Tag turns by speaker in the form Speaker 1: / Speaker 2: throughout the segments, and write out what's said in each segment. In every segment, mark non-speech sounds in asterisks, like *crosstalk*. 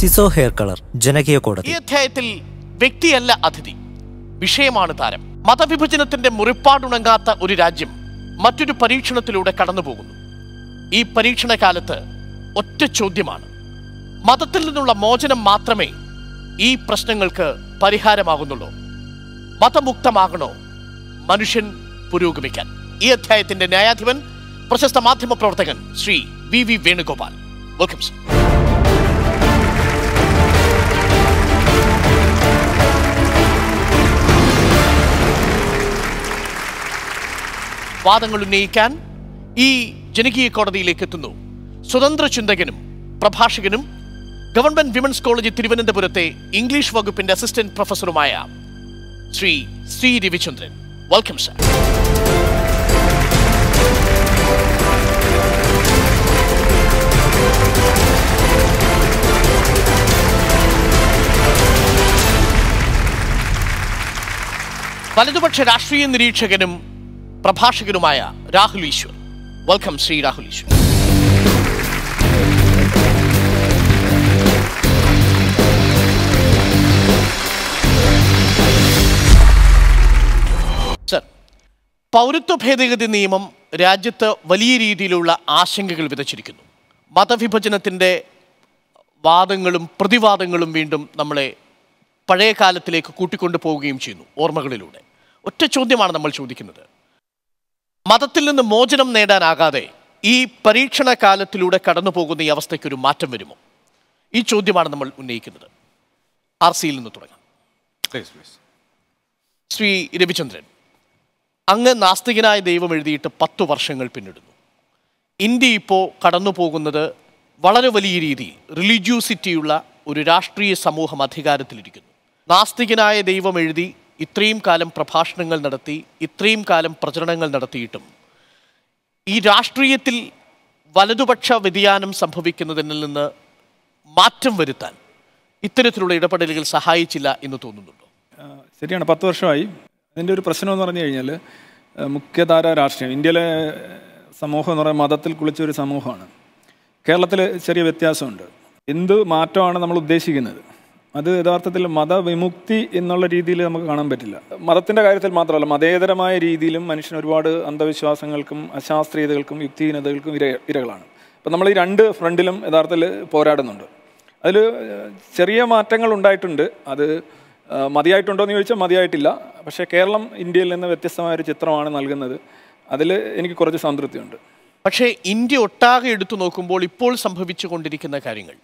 Speaker 1: സിസോ hair colour ജനകീയ കോടതി ഈ അധ്യായത്തിൽ വ്യക്തിയല്ല അതിഥി വിഷയമാണ് താരം മതവിഭജനത്തിന്റെ മുറിപ്പാടുണങ്ങാത്ത ഒരു രാജ്യം മറ്റൊരു പരീക്ഷണത്തിലൂടെ കടന്നുപോകുന്നു ഈ പരീക്ഷണ കാലത്ത് ഒറ്റ ചോദ്യമാണ് മതത്തിൽ നിന്നുള്ള മോചനം മാത്രമേ ഈ പ്രശ്നങ്ങൾക്ക് പരിഹാരമാകുന്നുള്ളൂ മതമുക്തമാകണോ മനുഷ്യൻ പുരോഗമിക്കാൻ ഈ അധ്യായത്തിന്റെ ന്യായാധിപൻ പ്രശസ്ത മാധ്യമ പ്രവർത്തകൻ Shri V V Venugopal welcome sir വാദങ്ങൾ ഉന്നയിക്കാൻ ഈ ജനകീയ കോടതിയിലേക്ക് എത്തുന്നു സ്വതന്ത്ര ചിന്തകനും പ്രഭാഷകനും ഗവൺമെന്റ് വിമൻസ് കോളേജ് തിരുവനന്തപുരത്തെ ഇംഗ്ലീഷ് വകുപ്പിന്റെ അസിസ്റ്റന്റ് പ്രൊഫസറുമായ ശ്രീ ശ്രീ രവിചന്ദ്രൻ വെൽക്കം സർ വലതുപക്ഷ രാഷ്ട്രീയ നിരീക്ഷകനും പ്രഭാഷകനുമായ രാഹുൽ ഈശ്വർ വെൽക്കം ശ്രീ രാഹുൽ ഈശ്വർ സർ പൗരത്വ ഭേദഗതി നിയമം രാജ്യത്ത് വലിയ രീതിയിലുള്ള ആശങ്കകൾ വിതച്ചിരിക്കുന്നു മതവിഭജനത്തിൻ്റെ വാദങ്ങളും പ്രതിവാദങ്ങളും വീണ്ടും നമ്മളെ പഴയ കാലത്തിലേക്ക് കൂട്ടിക്കൊണ്ടു പോവുകയും ചെയ്യുന്നു ഓർമ്മകളിലൂടെ ഒറ്റ ചോദ്യമാണ് നമ്മൾ ചോദിക്കുന്നത് മതത്തിൽ നിന്ന് മോചനം നേടാനാകാതെ ഈ പരീക്ഷണ കാലത്തിലൂടെ കടന്നു പോകുന്ന ഈ അവസ്ഥയ്ക്ക് ഒരു മാറ്റം വരുമോ ഈ ചോദ്യമാണ് നമ്മൾ ഉന്നയിക്കുന്നത് ആർ സിയിൽ നിന്ന് തുടങ്ങാം ശ്രീ രവിചന്ദ്രൻ അങ്ങ് നാസ്തികനായ ദൈവം എഴുതിയിട്ട് പത്തു വർഷങ്ങൾ പിന്നിടുന്നു ഇന്ത്യ ഇപ്പോൾ കടന്നു പോകുന്നത് വളരെ വലിയ രീതിയിൽ റിലിജ്യൂസിറ്റിയുള്ള ഒരു രാഷ്ട്രീയ സമൂഹം അധികാരത്തിലിരിക്കുന്നു നാസ്തികനായ ദൈവം എഴുതി ഇത്രയും കാലം പ്രഭാഷണങ്ങൾ നടത്തി ഇത്രയും കാലം പ്രചരണങ്ങൾ നടത്തിയിട്ടും ഈ രാഷ്ട്രീയത്തിൽ വലതുപക്ഷ വ്യതിയാനം
Speaker 2: സംഭവിക്കുന്നതിൽ നിന്ന് മാറ്റം വരുത്താൻ ഇത്തരത്തിലുള്ള ഇടപെടലുകൾ സഹായിച്ചില്ല എന്ന് തോന്നുന്നുണ്ടോ ശരിയാണ് പത്ത് വർഷമായി അതിൻ്റെ ഒരു പ്രശ്നം എന്ന് പറഞ്ഞു കഴിഞ്ഞാൽ മുഖ്യധാര രാഷ്ട്രീയം ഇന്ത്യയിലെ സമൂഹം എന്ന് പറയുന്നത് മതത്തിൽ കുളിച്ച ഒരു സമൂഹമാണ് കേരളത്തിൽ ചെറിയ വ്യത്യാസമുണ്ട് എന്ത് മാറ്റമാണ് നമ്മൾ ഉദ്ദേശിക്കുന്നത് അത് യഥാർത്ഥത്തിൽ മതവിമുക്തി എന്നുള്ള രീതിയിൽ നമുക്ക് കാണാൻ പറ്റില്ല മതത്തിൻ്റെ കാര്യത്തിൽ മാത്രമല്ല മതേതരമായ രീതിയിലും മനുഷ്യൻ ഒരുപാട് അന്ധവിശ്വാസങ്ങൾക്കും അശാസ്ത്രീയതകൾക്കും യുക്തിഹീനതകൾക്കും ഇര ഇരകളാണ് അപ്പം നമ്മൾ ഈ രണ്ട് ഫ്രണ്ടിലും യഥാർത്ഥത്തിൽ പോരാടുന്നുണ്ട് അതിൽ ചെറിയ മാറ്റങ്ങൾ ഉണ്ടായിട്ടുണ്ട് അത് മതിയായിട്ടുണ്ടോ എന്ന് ചോദിച്ചാൽ മതിയായിട്ടില്ല പക്ഷേ കേരളം ഇന്ത്യയിൽ നിന്ന് വ്യത്യസ്തമായ ഒരു ചിത്രമാണ് നൽകുന്നത് അതിൽ എനിക്ക് കുറച്ച് സംതൃപ്തിയുണ്ട് പക്ഷേ ഇന്ത്യ ഒട്ടാകെ എടുത്തു നോക്കുമ്പോൾ ഇപ്പോൾ
Speaker 1: സംഭവിച്ചു കൊണ്ടിരിക്കുന്ന കാര്യങ്ങൾ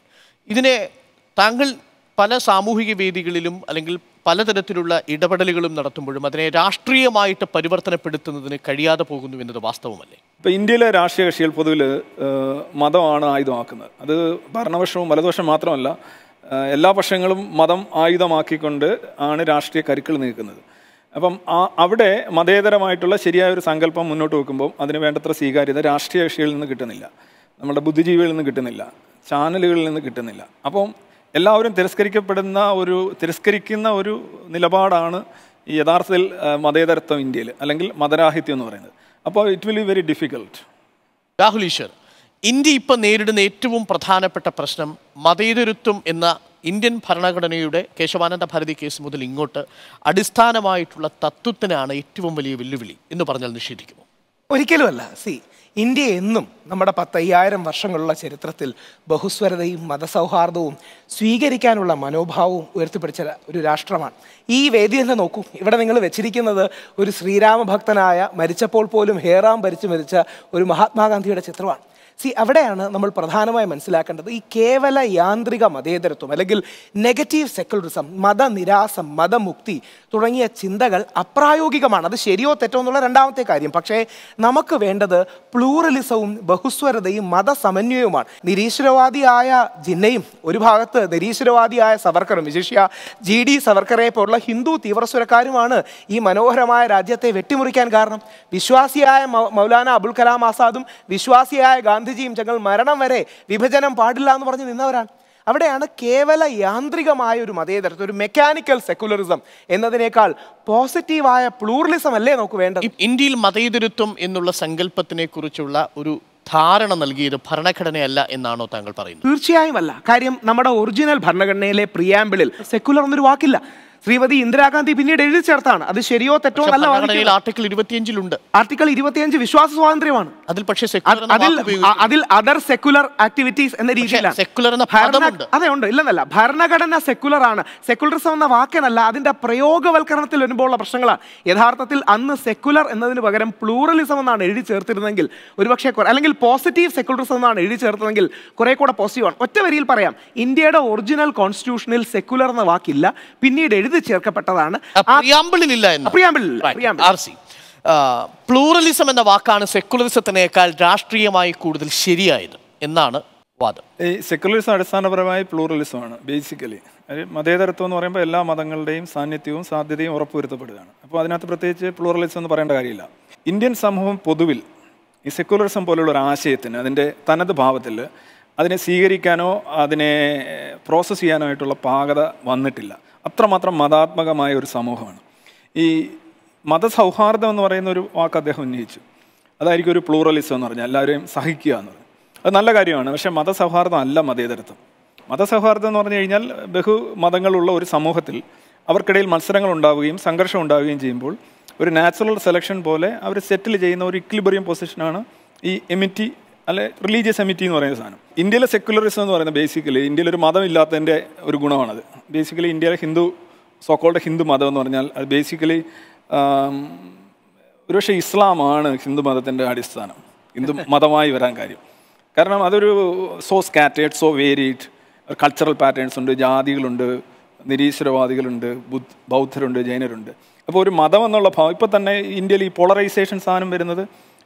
Speaker 1: ഇതിനെ താങ്കൾ പല സാമൂഹിക വേദികളിലും അല്ലെങ്കിൽ പലതരത്തിലുള്ള ഇടപെടലുകളും നടത്തുമ്പോഴും അതിനെ രാഷ്ട്രീയമായിട്ട് പരിവർത്തനപ്പെടുത്തുന്നതിന് കഴിയാതെ പോകുന്നു എന്നത് വാസ്തവമല്ലേ
Speaker 2: ഇപ്പോൾ ഇന്ത്യയിലെ രാഷ്ട്രീയ കക്ഷികൾ പൊതുവിൽ മതമാണ് ആയുധമാക്കുന്നത് അത് ഭരണപക്ഷവും വലതുപക്ഷം മാത്രമല്ല എല്ലാ പക്ഷങ്ങളും മതം ആയുധമാക്കിക്കൊണ്ട് ആണ് രാഷ്ട്രീയ കരുക്കൾ നീക്കുന്നത് അപ്പം ആ അവിടെ മതേതരമായിട്ടുള്ള ശരിയായ ഒരു സങ്കല്പം മുന്നോട്ട് വെക്കുമ്പോൾ അതിന് വേണ്ടത്ര സ്വീകാര്യത രാഷ്ട്രീയ കക്ഷികളിൽ നിന്ന് കിട്ടുന്നില്ല നമ്മുടെ ബുദ്ധിജീവികളിൽ നിന്ന് കിട്ടുന്നില്ല ചാനലുകളിൽ നിന്ന് കിട്ടുന്നില്ല അപ്പം എല്ലാവരും തിരസ്കരിക്കപ്പെടുന്ന ഒരു തിരസ്കരിക്കുന്ന ഒരു നിലപാടാണ് ഈ യഥാർത്ഥത്തിൽ മതേതരത്വം ഇന്ത്യയിൽ അല്ലെങ്കിൽ മതരാഹിത്യം എന്ന് പറയുന്നത് അപ്പോൾ it will be very difficult Rahul Easwar India ഇപ്പം നേരിടുന്ന
Speaker 1: ഏറ്റവും പ്രധാനപ്പെട്ട പ്രശ്നം മതേതരത്വം എന്ന ഇന്ത്യൻ ഭരണഘടനയുടെ കേശവാനന്ദ ഭാരതി കേസ് മുതൽ ഇങ്ങോട്ട് അടിസ്ഥാനമായിട്ടുള്ള തത്വത്തിനാണ് ഏറ്റവും വലിയ വെല്ലുവിളി എന്ന് പറഞ്ഞാൽ നിഷേധിക്കുമോ ഒരിക്കലുമല്ല സി ഇന്ത്യ എന്നും നമ്മുടെ പത്തയ്യായിരം വർഷങ്ങളുള്ള ചരിത്രത്തിൽ ബഹുസ്വരതയും മതസൗഹാർദ്ദവും സ്വീകരിക്കാനുള്ള മനോഭാവവും ഉയർത്തിപ്പിടിച്ച ഒരു രാഷ്ട്രമാണ് ഈ വേദി തന്നെ നോക്കൂ ഇവിടെ നിങ്ങൾ വെച്ചിരിക്കുന്നത് ഒരു ശ്രീരാമഭക്തനായ മരിച്ചപ്പോൾ പോലും ഹേറാം ഭരിച്ചു മരിച്ച ഒരു മഹാത്മാഗാന്ധിയുടെ ചിത്രമാണ് സി അവിടെയാണ് നമ്മൾ പ്രധാനമായി മനസ്സിലാക്കേണ്ടത് ഈ കേവല യാന്ത്രിക മതേതരത്വം അല്ലെങ്കിൽ നെഗറ്റീവ് സെക്കുലറിസം മതനിരാസം മതമുക്തി തുടങ്ങിയ ചിന്തകൾ അപ്രായോഗികമാണ് അത് ശരിയോ തെറ്റോ എന്നുള്ള രണ്ടാമത്തെ കാര്യം പക്ഷേ നമുക്ക് വേണ്ടത് പ്ലൂറലിസവും ബഹുസ്വരതയും മതസമന്വയവുമാണ് നിരീശ്വരവാദിയായ ജിന്നയും ഒരു ഭാഗത്ത് നിരീശ്വരവാദിയായ സവർക്കറും വിശേഷിയ ജി ഡി സവർക്കറെ പോലുള്ള ഹിന്ദു തീവ്രസ്വരക്കാരുമാണ് ഈ മനോഹരമായ രാജ്യത്തെ വെട്ടിമുറിക്കാൻ കാരണം വിശ്വാസിയായ മൗലാന അബുൽ കലാം ആസാദും വിശ്വാസിയായ ഗാന്ധിജിയും ഞങ്ങൾ മരണം വരെ വിഭജനം പാടില്ല എന്ന് പറഞ്ഞ് നിന്നവരാണ് അവിടെയാണ് കേവല യാന്ത്രികമായ ഒരു മതേതരത്വം ഒരു മെക്കാനിക്കൽ സെക്കുലറിസം എന്നതിനേക്കാൾ പോസിറ്റീവായ പ്ലൂറലിസം അല്ലേ നമുക്ക് വേണ്ടത് ഇന്ത്യയിൽ മതേതരത്വം എന്നുള്ള സങ്കല്പത്തിനെ കുറിച്ചുള്ള ഒരു ധാരണ നൽകിയത് ഭരണഘടനയല്ല എന്നാണോ താങ്കൾ പറയുന്നത് തീർച്ചയായും അല്ല കാര്യം നമ്മുടെ ഒറിജിനൽ ഭരണഘടനയിലെ പ്രിയാമ്പിളിൽ സെക്കുലർ എന്നൊരു വാക്കില്ല ശ്രീമതി ഇന്ദിരാഗാന്ധി പിന്നീട് എഴുതി ചേർത്താണ് അത് ശരിയോ തെറ്റോ അല്ല ആർട്ടിക്കിൾ ഇരുപത്തിയഞ്ചിലുണ്ട് ആർട്ടിക്കിൾ ഇരുപത്തിയഞ്ച് വിശ്വാസ സ്വാതന്ത്ര്യമാണ് അതിൽ പക്ഷേ അതിൽ അതിൽ അതർ സെക്കുലർ ആക്ടിവിറ്റീസ് എന്ന രീതിയിലാണ് സെക്കുലർ എന്ന അതെ ഉണ്ട് ഇല്ലെന്നല്ല ഭരണഘടന സെക്കുലർ ആണ് സെക്കുലറിസം എന്ന വാക്കിനല്ല അതിന്റെ പ്രയോഗവൽക്കരണത്തിൽ വരുമ്പോഴുള്ള പ്രശ്നങ്ങളാണ് യഥാർത്ഥത്തിൽ അന്ന് സെക്കുലർ എന്നതിന് പകരം പ്ലൂറലിസം എന്നാണ് എഴുതി ചേർത്തിരുന്നെങ്കിൽ ഒരുപക്ഷെ അല്ലെങ്കിൽ പോസിറ്റീവ് സെക്കുലറിസം എന്നാണ് എഴുതി ചേർത്തതെങ്കിൽ കുറെ കൂടെ പോസിറ്റീവാണ് ഒറ്റ വരിയിൽ പറയാം ഇന്ത്യയുടെ ഒറിജിനൽ കോൺസ്റ്റിറ്റ്യൂഷനിൽ സെക്കുലർ എന്ന വാക്കില്ല പിന്നീട് എഴുതി എഴുതി ചേർക്കപ്പെട്ടതാണ് പ്ലൂറലിസം എന്ന വാക്കാണ് സെക്കുലറിസത്തിനേക്കാൾ രാഷ്ട്രീയമായി കൂടുതൽ ശരിയായത് എന്നാണ്
Speaker 2: വാദം ഈ സെക്കുലറിസം അടിസ്ഥാനപരമായി പ്ലൂറലിസമാണ് ബേസിക്കലി മതേതരത്വം എന്ന് പറയുമ്പോൾ എല്ലാ മതങ്ങളുടെയും സാന്നിധ്യവും സാധ്യതയും ഉറപ്പുവരുത്തപ്പെടുകയാണ് അപ്പോൾ അതിനകത്ത് പ്രത്യേകിച്ച് പ്ലൂറലിസം എന്ന് പറയേണ്ട കാര്യമില്ല ഇന്ത്യൻ സമൂഹം പൊതുവിൽ ഈ സെക്കുലറിസം പോലുള്ള ഒരു ആശയത്തിന് അതിൻ്റെ തനത് ഭാവത്തിൽ അതിനെ സ്വീകരിക്കാനോ അതിനെ പ്രോസസ്സ് ചെയ്യാനോ ആയിട്ടുള്ള പാകത വന്നിട്ടില്ല അത്രമാത്രം മതാത്മകമായ ഒരു സമൂഹമാണ് ഈ മതസൗഹാർദ്ദം എന്ന് പറയുന്ന ഒരു വാക്ക് അദ്ദേഹം ഉന്നയിച്ചു അതായിരിക്കും ഒരു പ്ലൂറലിസം എന്ന് പറഞ്ഞാൽ എല്ലാവരെയും സഹിക്കുക എന്ന് പറയും അത് നല്ല കാര്യമാണ് പക്ഷേ മതസൗഹാർദ്ദം അല്ല മതേതരത്വം മതസൗഹാർദ്ദം എന്ന് പറഞ്ഞു കഴിഞ്ഞാൽ ബഹു മതങ്ങളുള്ള ഒരു സമൂഹത്തിൽ അവർക്കിടയിൽ മത്സരങ്ങൾ ഉണ്ടാവുകയും സംഘർഷം ഉണ്ടാവുകയും ചെയ്യുമ്പോൾ ഒരു നാച്ചുറൽ സെലക്ഷൻ പോലെ അവർ സെറ്റിൽ ചെയ്യുന്ന ഒരു ഇക്ലിബറിയം പൊസിഷനാണ് ഈ എമിറ്റി അല്ലെ റിലീജിയസ് എമിറ്റി എന്ന് പറയുന്ന സാധനം ഇന്ത്യയിലെ സെക്യുലറിസം എന്ന് പറയുന്നത് ബേസിക്കലി ഇന്ത്യയിൽ ഒരു മതം ഇല്ലാത്തതിൻ്റെ ഒരു ഗുണമാണത് ബേസിക്കലി ഇന്ത്യയിലെ ഹിന്ദു സോക്കോളുടെ ഹിന്ദു മതം എന്ന് പറഞ്ഞാൽ അത് ബേസിക്കലി ഒരുപക്ഷെ ഇസ്ലാമാണ് ഹിന്ദു മതത്തിൻ്റെ അടിസ്ഥാനം ഹിന്ദു മതമായി വരാൻ കാര്യം കാരണം അതൊരു so scattered so varied cultural patterns ഉണ്ട് ജാതികളുണ്ട് നിരീശ്വരവാദികളുണ്ട് ബുദ്ധ ബൗദ്ധരുണ്ട് ജൈനരുണ്ട് അപ്പോൾ ഒരു മതം എന്നുള്ള ഭാവം ഇപ്പോൾ തന്നെ ഇന്ത്യയിൽ ഈ പോളറൈസേഷൻ സാധനം വരുന്നത്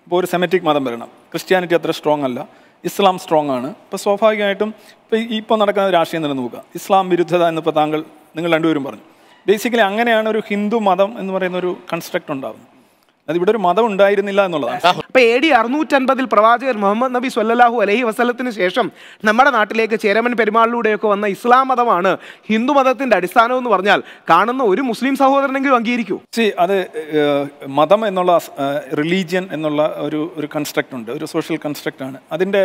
Speaker 2: ഇപ്പോൾ ഒരു സെമറ്റിക് മതം വരണം ക്രിസ്ത്യാനിറ്റി അത്ര സ്ട്രോങ് അല്ല ഇസ്ലാം സ്ട്രോങ് ആണ് ഇപ്പോൾ സ്വാഭാവികമായിട്ടും ഇപ്പോൾ ഇപ്പോൾ നടക്കുന്ന രാഷ്ട്രീയം തന്നെ നോക്കുക ഇസ്ലാം വിരുദ്ധത എന്നിപ്പോൾ താങ്കൾ നിങ്ങൾ രണ്ടുപേരും പറഞ്ഞു ബേസിക്കലി അങ്ങനെയാണ് ഒരു ഹിന്ദു മതം എന്ന് പറയുന്ന ഒരു കൺസ്ട്രക്റ്റ് ഉണ്ടാകുന്നത് അത് ഇവിടെ ഒരു മതം ഉണ്ടായിരുന്നില്ല എന്നുള്ളതാണ് അപ്പൊ എ ഡി അറുന്നൂറ്റൻപതിൽ പ്രവാചകൻ മുഹമ്മദ് നബി സല്ലാഹു അലഹി വസ്ലത്തിന് ശേഷം
Speaker 1: നമ്മുടെ നാട്ടിലേക്ക് ചേരമൻ പെരുമാളിലൂടെയൊക്കെ വന്ന ഇസ്ലാം മതമാണ് ഹിന്ദു മതത്തിന്റെ അടിസ്ഥാനം എന്ന് പറഞ്ഞാൽ
Speaker 2: കാണുന്ന ഒരു മുസ്ലിം സഹോദരനെങ്കിലും അംഗീകരിക്കൂ സി അത് മതം എന്നുള്ള റിലീജിയൻ എന്നുള്ള ഒരു ഒരു കൺസ്ട്രക്റ്റ് ഉണ്ട് ഒരു സോഷ്യൽ കൺസ്ട്രക്റ്റ് ആണ് അതിന്റെ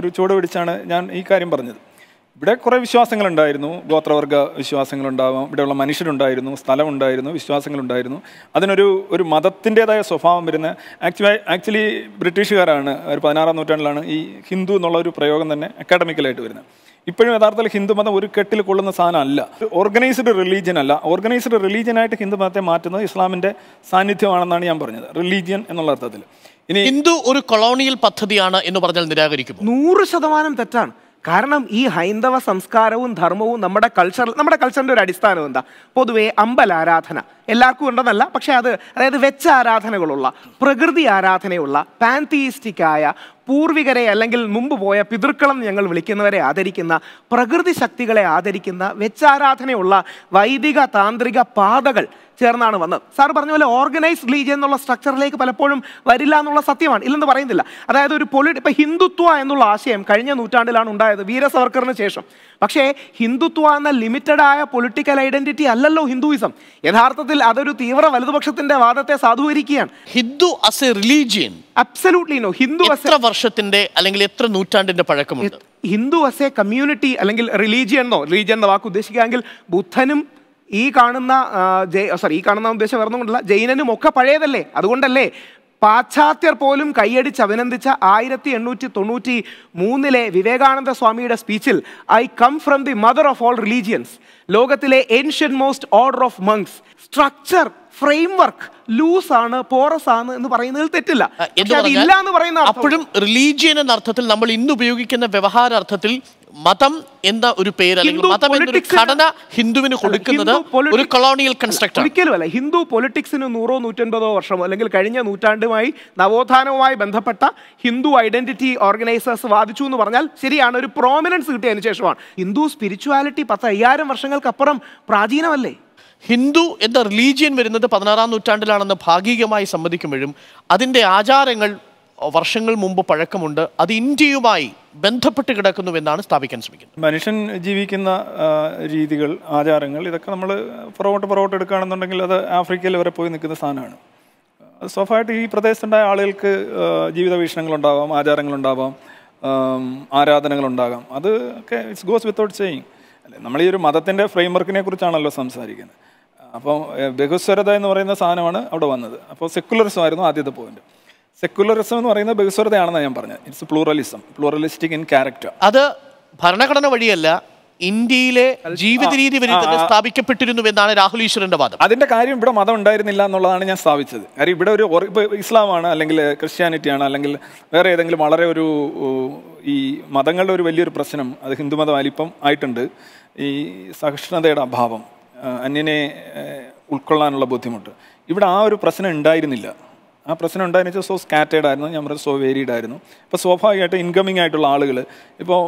Speaker 2: ഒരു ചുവട് പിടിച്ചാണ് ഞാൻ ഈ കാര്യം പറഞ്ഞത് ഇവിടെ കുറേ വിശ്വാസങ്ങളുണ്ടായിരുന്നു ഗോത്രവർഗ വിശ്വാസങ്ങളുണ്ടാവാം ഇവിടെയുള്ള മനുഷ്യരുണ്ടായിരുന്നു സ്ഥലമുണ്ടായിരുന്നു വിശ്വാസങ്ങളുണ്ടായിരുന്നു അതിനൊരു ഒരു മതത്തിൻ്റേതായ സ്വഭാവം വരുന്ന ആക്ച്വലി ആക്ച്വലി ബ്രിട്ടീഷുകാരാണ് ഒരു പതിനാറാം നൂറ്റാണ്ടിലാണ് ഈ ഹിന്ദു എന്നുള്ള ഒരു പ്രയോഗം തന്നെ അക്കാഡമിക്കലായിട്ട് വരുന്നത് ഇപ്പോഴും യഥാർത്ഥത്തിൽ ഹിന്ദുമതം ഒരു കെട്ടിൽ കൊള്ളുന്ന സാധനമല്ല ഓർഗനൈസ്ഡ് റിലീജിയൻ അല്ല ഓർഗനൈസ്ഡ് റിലീജിയനായിട്ട് ഹിന്ദുമതത്തെ മാറ്റുന്നത് ഇസ്ലാമിൻ്റെ സാന്നിധ്യമാണെന്നാണ് ഞാൻ പറഞ്ഞത് റിലീജിയൻ എന്നുള്ള അർത്ഥത്തിൽ ഇനി ഹിന്ദു ഒരു കൊളോണിയൽ പദ്ധതിയാണ് എന്ന് പറഞ്ഞാൽ നിരാകരിക്കും നൂറ് ശതമാനം
Speaker 1: തെറ്റാണ് കാരണം ഈ ഹൈന്ദവ സംസ്കാരവും ധർമ്മവും നമ്മുടെ കൾച്ചർ നമ്മുടെ കൾച്ചറിൻ്റെ ഒരു അടിസ്ഥാനം എന്താ പൊതുവേ അമ്പല ആരാധന എല്ലാവർക്കും ഉണ്ടെന്നല്ല പക്ഷേ അത് അതായത് വെച്ച ആരാധനകളുള്ള പ്രകൃതി ആരാധനയുള്ള പാൻതീയിസ്റ്റിക്കായ പൂർവികരെ അല്ലെങ്കിൽ മുമ്പ് പോയ പിതൃക്കളം ഞങ്ങൾ വിളിക്കുന്നവരെ ആദരിക്കുന്ന പ്രകൃതി ശക്തികളെ ആദരിക്കുന്ന വെച്ചാരാധനയുള്ള വൈദിക താന്ത്രിക പാതകൾ ചേർന്നാണ് വന്നത് സാർ പറഞ്ഞ പോലെ ഓർഗനൈസ്ഡ് റിലീജിയൻ എന്നുള്ള സ്ട്രക്ചറിലേക്ക് പലപ്പോഴും വരില്ല എന്നുള്ള സത്യമാണ് ഇല്ലെന്ന് പറയുന്നില്ല അതായത് ഒരു പൊളി ഇപ്പം ഹിന്ദുത്വ എന്നുള്ള ആശയം കഴിഞ്ഞ നൂറ്റാണ്ടിലാണ് ഉണ്ടായത് വീരസവർക്കറിന് ശേഷം പക്ഷേ ഹിന്ദുത്വ എന്ന ലിമിറ്റഡ് ആയ പൊളിറ്റിക്കൽ ഐഡന്റിറ്റി അല്ലല്ലോ ഹിന്ദുയിസം യഥാർത്ഥത്തിൽ അതൊരു തീവ്ര വലതുപക്ഷത്തിന്റെ വാദത്തെ സാധൂകരിക്കുകയാണ് Hindu as a religion absolutely no Hindu എത്ര വർഷത്തിന്റെ അല്ലെങ്കിൽ എത്ര നൂറ്റാണ്ടിന്റെ പഴക്കമുണ്ട് ഹിന്ദു അസ് എ കമ്മ്യൂണിറ്റി അല്ലെങ്കിൽ റിലീജിയൻ എന്നോ റിലീജിയൻ എന്ന വാക്ക് ഉദ്ദേശിക്കുകയാണെങ്കിൽ ബുദ്ധനും ഈ കാണുന്ന സോറി ഈ കാണുന്ന ഉദ്ദേശം വേറെ ജൈനന് ജൈനനും ഒക്കെ പഴയതല്ലേ അതുകൊണ്ടല്ലേ പാശ്ചാത്യർ പോലും കൈയടിച്ച് അഭിനന്ദിച്ച ആയിരത്തി എണ്ണൂറ്റി തൊണ്ണൂറ്റി മൂന്നിലെ വിവേകാനന്ദ സ്വാമിയുടെ സ്പീച്ചിൽ I come from the mother of all religions ലോകത്തിലെ ancient most order of monks structure framework loose ആണ് പോറസ് ആണ് എന്ന് പറയുന്നതിൽ തെറ്റില്ല ഇല്ല എന്ന് പറയുന്ന അപ്പോഴും റിലീജിയൻ എന്ന അർത്ഥത്തിൽ നമ്മൾ ഇന്ന് ഉപയോഗിക്കുന്ന വ്യവഹാര അർത്ഥത്തിൽ മതം എന്ന ഒരു പേര് അല്ലെങ്കിൽ മതം എന്നൊരു ഘടന ഹിന്ദുവിന് കൊടുക്കുന്നത് ഒരു കൊളോണിയൽ കൺസ്ട്രക്ട് ഒരിക്കലുമല്ല ഹിന്ദു പൊളിറ്റിക്സിന് നൂറോ നൂറ്റൻപതോ വർഷമോ അല്ലെങ്കിൽ കഴിഞ്ഞ നൂറ്റാണ്ടുമായി നവോത്ഥാനവുമായി ബന്ധപ്പെട്ട ഹിന്ദു ഐഡന്റിറ്റി ഓർഗനൈസേഴ്സ് വാദിച്ചു എന്ന് പറഞ്ഞാൽ ശരിയാണ് ഒരു പ്രോമിനൻസ് കിട്ടിയതിന് ശേഷമാണ് ഹിന്ദു സ്പിരിച്വാലിറ്റി പത്ത് അയ്യായിരം വർഷങ്ങൾക്കപ്പുറം പ്രാചീനമല്ലേ ഹിന്ദു എന്ന റിലീജിയൻ വരുന്നത് പതിനാറാം നൂറ്റാണ്ടിലാണെന്ന് ഭാഗികമായി സമ്മതിക്കുമ്പോഴും അതിൻ്റെ ആചാരങ്ങൾ വർഷങ്ങൾ മുമ്പ് പഴക്കമുണ്ട് അത് ഇന്ത്യയുമായി ബന്ധപ്പെട്ട്
Speaker 2: കിടക്കുന്നുവെന്നാണ് സ്ഥാപിക്കാൻ ശ്രമിക്കുന്നത് മനുഷ്യൻ ജീവിക്കുന്ന രീതികൾ ആചാരങ്ങൾ ഇതൊക്കെ നമ്മൾ പുറകോട്ട് പുറകോട്ട് എടുക്കുകയാണെന്നുണ്ടെങ്കിൽ അത് ആഫ്രിക്കയിൽ വരെ പോയി നിൽക്കുന്ന സാധനമാണ് സ്വാഭാവികമായിട്ട് ഈ പ്രദേശത്തുണ്ടായ ആളുകൾക്ക് ജീവിത വീക്ഷണങ്ങളുണ്ടാവാം ആചാരങ്ങളുണ്ടാവാം ആരാധനകളുണ്ടാകാം അത് ഒക്കെ ഇറ്റ്സ് ഗോസ് വിത്തൗട്ട് സെയിങ് നമ്മൾ ഈ ഒരു മതത്തിൻ്റെ ഫ്രെയിംവർക്കിനെ കുറിച്ചാണല്ലോ സംസാരിക്കുന്നത് അപ്പോൾ ബഹുസ്വരത എന്ന് പറയുന്ന സാധനമാണ് അവിടെ വന്നത് അപ്പോൾ സെക്കുലറിസമായിരുന്നു ആയിരുന്നു ആദ്യത്തെ പോയിന്റ് സെക്യുലറിസം എന്ന് പറയുന്നത് ബഹുസ്വരതയാണെന്നാണ് ഞാൻ പറഞ്ഞത് it's pluralism pluralistic in character അത് ഭരണഘടന വഴിയല്ല ഇന്ത്യയിലെ ജീവിത രീതി സ്ഥാപിക്കപ്പെട്ടിരുന്നു എന്നാണ് രാഹുൽ ഈശ്വരന്റെ വാദം അതിന്റെ കാര്യം ഇവിടെ മതം ഉണ്ടായിരുന്നില്ല എന്നുള്ളതാണ് ഞാൻ സ്ഥാപിച്ചത് കാര്യം ഇവിടെ ഒരു ഇസ്ലാമാണ് അല്ലെങ്കിൽ ക്രിസ്ത്യാനിറ്റിയാണ് അല്ലെങ്കിൽ വേറെ ഏതെങ്കിലും വളരെ ഒരു ഈ മതങ്ങളുടെ ഒരു വലിയൊരു പ്രശ്നം അത് ഹിന്ദുമത വലിപ്പം ആയിട്ടുണ്ട് ഈ സഹിഷ്ണുതയുടെ അഭാവം അന്യനെ ഉൾക്കൊള്ളാനുള്ള ബുദ്ധിമുട്ട് ഇവിടെ ആ ഒരു പ്രശ്നം ഉണ്ടായിരുന്നില്ല ആ പ്രശ്നം ഉണ്ടായെന്ന് വെച്ചാൽ സോ സ്കാറ്റേഡ് ആയിരുന്നു ഞാൻ പറഞ്ഞത് സോ വേരിയഡ് ആയിരുന്നു അപ്പോൾ സ്വാഭാവികമായിട്ട് ഇൻകമിംഗ് ആയിട്ടുള്ള ആളുകൾ ഇപ്പോൾ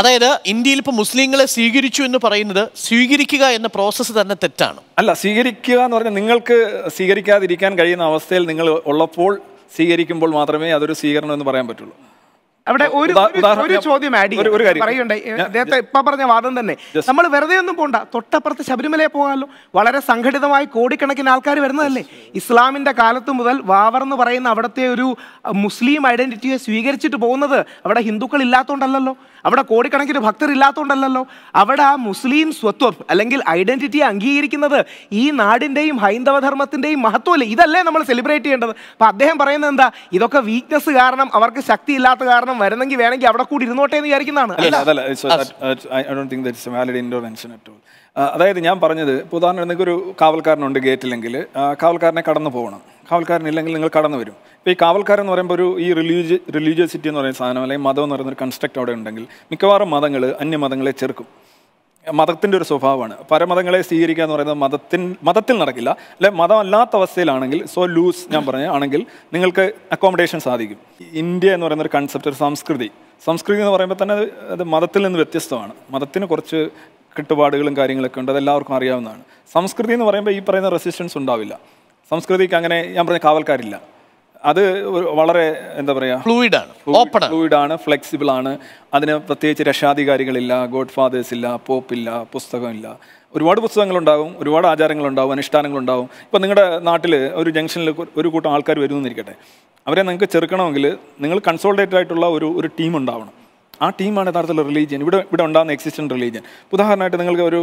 Speaker 2: അതായത് ഇന്ത്യയിൽ ഇപ്പൊ മുസ്ലിങ്ങളെ സ്വീകരിച്ചു എന്ന് പറയുന്നത് സ്വീകരിക്കുക എന്ന പ്രോസസ്സ് തന്നെ തെറ്റാണ് അല്ല സ്വീകരിക്കുക എന്ന് പറഞ്ഞാൽ നിങ്ങൾക്ക് സ്വീകരിക്കാതിരിക്കാൻ കഴിയുന്ന അവസ്ഥയിൽ നിങ്ങൾ ഉള്ളപ്പോൾ സ്വീകരിക്കുമ്പോൾ മാത്രമേ അതൊരു സ്വീകരണം എന്ന് പറയാൻ പറ്റുള്ളൂ അവിടെ ഒരു ഒരു ചോദ്യം ആഡ് പറയണ്ടേ അദ്ദേഹത്തെ ഇപ്പൊ പറഞ്ഞ വാദം തന്നെ നമ്മൾ വെറുതെ ഒന്നും പോണ്ട തൊട്ടപ്പുറത്ത് ശബരിമലയെ
Speaker 1: പോകാമല്ലോ വളരെ സംഘടിതമായി കോടിക്കണക്കിന് ആൾക്കാർ വരുന്നതല്ലേ ഇസ്ലാമിന്റെ കാലത്ത് മുതൽ വാവർ എന്ന് പറയുന്ന അവിടുത്തെ ഒരു മുസ്ലിം ഐഡന്റിറ്റിയെ സ്വീകരിച്ചിട്ട് പോകുന്നത് അവിടെ ഹിന്ദുക്കൾ ഇല്ലാത്തതുകൊണ്ടല്ലോ അവിടെ കോടിക്കണക്കിന് ഭക്തർ ഇല്ലാത്തതുകൊണ്ടല്ലോ അവിടെ ആ മുസ്ലിം സ്വത്വം അല്ലെങ്കിൽ ഐഡന്റിറ്റി അംഗീകരിക്കുന്നത് ഈ നാടിൻ്റെയും ഹൈന്ദവ ധർമ്മത്തിൻ്റെയും മഹത്വമല്ലേ ഇതല്ലേ നമ്മൾ സെലിബ്രേറ്റ് ചെയ്യേണ്ടത് അപ്പോൾ അദ്ദേഹം പറയുന്നത് എന്താ ഇതൊക്കെ വീക്ക്നെസ് കാരണം അവർക്ക് ശക്തി ഇല്ലാത്ത കാരണം വരുന്നെങ്കിൽ വേണമെങ്കിൽ അവിടെ കൂടി ഇരുന്നോട്ടെ എന്ന് വിചാരിക്കുന്നതാണ്
Speaker 2: uh, uh, uh, അതായത് ഞാൻ പറഞ്ഞത് ഇപ്പോൾ ഉദാഹരണം നിങ്ങൾക്ക് ഒരു കാവൽക്കാരനുണ്ട് ഗേറ്റിലെങ്കിൽ കാവൽക്കാരനെ കടന്നു പോകണം കാവൽക്കാരനില്ലെങ്കിൽ നിങ്ങൾ കടന്നു വരും ഇപ്പോൾ ഈ കാവൽക്കാരെന്ന് പറയുമ്പോൾ ഒരു ഈ റിലീജ് റിലീജിയസിറ്റി എന്ന് പറയുന്ന സാധനം അല്ലെങ്കിൽ മതം എന്ന് പറയുന്ന ഒരു കൺസ്ട്രക്റ്റ് അവിടെ ഉണ്ടെങ്കിൽ മിക്കവാറും മതങ്ങൾ അന്യമതങ്ങളെ ചെറുക്കും മതത്തിൻ്റെ ഒരു സ്വഭാവമാണ് പരമതങ്ങളെ സ്വീകരിക്കുക എന്ന് പറയുന്നത് മതത്തിൻ മതത്തിൽ നടക്കില്ല അല്ലെ മതമല്ലാത്ത അവസ്ഥയിലാണെങ്കിൽ സോ ലൂസ് ഞാൻ പറഞ്ഞ ആണെങ്കിൽ നിങ്ങൾക്ക് അക്കോമഡേഷൻ സാധിക്കും ഇന്ത്യ എന്ന് പറയുന്ന ഒരു കൺസെപ്റ്റ് ഒരു സംസ്കൃതി സംസ്കൃതി എന്ന് പറയുമ്പോൾ തന്നെ അത് മതത്തിൽ നിന്ന് വ്യത്യസ്തമാണ് മതത്തിന് കുറച്ച് കെട്ടുപാടുകളും കാര്യങ്ങളൊക്കെ ഉണ്ട് അതെല്ലാവർക്കും അറിയാവുന്നതാണ് സംസ്കൃതി എന്ന് പറയുമ്പോൾ ഈ പറയുന്ന റെസിസ്റ്റൻസ് ഉണ്ടാവില്ല സംസ്കൃതിക്ക് അങ്ങനെ ഞാൻ പറഞ്ഞ കാവൽക്കാരില്ല അത് വളരെ എന്താ പറയുക ഫ്ലൂയിഡ് ആണ് ഓപ്പൺ ഫ്ലൂയിഡ് ആണ് ഫ്ലെക്സിബിൾ ആണ് അതിന് പ്രത്യേകിച്ച് രക്ഷാധികാരികളില്ല ഗോഡ് ഫാദേഴ്സ് ഇല്ല പോപ്പില്ല പുസ്തകമില്ല ഒരുപാട് പുസ്തകങ്ങളുണ്ടാവും ഒരുപാട് ആചാരങ്ങളുണ്ടാവും അനുഷ്ഠാനങ്ങളുണ്ടാവും ഇപ്പം നിങ്ങളുടെ നാട്ടിൽ ഒരു ജംഗ്ഷനിൽ ഒരു കൂട്ടം ആൾക്കാർ വരുമെന്നിരിക്കട്ടെ അവരെ നിങ്ങൾക്ക് ചെറുക്കണമെങ്കിൽ നിങ്ങൾ കൺസോൾട്ടേറ്റഡ് ആയിട്ടുള്ള ഒരു ഒരു ടീം ഉണ്ടാവണം ആ ടീമാണ് യഥാർത്ഥത്തിൽ റിലീജിയൻ ഇവിടെ ഇവിടെ ഉണ്ടാകുന്ന എക്സിസ്റ്റൻ്റ് റിലീജിയൻ ഉദാഹരണമായിട്ട് നിങ്ങൾക്ക് ഒരു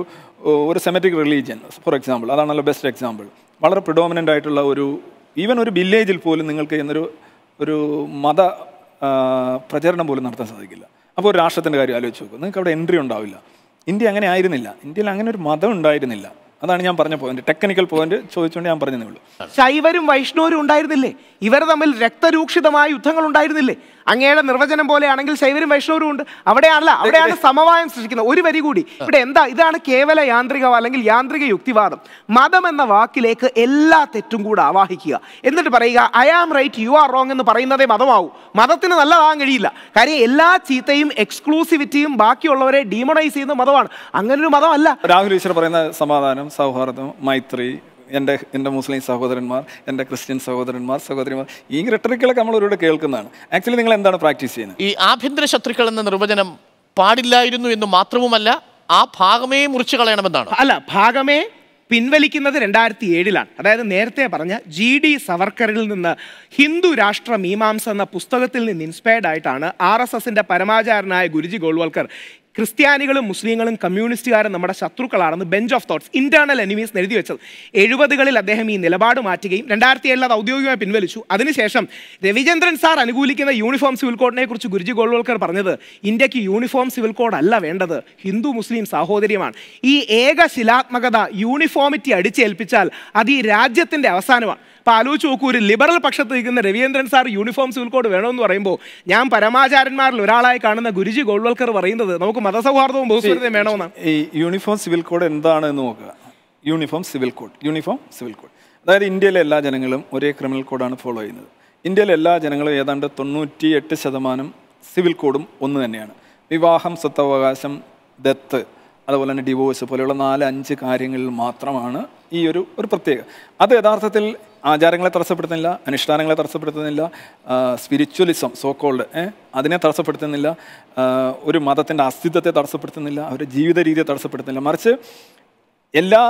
Speaker 2: ഒരു സെമറ്റിക് റിലീജിയൻ ഫോർ എക്സാമ്പിൾ അതാണല്ലോ ബെസ്റ്റ് എക്സാമ്പിൾ വളരെ പ്രിഡോമിനൻ്റ് ആയിട്ടുള്ള ഒരു ഈവൻ ഒരു വില്ലേജിൽ പോലും നിങ്ങൾക്ക് എന്നൊരു ഒരു മത പ്രചരണം പോലും നടത്താൻ സാധിക്കില്ല അപ്പോൾ ഒരു രാഷ്ട്രത്തിൻ്റെ കാര്യം ആലോചിച്ച് നോക്കും നിങ്ങൾക്ക് അവിടെ എൻട്രി ഉണ്ടാവില്ല ഇന്ത്യ അങ്ങനെ ആയിരുന്നില്ല ഇന്ത്യയിൽ അങ്ങനെ ഒരു മതം ഉണ്ടായിരുന്നില്ല അതാണ് ഞാൻ പറഞ്ഞ പോയിന്റ് ടെക്നിക്കൽ പോയിന്റ് ചോദിച്ചുകൊണ്ട് ഞാൻ പറഞ്ഞതേ ഉള്ളൂ ശൈവരും വൈഷ്ണവരും ഉണ്ടായിരുന്നില്ലേ ഇവർ
Speaker 1: തമ്മിൽ രക്തരൂക്ഷിതമായ യുദ്ധങ്ങൾ ഉണ്ടായിരുന്നില്ലേ അങ്ങയുടെ നിർവചനം പോലെയാണെങ്കിൽ ശൈവരും വൈഷ്ണവരും ഉണ്ട് അവിടെയാണല്ല അവിടെയാണ് സമവായം സൃഷ്ടിക്കുന്നത് ഒരു വരി കൂടി ഇവിടെ എന്താ ഇതാണ് കേവല യാന്ത്രിക അല്ലെങ്കിൽ യാന്ത്രിക യുക്തിവാദം മതം എന്ന വാക്കിലേക്ക് എല്ലാ തെറ്റും കൂടെ ആവാഹിക്കുക എന്നിട്ട് പറയുക I am right you are wrong എന്ന് പറയുന്നതേ മതമാവും മതത്തിന് നല്ലതാകാൻ കഴിയില്ല കാര്യം എല്ലാ ചീത്തയും എക്സ്ക്ലൂസിവിറ്റിയും ബാക്കിയുള്ളവരെ ഡീമോണൈസ് ചെയ്യുന്ന മതമാണ് അങ്ങനൊരു മതമല്ല
Speaker 2: രാഹുൽ ഈശ്വർ പറയുന്ന സമാധാനം സൗഹാർദ്ദം മൈത്രി എൻ്റെ എൻ്റെ മുസ്ലിം സഹോദരന്മാർ എൻ്റെ ക്രിസ്ത്യൻ സഹോദരന്മാർ സഹോദരിമാർ ഈ റെട്ടറിക്കലൊക്കെ നമ്മൾ ഒരുപാട് കേൾക്കുന്നതാണ് ആക്ച്വലി നിങ്ങൾ എന്താണ് പ്രാക്ടീസ് ചെയ്യുന്നത് ഈ ആഭ്യന്തര ശത്രുക്കൾ എന്ന നിർവചനം
Speaker 1: പാടില്ലായിരുന്നു എന്ന് മാത്രവുമല്ല ആ ഭാഗമേ മുറിച്ചു കളയണമെന്നാണ് അല്ല ഭാഗമേ പിൻവലിക്കുന്നത് രണ്ടായിരത്തി ഏഴിലാണ് അതായത് നേരത്തെ പറഞ്ഞ ജി ഡി സവർക്കറിൽ നിന്ന് ഹിന്ദു രാഷ്ട്ര മീമാംസ എന്ന പുസ്തകത്തിൽ നിന്ന് ഇൻസ്പയർഡ് ആയിട്ടാണ് ആർ എസ് എസിൻ്റെ പരമാചാരനായ ഗുരുജി ഗോൾവൽക്കർ ക്രിസ്ത്യാനികളും മുസ്ലിങ്ങളും കമ്മ്യൂണിസ്റ്റുകാരും നമ്മുടെ ശത്രുക്കളാണെന്ന് bunch of thoughts internal enemies എഴുതി വെച്ചത് എഴുപതുകളിൽ അദ്ദേഹം ഈ നിലപാട് മാറ്റുകയും രണ്ടായിരത്തി ഏഴിൽ അത് ഔദ്യോഗികമായി പിൻവലിച്ചു അതിനുശേഷം രവിചന്ദ്രൻ സാർ അനുകൂലിക്കുന്ന യൂണിഫോം സിവിൽ കോഡിനെ കുറിച്ച് ഗുരുജി ഗോൾവൽക്കർ പറഞ്ഞത് ഇന്ത്യക്ക് യൂണിഫോം സിവിൽ കോഡ് അല്ല വേണ്ടത് ഹിന്ദു മുസ്ലിം സാഹോദര്യമാണ് ഈ ഏകശിലാത്മകത യൂണിഫോമിറ്റി അടിച്ചേൽപ്പിച്ചാൽ അത് ഈ രാജ്യത്തിൻ്റെ അവസാനമാണ് അപ്പോൾ ആലോചിച്ച് നോക്കൂ ഒരു ലിബറൽ പക്ഷത്ത് നിൽക്കുന്ന Raveendran sir uniform civil code വേണമെന്ന് പറയുമ്പോൾ ഞാൻ പരമാചാരന്മാരിൽ ഒരാളായി കാണുന്ന ഗുരുജി ഗോൾവൽക്കർ പറയുന്നത് നമുക്ക് മതസൗഹാർദ്ദവും ബഹുസ്വരതയും വേണമെന്നാണ്
Speaker 2: ഈ യൂണിഫോം സിവിൽ കോഡ് എന്താണ് എന്ന് നോക്കുക uniform civil code uniform civil code അതായത് ഇന്ത്യയിലെ എല്ലാ ജനങ്ങളും ഒരേ ക്രിമിനൽ കോഡാണ് ഫോളോ ചെയ്യുന്നത് ഇന്ത്യയിലെ എല്ലാ ജനങ്ങളും ഏതാണ്ട് തൊണ്ണൂറ്റി എട്ട് ശതമാനം സിവിൽ കോഡും ഒന്ന് തന്നെയാണ് വിവാഹം സ്വത്തവകാശം ദത്ത് അതുപോലെ തന്നെ ഡിവോഴ്സ് പോലെയുള്ള നാല് അഞ്ച് കാര്യങ്ങളിൽ മാത്രമാണ് ഈ ഒരു ഒരു പ്രത്യേക അത് യഥാർത്ഥത്തിൽ ആചാരങ്ങളെ തടസ്സപ്പെടുത്തുന്നില്ല അനുഷ്ഠാനങ്ങളെ തടസ്സപ്പെടുത്തുന്നില്ല സ്പിരിച്വലിസം സോക്കോൾഡ് അതിനെ തടസ്സപ്പെടുത്തുന്നില്ല ഒരു മതത്തിൻ്റെ അസ്തിത്വത്തെ തടസ്സപ്പെടുത്തുന്നില്ല അവരുടെ ജീവിത രീതിയെ തടസ്സപ്പെടുത്തുന്നില്ല മറിച്ച് എല്ലാ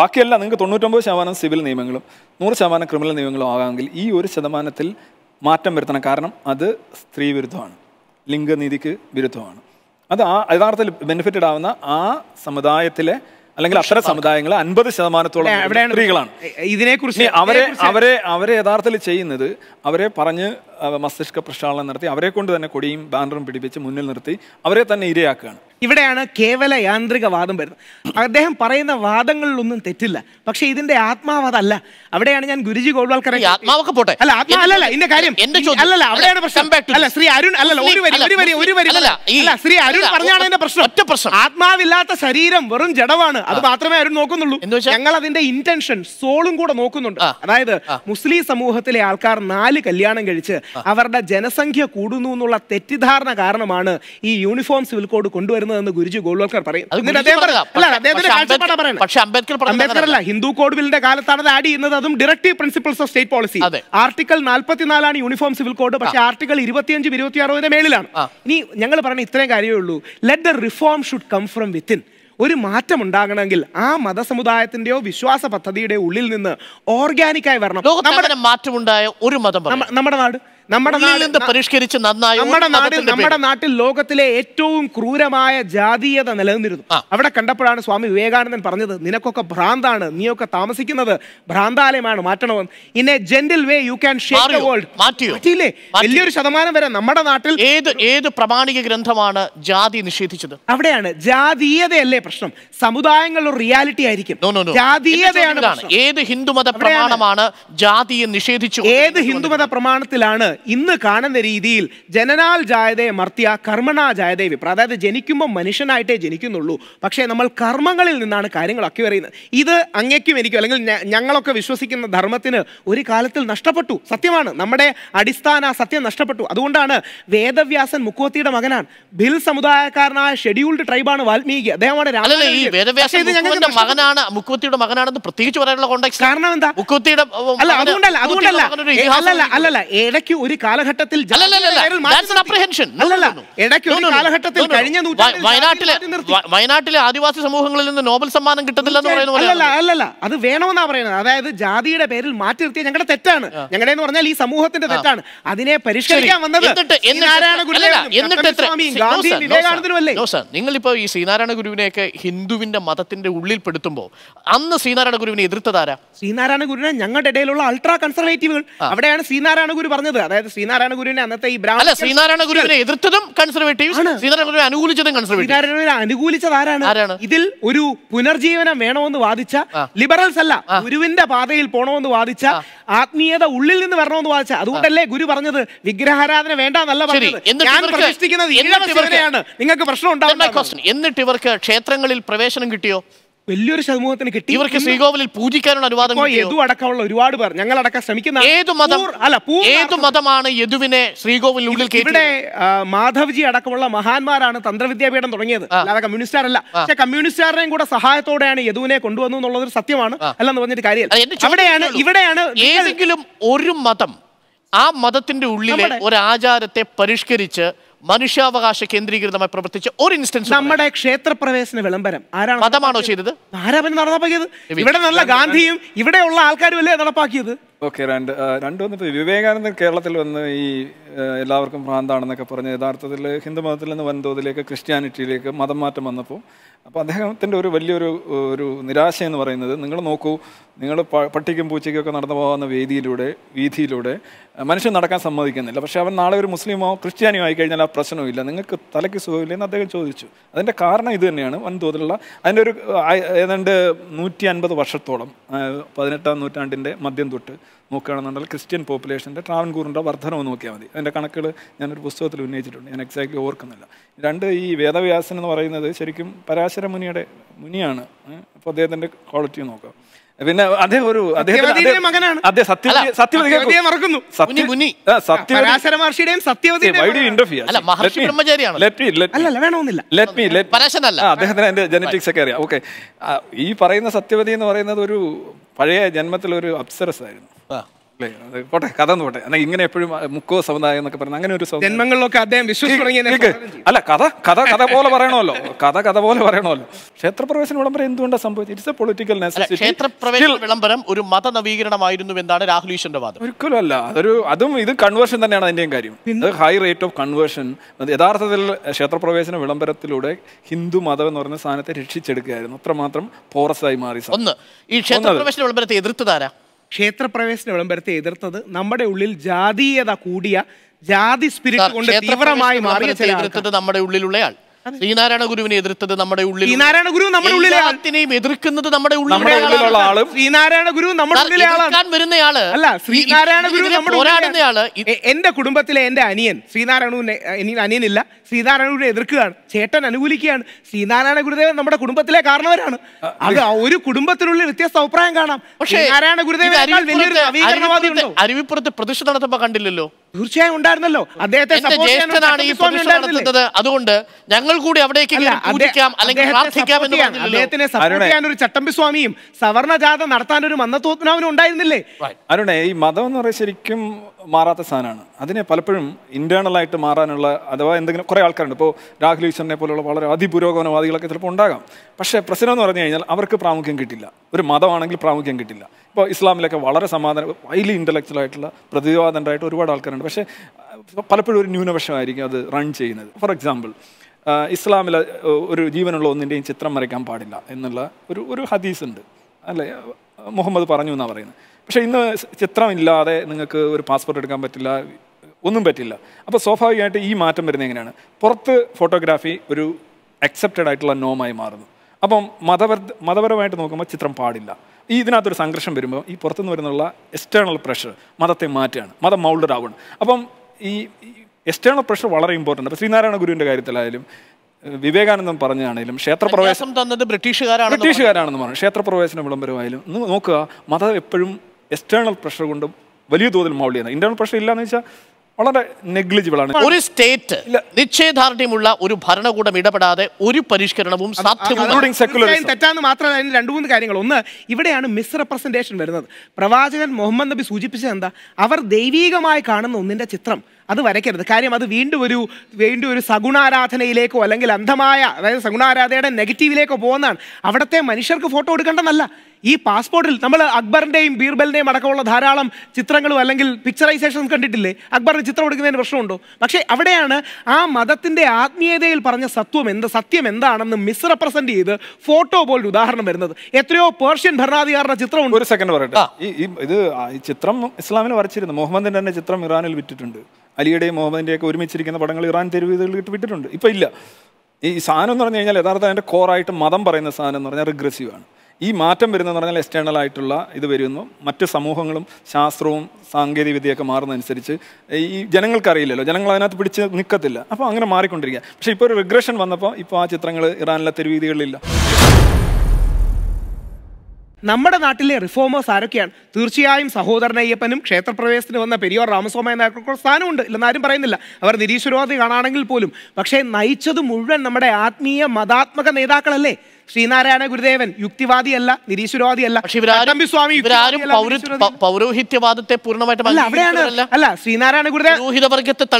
Speaker 2: ബാക്കിയല്ല നിങ്ങൾക്ക് തൊണ്ണൂറ്റൊമ്പത് ശതമാനം സിവിൽ നിയമങ്ങളും നൂറ് ശതമാനം ക്രിമിനൽ നിയമങ്ങളും ആകാമെങ്കിൽ ഈ ഒരു ശതമാനത്തിൽ മാറ്റം വരുത്തണം കാരണം അത് സ്ത്രീ വിരുദ്ധമാണ് ലിംഗനീതിക്ക് വിരുദ്ധമാണ് അത് ആ യഥാർത്ഥത്തിൽ ബെനിഫിറ്റഡ് ആവുന്ന ആ സമുദായത്തിലെ അല്ലെങ്കിൽ അത്തരം സമുദായങ്ങൾ അൻപത് ശതമാനത്തോളം സ്ത്രീകളാണ് ഇതിനെക്കുറിച്ച് അവരെ അവരെ അവരെ യഥാർത്ഥത്തിൽ ചെയ്യുന്നത് അവരെ പറഞ്ഞ് മസ്തിഷ്ക പ്രക്ഷാളനം നടത്തി അവരെ കൊണ്ട് തന്നെ കൊടിയും ബാനറും പിടിപ്പിച്ച് മുന്നിൽ നിർത്തി അവരെ തന്നെ ഇരയാക്കുകയാണ്
Speaker 1: ഇവിടെയാണ് കേവല യാന്ത്രികവാദം വരുന്നത് അദ്ദേഹം പറയുന്ന വാദങ്ങളിലൊന്നും തെറ്റില്ല പക്ഷെ ഇതിന്റെ ആത്മാവ് അതല്ല അവിടെയാണ് ഞാൻ ഗുരുജി ഗോൾവാൾക്കറെ ആത്മാവൊക്കെ പോട്ടെ അല്ല ആത്മാ അല്ലല്ല ഇന്റെ കാര്യം അല്ലല്ല അവിടെയാണ് പ്രശ്നം അല്ല ശ്രീ അരുൺ അല്ലല്ല ഒരു വരി ഒരു വരി ഒരു വരി അല്ല ശ്രീ അരുൺ പറഞ്ഞാണ് എന്റെ പ്രശ്നം ഒറ്റ പ്രശ്നം ആത്മാവില്ലാത്ത ശരീരം വെറും ജഡമാണ് അത് മാത്രമേ അരുൺ നോക്കുന്നുള്ളൂ ഞങ്ങൾ അതിന്റെ ഇന്റൻഷൻ സോളും കൂടെ നോക്കുന്നുണ്ട് അതായത് മുസ്ലിം സമൂഹത്തിലെ ആൾക്കാർ നാല് കല്യാണം കഴിച്ച് അവരുടെ ജനസംഖ്യ കൂടുന്നു എന്നുള്ള തെറ്റിദ്ധാരണ കാരണമാണ് ഈ യൂണിഫോം സിവിൽ കോഡ് കൊണ്ടുവരുന്നതെന്ന് ഗുരുജി ഗോൾവൽക്കർ പറയും അംബേദ്കർ അംബേദ്കർ അല്ല ഹിന്ദു കോഡ് ബില്ലിന്റെ കാലത്താണ് അത് ആഡ് ചെയ്യുന്നത് അതും directive principles of state policy article നാല്പത്തിനാലാണ് യൂണിഫോം സിവിൽ കോഡ് പക്ഷേ ആർട്ടിക്കൽ ഇരുപത്തിയഞ്ചും ഇരുപത്തി അറുപതിന്റെ മേളിലാണ് ഇനി ഞങ്ങൾ പറഞ്ഞ ഇത്രയും കാര്യമേ ഉള്ളൂ let the reform should come from within ഒരു മാറ്റം ഉണ്ടാകണമെങ്കിൽ ആ മതസമുദായത്തിന്റെയോ വിശ്വാസ പദ്ധതിയുടെ ഉള്ളിൽ നിന്ന് ഓർഗാനിക്കായി വരണം നമ്മുടെ മാറ്റമുണ്ടായ ഒരു മതം നമ്മുടെ നാട് നമ്മുടെ പരിഷ്കരിച്ച് നന്നായി നമ്മുടെ നാട്ടിൽ നമ്മുടെ നാട്ടിൽ ലോകത്തിലെ ഏറ്റവും ക്രൂരമായ ജാതീയത നിലനിന്നിരുന്നു അവിടെ കണ്ടപ്പോഴാണ് സ്വാമി വിവേകാനന്ദൻ പറഞ്ഞത് നിനക്കൊക്കെ ഭ്രാന്താണ് നീയൊക്കെ താമസിക്കുന്നത് ഭ്രാന്താലയമാണ് മാറ്റണമെന്ന് in a gentle way you can shake world മാറ്റിയില്ലേ വലിയൊരു ശതമാനം വരെ നമ്മുടെ നാട്ടിൽ ഏത് ഏത് പ്രമാണിക ഗ്രന്ഥമാണ് ജാതി നിഷേധിച്ചത് അവിടെയാണ് ജാതീയതയല്ലേ പ്രശ്നം സമുദായങ്ങളുടെ റിയാലിറ്റി ആയിരിക്കും ജാതീയതയാണ് ഏത് ഹിന്ദുമത പ്രമാണമാണ് ജാതിയെ നിഷേധിച്ചു ഏത് ഹിന്ദുമത പ്രമാണത്തിലാണ് ഇന്ന് കാണുന്ന രീതിയിൽ ജനനാൽ ജായതേ മർത്തിയ കർമ്മണാ ജായതേ വിപ്ര അതായത് ജനിക്കുമ്പോൾ മനുഷ്യനായിട്ടേ ജനിക്കുന്നുള്ളൂ പക്ഷേ നമ്മൾ കർമ്മങ്ങളിൽ നിന്നാണ് കാര്യങ്ങളൊക്കെ പറയുന്നത് ഇത് അങ്ങേക്കും എനിക്കും അല്ലെങ്കിൽ ഞങ്ങളൊക്കെ വിശ്വസിക്കുന്ന ധർമ്മത്തിന് ഒരു കാലത്തിൽ നഷ്ടപ്പെട്ടു സത്യമാണ് നമ്മുടെ അടിസ്ഥാന സത്യം നഷ്ടപ്പെട്ടു അതുകൊണ്ടാണ് വേദവ്യാസൻ മുക്കോത്തിയുടെ മകനാണ് ബിൽ സമുദായക്കാരനായ ഷെഡ്യൂൾഡ് ട്രൈബാണ് വാൽമീകി അദ്ദേഹമാണ് മകനാണ് മുക്കുവത്തിയുടെ മകനാണെന്ന് പ്രത്യേകിച്ച് പറയാനുള്ള കാരണം എന്താ അല്ല അതുകൊണ്ടല്ല അതുകൊണ്ടല്ല അല്ലല്ല അല്ലല്ല ഇടയ്ക്ക് ഒരു കാലഘട്ടത്തിൽ കഴിഞ്ഞ വയനാട്ടിലെ ആദിവാസി സമൂഹങ്ങളിൽ നിന്ന് നോബൽ സമ്മാനം കിട്ടത്തില്ല എന്ന് പറയുന്നത് അല്ലല്ല അത് വേണമെന്നാ പറയുന്നത് അതായത് ജാതിയുടെ പേരിൽ മാറ്റി നിർത്തിയ ഞങ്ങളുടെ തെറ്റാണ് ഞങ്ങളുടെ എന്ന് പറഞ്ഞാൽ ഈ സമൂഹത്തിന്റെ തെറ്റാണ് അതിനെ പരിഷ്കരിക്കാൻ വന്നത് നിങ്ങളിപ്പോ ഈ ശ്രീനാരായണ ഗുരുവിനെയൊക്കെ ഹിന്ദുവിന്റെ മതത്തിന്റെ ഉള്ളിൽ പെടുത്തുമ്പോ അന്ന് ശ്രീനാരായണ ഗുരുവിനെ എതിർത്തതാരാ ശ്രീനാരായണ ഗുരുവിനെ ഞങ്ങളുടെ ഇടയിലുള്ള അൾട്രാ കൺസർവേറ്റീവുകൾ അവിടെയാണ് ശ്രീനാരായണ ഗുരു പറഞ്ഞത് അതായത് അതായത് ശ്രീനാരായണ ഗുരുവിനെ അന്നത്തെ ഈ അല്ല ശ്രീനാരായണ ഗുരുവിനെ എതിർത്തതും കൺസർവേറ്റീവ് ശ്രീനാരായണ ഗുരുവിനെ അനുകൂലിച്ചതും കൺസർവേറ്റീവ് ശ്രീനാരായണ അനുകൂലിച്ചത് ആരാണ് ഇതിൽ ഒരു പുനർജീവനം വേണമെന്ന് വാദിച്ച ലിബറൽസ് അല്ല ഗുരുവിന്റെ പാതയിൽ പോണമെന്ന് വാദിച്ച ആത്മീയത ഉള്ളിൽ നിന്ന് വരണമെന്ന് വാദിച്ച അതുകൊണ്ടല്ലേ ഗുരു പറഞ്ഞത് വിഗ്രഹാരാധന വേണ്ട എന്നല്ല പറഞ്ഞത് ഞാൻ പ്രതിഷ്ഠിക്കുന്നത് നിങ്ങൾക്ക് പ്രശ്നം ഉണ്ടാവും എന്നിട്ട് ഇവർക്ക് ക്ഷേത്രങ്ങളിൽ പ്രവേശനം കിട്ടിയോ വലിയൊരു ശതമാനത്തിന് കിട്ടി ഇവർക്ക് ശ്രീകോവിലിൽ പൂജിക്കാനുള്ള അനുവാദം യദു അടക്കമുള്ള ഒരുപാട് പേർ ഞങ്ങൾ അടക്കം ശ്രമിക്കുന്ന ഏത് മതം അല്ല ഏത് മതമാണ് യദുവിനെ ശ്രീകോവിലിനുള്ളിൽ ഇവിടെ മാധവ്ജി അടക്കമുള്ള മഹാന്മാരാണ് തന്ത്രവിദ്യാപീഠം തുടങ്ങിയത് അല്ലാതെ അല്ല പക്ഷെ കമ്മ്യൂണിസ്റ്റാരുടെയും കൂടെ സഹായത്തോടെയാണ് യദുവിനെ കൊണ്ടുവന്നു എന്നുള്ളത് സത്യമാണ് അല്ലെന്ന് പറഞ്ഞിട്ട് കാര്യമില്ല അവിടെയാണ് ഇവിടെയാണ് ഏതെങ്കിലും ഒരു മതം ആ മതത്തിന്റെ ഉള്ളിലെ ഒരു ആചാരത്തെ പരിഷ്കരിച്ച് മനുഷ്യാവകാശ കേന്ദ്രീകൃതമായി പ്രവർത്തിച്ച ഒരു ഇൻസ്റ്റൻസ് നമ്മുടെ ക്ഷേത്രപ്രവേശന വിളംബരം ആരാണ് മതമാണോ ചെയ്തത് ആരാ പിന്നെ നടപ്പാക്കിയത് ഇവിടെ നല്ല ഗാന്ധിയും ഇവിടെയുള്ള ആൾക്കാരും അല്ലേ നടപ്പാക്കിയത്
Speaker 2: ഓക്കെ രണ്ട് രണ്ട് വന്നിട്ട് വിവേകാനന്ദൻ കേരളത്തിൽ വന്ന് ഈ എല്ലാവർക്കും ഭ്രാന്താണെന്നൊക്കെ പറഞ്ഞ് യഥാർത്ഥത്തിൽ ഹിന്ദു മതത്തിൽ നിന്ന് വൻതോതിലേക്ക് ക്രിസ്ത്യാനിറ്റിയിലേക്ക് മതം മാറ്റം വന്നപ്പോൾ അപ്പോൾ അദ്ദേഹത്തിൻ്റെ ഒരു വലിയൊരു ഒരു നിരാശ എന്ന് പറയുന്നത് നിങ്ങൾ നോക്കൂ നിങ്ങൾ പട്ടിക്കും പൂച്ചയ്ക്കൊക്കെ നടന്നു പോകുന്ന വേദിയിലൂടെ വീതിയിലൂടെ മനുഷ്യൻ നടക്കാൻ സമ്മതിക്കുന്നില്ല പക്ഷേ അവൻ നാളെ ഒരു മുസ്ലിമോ ക്രിസ്ത്യാനിയോ ആയി കഴിഞ്ഞാൽ ആ പ്രശ്നമില്ല നിങ്ങൾക്ക് തലയ്ക്ക് സുഖമില്ലെന്ന് അദ്ദേഹം ചോദിച്ചു അതിൻ്റെ കാരണം ഇത് തന്നെയാണ് വൻതോതിലുള്ള അതിൻ്റെ ഒരു ഏതാണ്ട് നൂറ്റി അൻപത് വർഷത്തോളം പതിനെട്ടാം നൂറ്റാണ്ടിൻ്റെ മദ്യം തൊട്ട് നോക്കുകയാണെന്നുണ്ടെങ്കിൽ ക്രിസ്ത്യൻ പോപ്പുലേഷൻ്റെ ട്രാവൻകൂറിൻ്റെ വർധനവ് നോക്കിയാൽ മതി അതിൻ്റെ കണക്കുകൾ ഞാനൊരു പുസ്തകത്തിൽ ഉന്നയിച്ചിട്ടുണ്ട് ഞാൻ എക്സാക്ട്ലി ഓർക്കുന്നില്ല രണ്ട് ഈ വേദവ്യാസൻ എന്ന് പറയുന്നത് ശരിക്കും പരാശര മുനിയുടെ മുനിയാണ് അപ്പോൾ അദ്ദേഹത്തിൻ്റെ ക്വാളിറ്റി നോക്കുക പിന്നെ അദ്ദേഹം ഒരു അദ്ദേഹത്തിന് അതിന്റെ ജനറ്റിക്സ് ഒക്കെ അറിയാം ഓക്കെ ഈ പറയുന്ന സത്യവതി എന്ന് പറയുന്നത് ഒരു പഴയ ജന്മത്തിൽ ഒരു അപ്സരസ് ആയിരുന്നു പോട്ടെ കഥ ഒന്ന് പോട്ടെ എന്നാൽ ഇങ്ങനെ എപ്പോഴും മുക്കോ സമുദായം എന്നൊക്കെ പറയുന്നത് അങ്ങനെ ഒരു ജന്മങ്ങളിലൊക്കെ അദ്ദേഹം വിശ്വസിച്ചു അല്ല കഥ കഥ കഥ പോലെ പറയണമല്ലോ കഥ കഥ പോലെ പറയണമല്ലോ ക്ഷേത്രപ്രവേശന വിളംബരം എന്തുകൊണ്ടാണ് സംഭവിച്ചത് ഇറ്റ്സ് എ പൊളിറ്റിക്കൽ
Speaker 1: ക്ഷേത്രപ്രവേശന വിളംബരം ഒരു മത നവീകരണമായിരുന്നു എന്നാണ് രാഹുൽ ഈശ്വരന്റെ വാദം
Speaker 2: ഒരിക്കലും അല്ല അതൊരു അതും ഇത് കൺവേർഷൻ തന്നെയാണ് അതിന്റെയും കാര്യം ഹൈ റേറ്റ് ഓഫ് കൺവേർഷൻ യഥാർത്ഥത്തിൽ ക്ഷേത്രപ്രവേശന വിളംബരത്തിലൂടെ ഹിന്ദു മതം എന്ന് പറഞ്ഞ സാധനത്തെ രക്ഷിച്ചെടുക്കുകയായിരുന്നു അത്രമാത്രം പോറസായി മാറി ഒന്ന് ഈ ക്ഷേത്രപ്രവേശന വിളംബരത്തെ എതിർത്തതാരാ ക്ഷേത്രപ്രവേശന വിളംബരത്തെ എതിർത്തത് നമ്മുടെ ഉള്ളിൽ ജാതീയത
Speaker 1: കൂടിയ ജാതി സ്പിരിറ്റ് കൊണ്ട് തീവ്രമായി മാറിയ നമ്മുടെ ഉള്ളിലുള്ളയാൾ ശ്രീനാരായണ ഗുരുവിനെ എതിർത്തത് നമ്മുടെ ഉള്ളിൽ ശ്രീനാരായണ ഗുരു നമ്മുടെ ഉള്ളിലെ ആത്തിനെയും എതിർക്കുന്നത് നമ്മുടെ ശ്രീനാരായണ ഗുരു നമ്മുടെ ഉള്ളിലെ ആളാണ് വരുന്നയാള് അല്ല ശ്രീനാരായണ ഗുരു നമ്മുടെ എന്റെ കുടുംബത്തിലെ എന്റെ അനിയൻ ശ്രീനാരായണ അനിയനില്ല ശ്രീനാരായണ ഗുരുവിനെ എതിർക്കുകയാണ് ചേട്ടൻ അനുകൂലിക്കുകയാണ് ശ്രീനാരായണ ഗുരുദേവൻ നമ്മുടെ കുടുംബത്തിലെ കാരണവരാണ് അത് ഒരു കുടുംബത്തിനുള്ളിൽ വ്യത്യസ്ത അഭിപ്രായം കാണാം പക്ഷേ നാരായണ ഗുരുദേവൻ അരുവിപ്പുറത്ത് പ്രതിഷ്ഠ നടത്തുമ്പോ കണ്ടില്ലല്ലോ തീർച്ചയായും ഉണ്ടായിരുന്നല്ലോ അദ്ദേഹത്തെ അതുകൊണ്ട് ഞങ്ങൾ കൂടി അവിടേക്ക് അദ്ദേഹത്തിനെ സപ്പോർട്ട് ചെയ്യാൻ ഒരു ചട്ടമ്പി സ്വാമിയും സവർണ ജാഥ നടത്താൻ ഒരു മന്നത്തോത്തനാവിനും ഉണ്ടായിരുന്നില്ലേ
Speaker 2: അരുണേ ഈ മതം എന്ന് പറയുന്നത് ശരിക്കും മാറാത്ത സാധനമാണ് അതിനെ പലപ്പോഴും ഇന്റേണലായിട്ട് മാറാനുള്ള അഥവാ എന്തെങ്കിലും കുറേ ആൾക്കാരുണ്ട് ഇപ്പോൾ രാഹുൽ ഈശ്വരനെ പോലുള്ള വളരെ അതിപുരോഗമനവാദികളൊക്കെ ചിലപ്പോൾ ഉണ്ടാകാം പക്ഷേ പ്രശ്നം എന്ന് പറഞ്ഞു കഴിഞ്ഞാൽ അവർക്ക് പ്രാമുഖ്യം കിട്ടില്ല ഒരു മതമാണെങ്കിൽ പ്രാമുഖ്യം കിട്ടില്ല ഇപ്പോൾ ഇസ്ലാമിലൊക്കെ വളരെ സമാധാന ഹൈലി ഇൻ്റലക്ച്വൽ ആയിട്ടുള്ള പ്രതിവാദമുണ്ടായിട്ട് ഒരുപാട് ആൾക്കാരുണ്ട് പക്ഷേ പലപ്പോഴും ഒരു ന്യൂനപക്ഷമായിരിക്കും അത് റൺ ചെയ്യുന്നത് ഫോർ എക്സാമ്പിൾ ഇസ്ലാമിൽ ഒരു ജീവനുള്ള ഒന്നിൻ്റെയും ചിത്രം വരയ്ക്കാൻ പാടില്ല എന്നുള്ള ഒരു ഒരു ഹദീസ് ഉണ്ട് അല്ലേ മുഹമ്മദ് പറഞ്ഞു എന്നാണ് പറയുന്നത് പക്ഷേ ഇന്ന് ചിത്രമില്ലാതെ നിങ്ങൾക്ക് ഒരു പാസ്പോർട്ട് എടുക്കാൻ പറ്റില്ല ഒന്നും പറ്റില്ല അപ്പോൾ സ്വാഭാവികമായിട്ട് ഈ മാറ്റം വരുന്നത് എങ്ങനെയാണ് പുറത്ത് ഫോട്ടോഗ്രാഫി ഒരു അക്സെപ്റ്റഡ് ആയിട്ടുള്ള നോമായി മാറുന്നു അപ്പം മതപര മതപരമായിട്ട് നോക്കുമ്പോൾ ചിത്രം പാടില്ല ഈ ഇതിനകത്തൊരു സംഘർഷം വരുമ്പോൾ ഈ പുറത്തുനിന്ന് വരുന്നുള്ള എക്സ്റ്റേണൽ പ്രഷർ മതത്തെ മാറ്റുകയാണ് മതം മൗൾഡർ ആവുകയാണ് അപ്പം ഈ എക്സ്റ്റേണൽ പ്രഷർ വളരെ ഇമ്പോർട്ടൻ്റ് അപ്പോൾ ശ്രീനാരായണ ഗുരുവിൻ്റെ കാര്യത്തിലായാലും വിവേകാനന്ദം പറഞ്ഞാണെങ്കിലും ക്ഷേത്രപ്രവേശനം തന്നത് ബ്രിട്ടീഷുകാരാണ് ബ്രിട്ടീഷുകാരാണെന്ന് പറഞ്ഞു ക്ഷേത്രപ്രവേശന വിളംബരമായാലും ഒന്ന് നോക്കുക മതം എപ്പോഴും എക്സ്റ്റേണൽ പ്രഷർ കൊണ്ട് വലിയ തോതിൽ മൗളിയാണ് ഇന്റേണൽ പ്രഷർ ഇല്ലാന്ന് വെച്ചാൽ വളരെ നെഗ്ലിജിബിൾ ആണ് ഒരു സ്റ്റേറ്റ് നിശ്ചയദാർഢ്യമുള്ള ഒരു ഭരണകൂടം
Speaker 1: ഇടപെടാതെ ഒരു പരിഷ്കരണവും തെറ്റാന്ന് മാത്രമല്ല അതിന് രണ്ടു മൂന്ന് കാര്യങ്ങൾ ഒന്ന് ഇവിടെയാണ് മിസ്റെപ്രസെൻറ്റേഷൻ വരുന്നത് പ്രവാചകൻ മുഹമ്മദ് നബി സൂചിപ്പിച്ചത് എന്താ അവർ ദൈവീകമായി കാണുന്ന ഒന്നിൻ്റെ ചിത്രം അത് വരയ്ക്കരുത് കാര്യം അത് വീണ്ടും ഒരു വീണ്ടും ഒരു സഗുണാരാധനയിലേക്കോ അല്ലെങ്കിൽ അന്ധമായ അതായത് സഗുണാരാധനയുടെ നെഗറ്റീവിലേക്കോ പോകുന്നതാണ് അവിടുത്തെ മനുഷ്യർക്ക് ഫോട്ടോ എടുക്കേണ്ടതല്ല ഈ പാസ്പോർട്ടിൽ നമ്മൾ അക്ബറിൻ്റെയും ബീർബലിൻ്റെയും അടക്കമുള്ള ധാരാളം ചിത്രങ്ങളും അല്ലെങ്കിൽ പിക്ചറൈസേഷൻസ് കണ്ടിട്ടില്ലേ അക്ബറിന് ചിത്രം എടുക്കുന്നതിന് പ്രശ്നമുണ്ടോ പക്ഷേ അവിടെയാണ് ആ മതത്തിൻ്റെ ആത്മീയതയിൽ പറഞ്ഞ സത്വം എന്ത് സത്യം എന്താണെന്ന് മിസ്റെപ്രസെൻ്റ് ചെയ്ത് ഫോട്ടോ പോലൊരു ഉദാഹരണം വരുന്നത് എത്രയോ പേർഷ്യൻ
Speaker 2: ഭരണാധികാരുടെ ചിത്രമുണ്ട് ഒരു സെക്കൻഡ് പറയട്ടെ ഈ ഇത് ചിത്രം ഇസ്ലാമിൽ വരച്ചിരുന്നു മുഹമ്മദിൻ്റെ തന്നെ ചിത്രം ഇറാനിൽ വിറ്റിട്ടുണ്ട് അലിയുടെയും മുഹമ്മദിൻ്റെയൊക്കെ ഒരുമിച്ചിരിക്കുന്ന പടങ്ങൾ ഇറാൻ ഇട്ട് വിട്ടിട്ടുണ്ട് ഇപ്പം ഇല്ല ഈ സാധനം എന്ന് പറഞ്ഞു കഴിഞ്ഞാൽ യഥാർത്ഥം അതിൻ്റെ കോറായിട്ട് മതം പറയുന്ന സാധനം എന്ന് പറഞ്ഞാൽ റിഗ്രസീവ് ആണ് ഈ മാറ്റം വരുന്നതെന്ന് പറഞ്ഞാൽ എക്സ്റ്റേണൽ ആയിട്ടുള്ള ഇത് വരുന്നു മറ്റ് സമൂഹങ്ങളും ശാസ്ത്രവും സാങ്കേതികവിദ്യയൊക്കെ മാറുന്നതനുസരിച്ച് ഈ ജനങ്ങൾക്കറിയില്ലല്ലോ ജനങ്ങൾ അതിനകത്ത് പിടിച്ച് നിൽക്കത്തില്ല അപ്പോൾ അങ്ങനെ മാറിക്കൊണ്ടിരിക്കുക പക്ഷേ ഇപ്പോൾ ഒരു റിഗ്രഷൻ വന്നപ്പോൾ ഇപ്പോൾ ആ ചിത്രങ്ങൾ ഇറാനിലെ തെരുവീതികളിലില്ല
Speaker 1: നമ്മുടെ നാട്ടിലെ റിഫോമേഴ്സ് ആരൊക്കെയാണ് തീർച്ചയായും സഹോദരനയ്യപ്പനും ക്ഷേത്രപ്രവേശത്തിന് വന്ന പെരിയോർ രാമസ്വാമി നായർക്കൊക്കെ സ്ഥാനമുണ്ട് ഇല്ലെന്നാരും പറയുന്നില്ല അവർ നിരീശ്വരവാദികളാണെങ്കിൽ പോലും പക്ഷേ നയിച്ചത് മുഴുവൻ നമ്മുടെ ആത്മീയ മതാത്മക നേതാക്കളല്ലേ ശ്രീനാരായണ ഗുരുദേവൻ യുക്തിവാദിയല്ല നിരീശ്വരവാദിയല്ല പൗരോഹിത്യവാദത്തെ അല്ല ശ്രീനാരായണ ഗുരുദേവൻ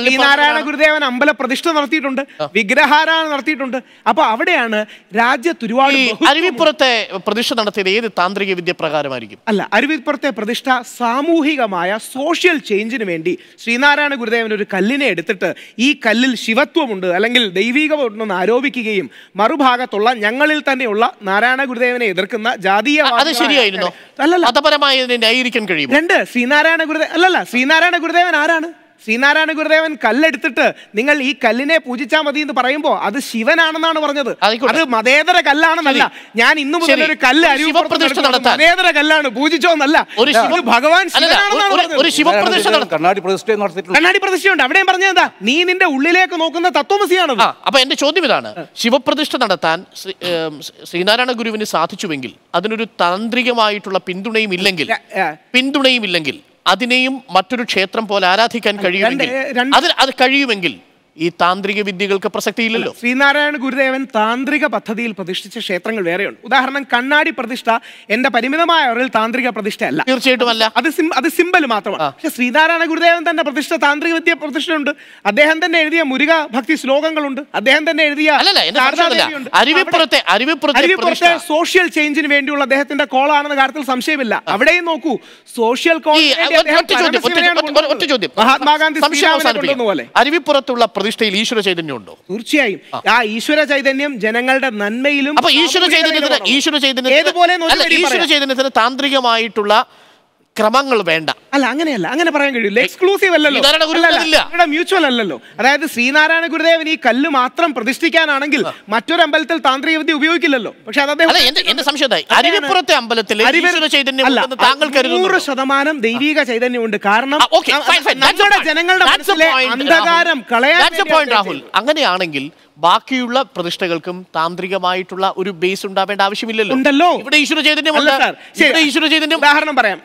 Speaker 1: ശ്രീനാരായണ ഗുരുദേവൻ അമ്പല പ്രതിഷ്ഠ നടത്തിയിട്ടുണ്ട് വിഗ്രഹാരാധന നടത്തിയിട്ടുണ്ട് അപ്പൊ അവിടെയാണ് രാജ്യത്തുരുവാടി അരുവിപ്പുറത്തെ പ്രതിഷ്ഠ നടത്തിയത് ഏത് താന്ത്രിക വിദ്യ പ്രകാരമായിരിക്കും അല്ല അരുവിപ്പുറത്തെ പ്രതിഷ്ഠ സാമൂഹികമായ സോഷ്യൽ ചേഞ്ചിന് വേണ്ടി ശ്രീനാരായണ ഗുരുദേവൻ ഒരു കല്ലിനെ എടുത്തിട്ട് ഈ കല്ലിൽ ശിവത്വമുണ്ട് അല്ലെങ്കിൽ ദൈവികമുണ്ടെന്ന് ആരോപിക്കുകയും മറുഭാഗത്തുള്ള ഞങ്ങളിൽ തന്നെ തന്നെയുള്ള നാരായണ ഗുരുദേവനെ എതിർക്കുന്ന ജാതീയ അത് ശരിയായിരുന്നു അല്ലല്ലോ മതപരമായ കഴിയും രണ്ട് ശ്രീനാരായണ ഗുരുദേവ അല്ലല്ല ശ്രീനാരായണ ഗുരുദേവൻ ആരാണ് ശ്രീനാരായണ ഗുരുദേവൻ കല്ലെടുത്തിട്ട് നിങ്ങൾ ഈ കല്ലിനെ പൂജിച്ചാൽ മതി എന്ന് പറയുമ്പോ അത് ശിവനാണെന്നാണ് പറഞ്ഞത് അത് മതേതര കല്ലാണെന്നല്ല ഞാൻ ഇന്ന് മുതൽ ഒരു കല്ല് മതേതര കല്ലാണ് പൂജിച്ചോന്നല്ല ഭഗവാൻ കണ്ണാടി പ്രതിഷ്ഠയുണ്ട് അവിടെയും പറഞ്ഞത് എന്താ നീ നിന്റെ ഉള്ളിലേക്ക് നോക്കുന്ന തത്വമസിയാണ് അപ്പൊ എന്റെ ചോദ്യം ഇതാണ് ശിവപ്രതിഷ്ഠ നടത്താൻ ശ്രീനാരായണ ഗുരുവിന് സാധിച്ചുവെങ്കിൽ അതിനൊരു താന്ത്രികമായിട്ടുള്ള പിന്തുണയും ഇല്ലെങ്കിൽ പിന്തുണയും ഇല്ലെങ്കിൽ അതിനെയും മറ്റൊരു ക്ഷേത്രം പോലെ ആരാധിക്കാൻ കഴിയുമെങ്കിൽ അത് അത് കഴിയുമെങ്കിൽ ഈ താന്ത്രിക വിദ്യകൾക്ക് പ്രസക്തിയില്ലല്ലോ ശ്രീനാരായണ ഗുരുദേവൻ താന്ത്രിക പദ്ധതിയിൽ പ്രതിഷ്ഠിച്ച ക്ഷേത്രങ്ങൾ വേറെയുണ്ട് ഉദാഹരണം കണ്ണാടി പ്രതിഷ്ഠ എന്റെ പരിമിതമായ അറിവിൽ താന്ത്രിക പ്രതിഷ്ഠ അല്ല തീർച്ചയായിട്ടും അല്ല അത് അത് സിമ്പൽ മാത്രമാണ് പക്ഷെ ശ്രീനാരായണ ഗുരുദേവൻ തന്നെ പ്രതിഷ്ഠ താന്ത്രിക വിദ്യ പ്രതിഷ്ഠയുണ്ട് അദ്ദേഹം തന്നെ എഴുതിയ മുരുക ഭക്തി ശ്ലോകങ്ങളുണ്ട് അദ്ദേഹം തന്നെ എഴുതിയ അരുവിപ്പുറത്തെ സോഷ്യൽ ചേഞ്ചിന് വേണ്ടിയുള്ള അദ്ദേഹത്തിന്റെ കോളാണെന്ന കാര്യത്തിൽ സംശയമില്ല അവിടെയും നോക്കൂ സോഷ്യൽ കോൾ മഹാത്മാഗാന്ധി അരുവിപ്പുറത്തുള്ള പ്രതിഷ്ഠയിൽ ഈശ്വര ചൈതന്യം ഉണ്ടോ തീർച്ചയായും ആ ഈശ്വര ചൈതന്യം ജനങ്ങളുടെ നന്മയിലും അപ്പൊ ഈശ്വര ചൈതന്യത്തിന് ഈശ്വര ചൈതന്യത്തിന് ഈശ്വര ചൈതന്യത്തിന് താന്ത്രികമായിട്ടുള്ള ക്രമങ്ങൾ വേണ്ട അല്ല അങ്ങനെയല്ല അങ്ങനെ പറയാൻ കഴിയില്ല എക്സ്ക്ലൂസീവ് അല്ലല്ലോ മ്യൂച്വൽ അല്ലല്ലോ അതായത് ശ്രീനാരായണ ഗുരുദേവൻ ഈ കല്ല് മാത്രം പ്രതിഷ്ഠിക്കാനാണെങ്കിൽ മറ്റൊരു അമ്പലത്തിൽ താന്ത്രിക വിദ്യ ഉപയോഗിക്കില്ലല്ലോ പക്ഷെ അമ്പലത്തിൽ നൂറ് ശതമാനം ദൈവിക ചൈതന്യമുണ്ട് കാരണം നമ്മുടെ ജനങ്ങളുടെ മനസ്സിലെ അന്ധകാരം കളയാൻ രാഹുൽ അങ്ങനെയാണെങ്കിൽ ബാക്കിയുള്ള പ്രതിഷ്ഠകൾക്കും താന്ത്രികമായിട്ടുള്ള ഒരു ബേസ് ഉണ്ടാവേണ്ട ആവശ്യമില്ലല്ലോ ഉണ്ടല്ലോ ഇവിടെ ഈശ്വര ചൈതന്യം ഉദാഹരണം പറയാം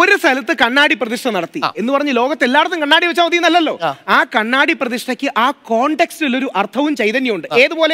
Speaker 1: ഒരു സ്ഥലത്ത് കണ്ണാടി പ്രതിഷ്ഠ നടത്തി എന്ന് പറഞ്ഞ് ലോകത്ത് എല്ലായിടത്തും കണ്ണാടി വെച്ചാൽ മതി എന്നല്ലോ ആ കണ്ണാടി പ്രതിഷ്ഠയ്ക്ക് ആ കോണ്ടെക്സ്റ്റിൽ ഒരു അർത്ഥവും ചൈതന്യമുണ്ട് ഏതുപോലെ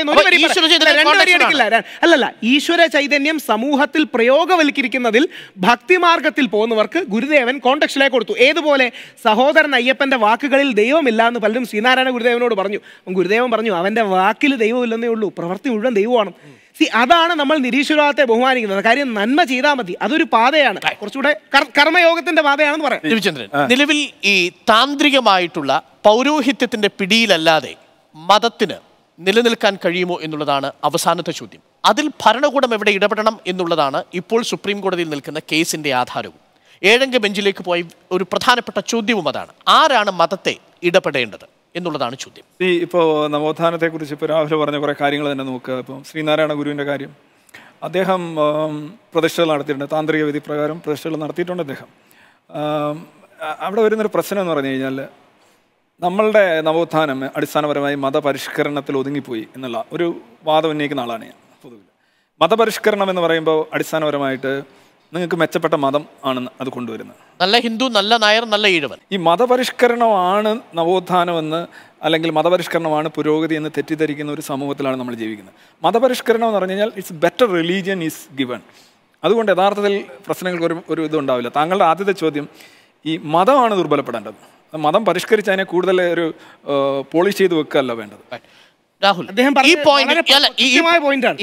Speaker 1: അല്ലല്ല ഈശ്വര ചൈതന്യം സമൂഹത്തിൽ പ്രയോഗവൽക്കരിക്കുന്നതിൽ ഭക്തിമാർഗത്തിൽ പോകുന്നവർക്ക് ഗുരുദേവൻ കോണ്ടെക്സ്റ്റിലേക്ക് കൊടുത്തു ഏതുപോലെ സഹോദരൻ അയ്യപ്പന്റെ വാക്കുകളിൽ ദൈവമില്ല എന്ന് പലരും ശ്രീനാരായണ ഗുരുദേവനോട് പറഞ്ഞു ഗുരുദേവൻ പറഞ്ഞു അവന്റെ വാക്കിൽ ദൈവമില്ലെന്നേ ഉള്ളൂ പ്രവൃത്തി മുഴുവൻ ദൈവമാണ് സി അതാണ് നമ്മൾ നിരീശ്വരവാദത്തെ ബഹുമാനിക്കുന്നത് കാര്യം നന്മ ചെയ്താൽ മതി അതൊരു പാതയാണ് കുറച്ചുകൂടെ കർമ്മയോഗത്തിന്റെ പാതയാണെന്ന് പറയാം രവിചന്ദ്രൻ നിലവിൽ ഈ താന്ത്രികമായിട്ടുള്ള പൗരോഹിത്യത്തിന്റെ പിടിയിലല്ലാതെ മതത്തിന് നിലനിൽക്കാൻ കഴിയുമോ എന്നുള്ളതാണ് അവസാനത്തെ ചോദ്യം അതിൽ ഭരണകൂടം എവിടെ ഇടപെടണം എന്നുള്ളതാണ് ഇപ്പോൾ സുപ്രീം കോടതിയിൽ നിൽക്കുന്ന കേസിന്റെ ആധാരവും ഏഴംഗ ബെഞ്ചിലേക്ക് പോയി ഒരു പ്രധാനപ്പെട്ട ചോദ്യവും അതാണ് ആരാണ്
Speaker 2: മതത്തെ ഇടപെടേണ്ടത് എന്നുള്ളതാണ് ചോദ്യം ഈ ഇപ്പോൾ കുറിച്ച് ഇപ്പോൾ രാഹുൽ പറഞ്ഞ കുറേ കാര്യങ്ങൾ തന്നെ നോക്കുക ഇപ്പോൾ ശ്രീനാരായണ ഗുരുവിൻ്റെ കാര്യം അദ്ദേഹം പ്രതിഷ്ഠകൾ നടത്തിയിട്ടുണ്ട് താന്ത്രിക വിധി പ്രകാരം പ്രതിഷ്ഠകൾ നടത്തിയിട്ടുണ്ട് അദ്ദേഹം അവിടെ വരുന്നൊരു പ്രശ്നം എന്ന് പറഞ്ഞു കഴിഞ്ഞാൽ നമ്മളുടെ നവോത്ഥാനം അടിസ്ഥാനപരമായി മതപരിഷ്കരണത്തിൽ ഒതുങ്ങിപ്പോയി എന്നുള്ള ഒരു വാദം ഉന്നയിക്കുന്ന ആളാണ് ഞാൻ പൊതുവിൽ മതപരിഷ്കരണം എന്ന് പറയുമ്പോൾ അടിസ്ഥാനപരമായിട്ട് നിങ്ങൾക്ക് മെച്ചപ്പെട്ട മതം ആണ് അത് കൊണ്ടുവരുന്നത് നല്ല ഹിന്ദു നല്ല നായർ നല്ല ഈഴവൻ ഈ മതപരിഷ്കരണമാണ് നവോത്ഥാനമെന്ന് അല്ലെങ്കിൽ മതപരിഷ്കരണമാണ് പുരോഗതി എന്ന് തെറ്റിദ്ധരിക്കുന്ന ഒരു സമൂഹത്തിലാണ് നമ്മൾ ജീവിക്കുന്നത് മതപരിഷ്കരണം എന്ന് പറഞ്ഞു കഴിഞ്ഞാൽ it's better religion is given അതുകൊണ്ട് യഥാർത്ഥത്തിൽ പ്രശ്നങ്ങൾക്ക് ഒരു ഒരു ഇതുണ്ടാവില്ല താങ്കളുടെ ആദ്യത്തെ ചോദ്യം ഈ മതമാണ് ദുർബലപ്പെടേണ്ടത് മതം പരിഷ്കരിച്ചതിനെ കൂടുതൽ ഒരു പോളിഷ് ചെയ്ത് വെക്കുകയല്ല വേണ്ടത്
Speaker 1: രാഹുൽ അദ്ദേഹം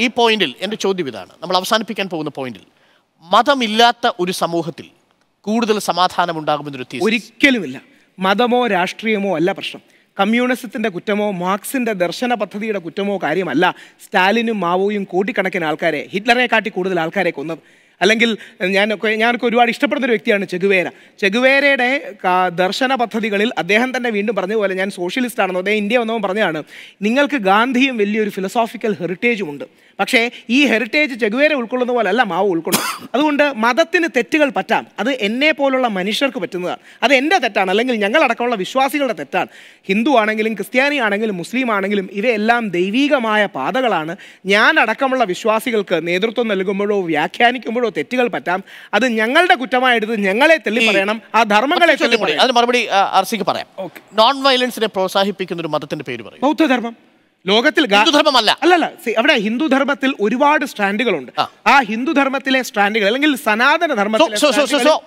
Speaker 1: ഈ പോയിന്റിൽ എന്റെ ചോദ്യം ഇതാണ് നമ്മൾ അവസാനിപ്പിക്കാൻ പോകുന്ന പോയിന്റിൽ മതമില്ലാത്ത ഒരു സമൂഹത്തിൽ കൂടുതൽ സമാധാനം ഉണ്ടാകുമെന്നൊരു ഒരിക്കലുമില്ല മതമോ രാഷ്ട്രീയമോ അല്ല പ്രശ്നം കമ്മ്യൂണിസത്തിൻ്റെ കുറ്റമോ മാർക്സിൻ്റെ ദർശന പദ്ധതിയുടെ കുറ്റമോ കാര്യമല്ല സ്റ്റാലിനും മാവോയും കോടിക്കണക്കിന് ആൾക്കാരെ ഹിറ്റ്ലറെ കാട്ടി കൂടുതൽ ആൾക്കാരെ കൊന്നത് അല്ലെങ്കിൽ ഞാനൊക്കെ ഞാനൊക്കെ ഒരുപാട് ഇഷ്ടപ്പെടുന്ന ഒരു വ്യക്തിയാണ് ചെഗുവേര ചെഗുവേരയുടെ ദർശന പദ്ധതികളിൽ അദ്ദേഹം തന്നെ വീണ്ടും പറഞ്ഞതുപോലെ ഞാൻ സോഷ്യലിസ്റ്റ് അദ്ദേഹം ഇന്ത്യ വന്നവൻ പറഞ്ഞതാണ് നിങ്ങൾക്ക് ഗാന്ധിയും വലിയൊരു ഫിലോസോഫിക്കൽ ഹെറിറ്റേജും ഉണ്ട് പക്ഷേ ഈ ഹെറിറ്റേജ് ചെഗുവേരെ ഉൾക്കൊള്ളുന്ന പോലെ അല്ല മാവ് ഉൾക്കൊള്ളും അതുകൊണ്ട് മതത്തിന് തെറ്റുകൾ പറ്റാം അത് എന്നെ പോലുള്ള മനുഷ്യർക്ക് പറ്റുന്നതാണ് അത് എൻ്റെ തെറ്റാണ് അല്ലെങ്കിൽ ഞങ്ങളടക്കമുള്ള വിശ്വാസികളുടെ തെറ്റാണ് ഹിന്ദു ആണെങ്കിലും ക്രിസ്ത്യാനി ആണെങ്കിലും മുസ്ലിം ആണെങ്കിലും ഇവയെല്ലാം ദൈവീകമായ പാതകളാണ് ഞാൻ അടക്കമുള്ള വിശ്വാസികൾക്ക് നേതൃത്വം നൽകുമ്പോഴോ വ്യാഖ്യാനിക്കുമ്പോഴോ തെറ്റുകൾ പറ്റാം അത് ഞങ്ങളുടെ കുറ്റമായെടുത്ത് ഞങ്ങളെ തെള്ളി പറയണം ആ ധർമ്മങ്ങളെ തെള്ളി പറയണം അതിന് മറുപടി പറയാം നോൺ വയലൻസിനെ പ്രോത്സാഹിപ്പിക്കുന്ന ഒരു മതത്തിന്റെ പേര് പറയും ബൗദ്ധധർമ്മം ലോകത്തിൽ ഹിന്ദുധർമ്മമല്ല അല്ലല്ല അവിടെ ഹിന്ദുധർമ്മത്തിൽ ഒരുപാട് സ്റ്റാൻഡുകളുണ്ട് ആ ഹിന്ദുധർമ്മത്തിലെ സ്റ്റാൻഡുകൾ അല്ലെങ്കിൽ സനാതന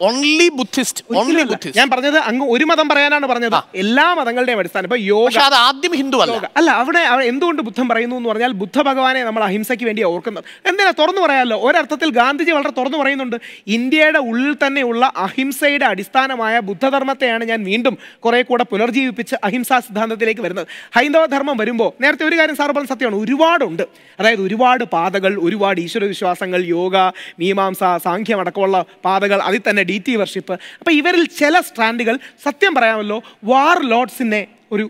Speaker 1: ഓൺലി ബുദ്ധിസ്റ്റ് ഓൺലി ബുദ്ധിസ്റ്റ് ഞാൻ പറഞ്ഞത് അങ്ങ് ഒരു മതം പറയാനാണ് പറഞ്ഞത് എല്ലാ മതങ്ങളുടെയും അടിസ്ഥാനം ഇപ്പൊ യോഗ ആദ്യം ഹിന്ദു അല്ല അല്ല അവിടെ എന്തുകൊണ്ട് ബുദ്ധം പറയുന്നു എന്ന് പറഞ്ഞാൽ ബുദ്ധ ഭഗവാനെ നമ്മൾ അഹിംസയ്ക്ക് വേണ്ടി ഓർക്കുന്നത് എന്തിനാ തുറന്നു പറയാമല്ലോ ഒരർത്ഥത്തിൽ ഗാന്ധിജി വളരെ തുറന്നു പറയുന്നുണ്ട് ഇന്ത്യയുടെ ഉള്ളിൽ തന്നെയുള്ള അഹിംസയുടെ അടിസ്ഥാനമായ ബുദ്ധധർമ്മത്തെയാണ് ഞാൻ വീണ്ടും കുറെ കൂടെ പുനർജീവിപ്പിച്ച് അഹിംസാ സിദ്ധാന്തത്തിലേക്ക് വരുന്നത് ഹൈന്ദവ ധർമ്മം വരുമ്പോൾ നേരത്തെ ഒരു കാര്യം സാർ പറഞ്ഞ സത്യമാണ് ഒരുപാടുണ്ട് അതായത് ഒരുപാട് പാതകൾ ഒരുപാട് ഈശ്വരവിശ്വാസങ്ങൾ യോഗ മീമാംസ സാഖ്യം അടക്കമുള്ള പാതകൾ അതിൽ തന്നെ ഡി ടി വർഷിപ്പ് അപ്പോൾ ഇവരിൽ ചില സ്റ്റാൻഡുകൾ സത്യം പറയാമല്ലോ വാർ ലോഡ്സിനെ ഒരു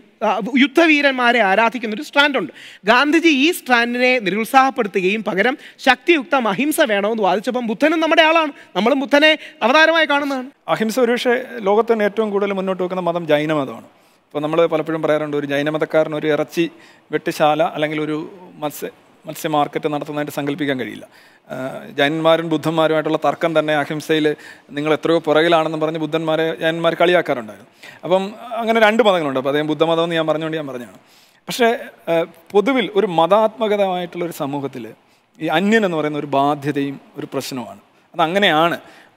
Speaker 1: യുദ്ധവീരന്മാരെ ആരാധിക്കുന്ന ഒരു സ്റ്റാൻഡുണ്ട് ഗാന്ധിജി ഈ സ്റ്റാൻഡിനെ നിരുത്സാഹപ്പെടുത്തുകയും പകരം ശക്തിയുക്ത അഹിംസ വേണമെന്ന് വാദിച്ചപ്പം ബുദ്ധനും നമ്മുടെ ആളാണ്
Speaker 2: നമ്മളും ബുദ്ധനെ അവതാരമായി കാണുന്നതാണ് അഹിംസ ഒരുപക്ഷെ ലോകത്തിന് ഏറ്റവും കൂടുതൽ മുന്നോട്ട് വെക്കുന്ന മതം ജൈനമതമാണ് ഇപ്പോൾ നമ്മൾ പലപ്പോഴും പറയാറുണ്ട് ഒരു ജൈനമതക്കാരൻ ഒരു ഇറച്ചി വെട്ടിശാല അല്ലെങ്കിൽ ഒരു മത്സ്യ മത്സ്യ മാർക്കറ്റ് നടത്തുന്നതായിട്ട് സങ്കല്പിക്കാൻ കഴിയില്ല ജൈനന്മാരും ബുദ്ധന്മാരുമായിട്ടുള്ള തർക്കം തന്നെ അഹിംസയിൽ നിങ്ങൾ എത്രയോ പുറകിലാണെന്ന് പറഞ്ഞ് ബുദ്ധന്മാരെ ജൈനന്മാർ കളിയാക്കാറുണ്ടായിരുന്നു അപ്പം അങ്ങനെ രണ്ട് മതങ്ങളുണ്ട് അപ്പോൾ അദ്ദേഹം ബുദ്ധമതം എന്ന് ഞാൻ പറഞ്ഞുകൊണ്ട് ഞാൻ പറഞ്ഞതാണ് പക്ഷേ പൊതുവിൽ ഒരു മതാത്മകതമായിട്ടുള്ള ഒരു സമൂഹത്തിൽ ഈ അന്യൻ എന്ന് പറയുന്ന ഒരു ബാധ്യതയും ഒരു പ്രശ്നമാണ് അതങ്ങനെയാണ്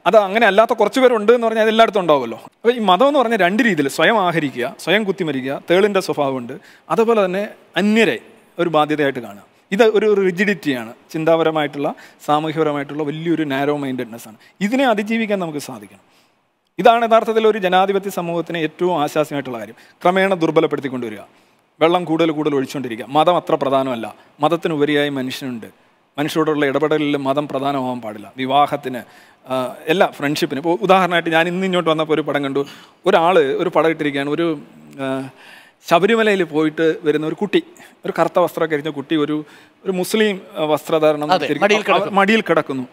Speaker 2: അത് അങ്ങനെ അല്ലാത്ത കുറച്ച് പേരുണ്ട് എന്ന് പറഞ്ഞാൽ അത് എല്ലായിടത്തും ഉണ്ടാവുമല്ലോ അപ്പോൾ ഈ മതം എന്ന് പറഞ്ഞാൽ രണ്ട് രീതിയിൽ സ്വയം ആഹരിക്കുക സ്വയം കുത്തിമരിക്കുക തേളിൻ്റെ സ്വഭാവമുണ്ട് അതുപോലെ തന്നെ അന്യരെ ഒരു ബാധ്യതയായിട്ട് കാണുക ഇത് ഒരു റിജിഡിറ്റിയാണ് ചിന്താപരമായിട്ടുള്ള സാമൂഹ്യപരമായിട്ടുള്ള വലിയൊരു നാരോ മൈൻഡഡ്നെസ് ആണ് ഇതിനെ അതിജീവിക്കാൻ നമുക്ക് സാധിക്കണം ഇതാണ് യഥാർത്ഥത്തിൽ ഒരു ജനാധിപത്യ സമൂഹത്തിന് ഏറ്റവും ആശാസ്യമായിട്ടുള്ള കാര്യം ക്രമേണ ദുർബലപ്പെടുത്തിക്കൊണ്ടുവരിക വെള്ളം കൂടുതൽ കൂടുതൽ ഒഴിച്ചുകൊണ്ടിരിക്കുക മതം അത്ര പ്രധാനമല്ല മതത്തിനുപരിയായി മനുഷ്യനുണ്ട് മനുഷ്യരോടുള്ള ഇടപെടലിൽ മതം പ്രധാനമാവാൻ പാടില്ല വിവാഹത്തിന് എല്ലാ ഫ്രണ്ട്ഷിപ്പിന് ഇപ്പോൾ ഉദാഹരണമായിട്ട് ഞാൻ ഇന്ന് ഇങ്ങോട്ട് വന്നപ്പോൾ ഒരു പടം കണ്ടു ഒരാൾ ഒരു പടം ഇട്ടിരിക്കുകയാണ് ഒരു ശബരിമലയിൽ പോയിട്ട് വരുന്ന ഒരു കുട്ടി ഒരു കറുത്ത വസ്ത്രമൊക്കെ അരിഞ്ഞ കുട്ടി ഒരു ഒരു മുസ്ലിം വസ്ത്രധാരണം മടിയിൽ കിടക്കുന്നു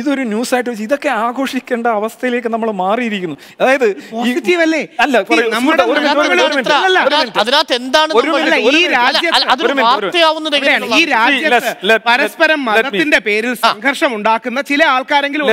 Speaker 2: ഇതൊരു ന്യൂസ് ആയിട്ട് വെച്ച് ഇതൊക്കെ ആഘോഷിക്കേണ്ട അവസ്ഥയിലേക്ക് നമ്മൾ മാറിയിരിക്കുന്നു അതായത് അല്ല എന്താണ് ഈ രാജ്യത്ത് പരസ്പരം
Speaker 1: പേരിൽ സംഘർഷം ഉണ്ടാക്കുന്ന ചില ആൾക്കാരെങ്കിലും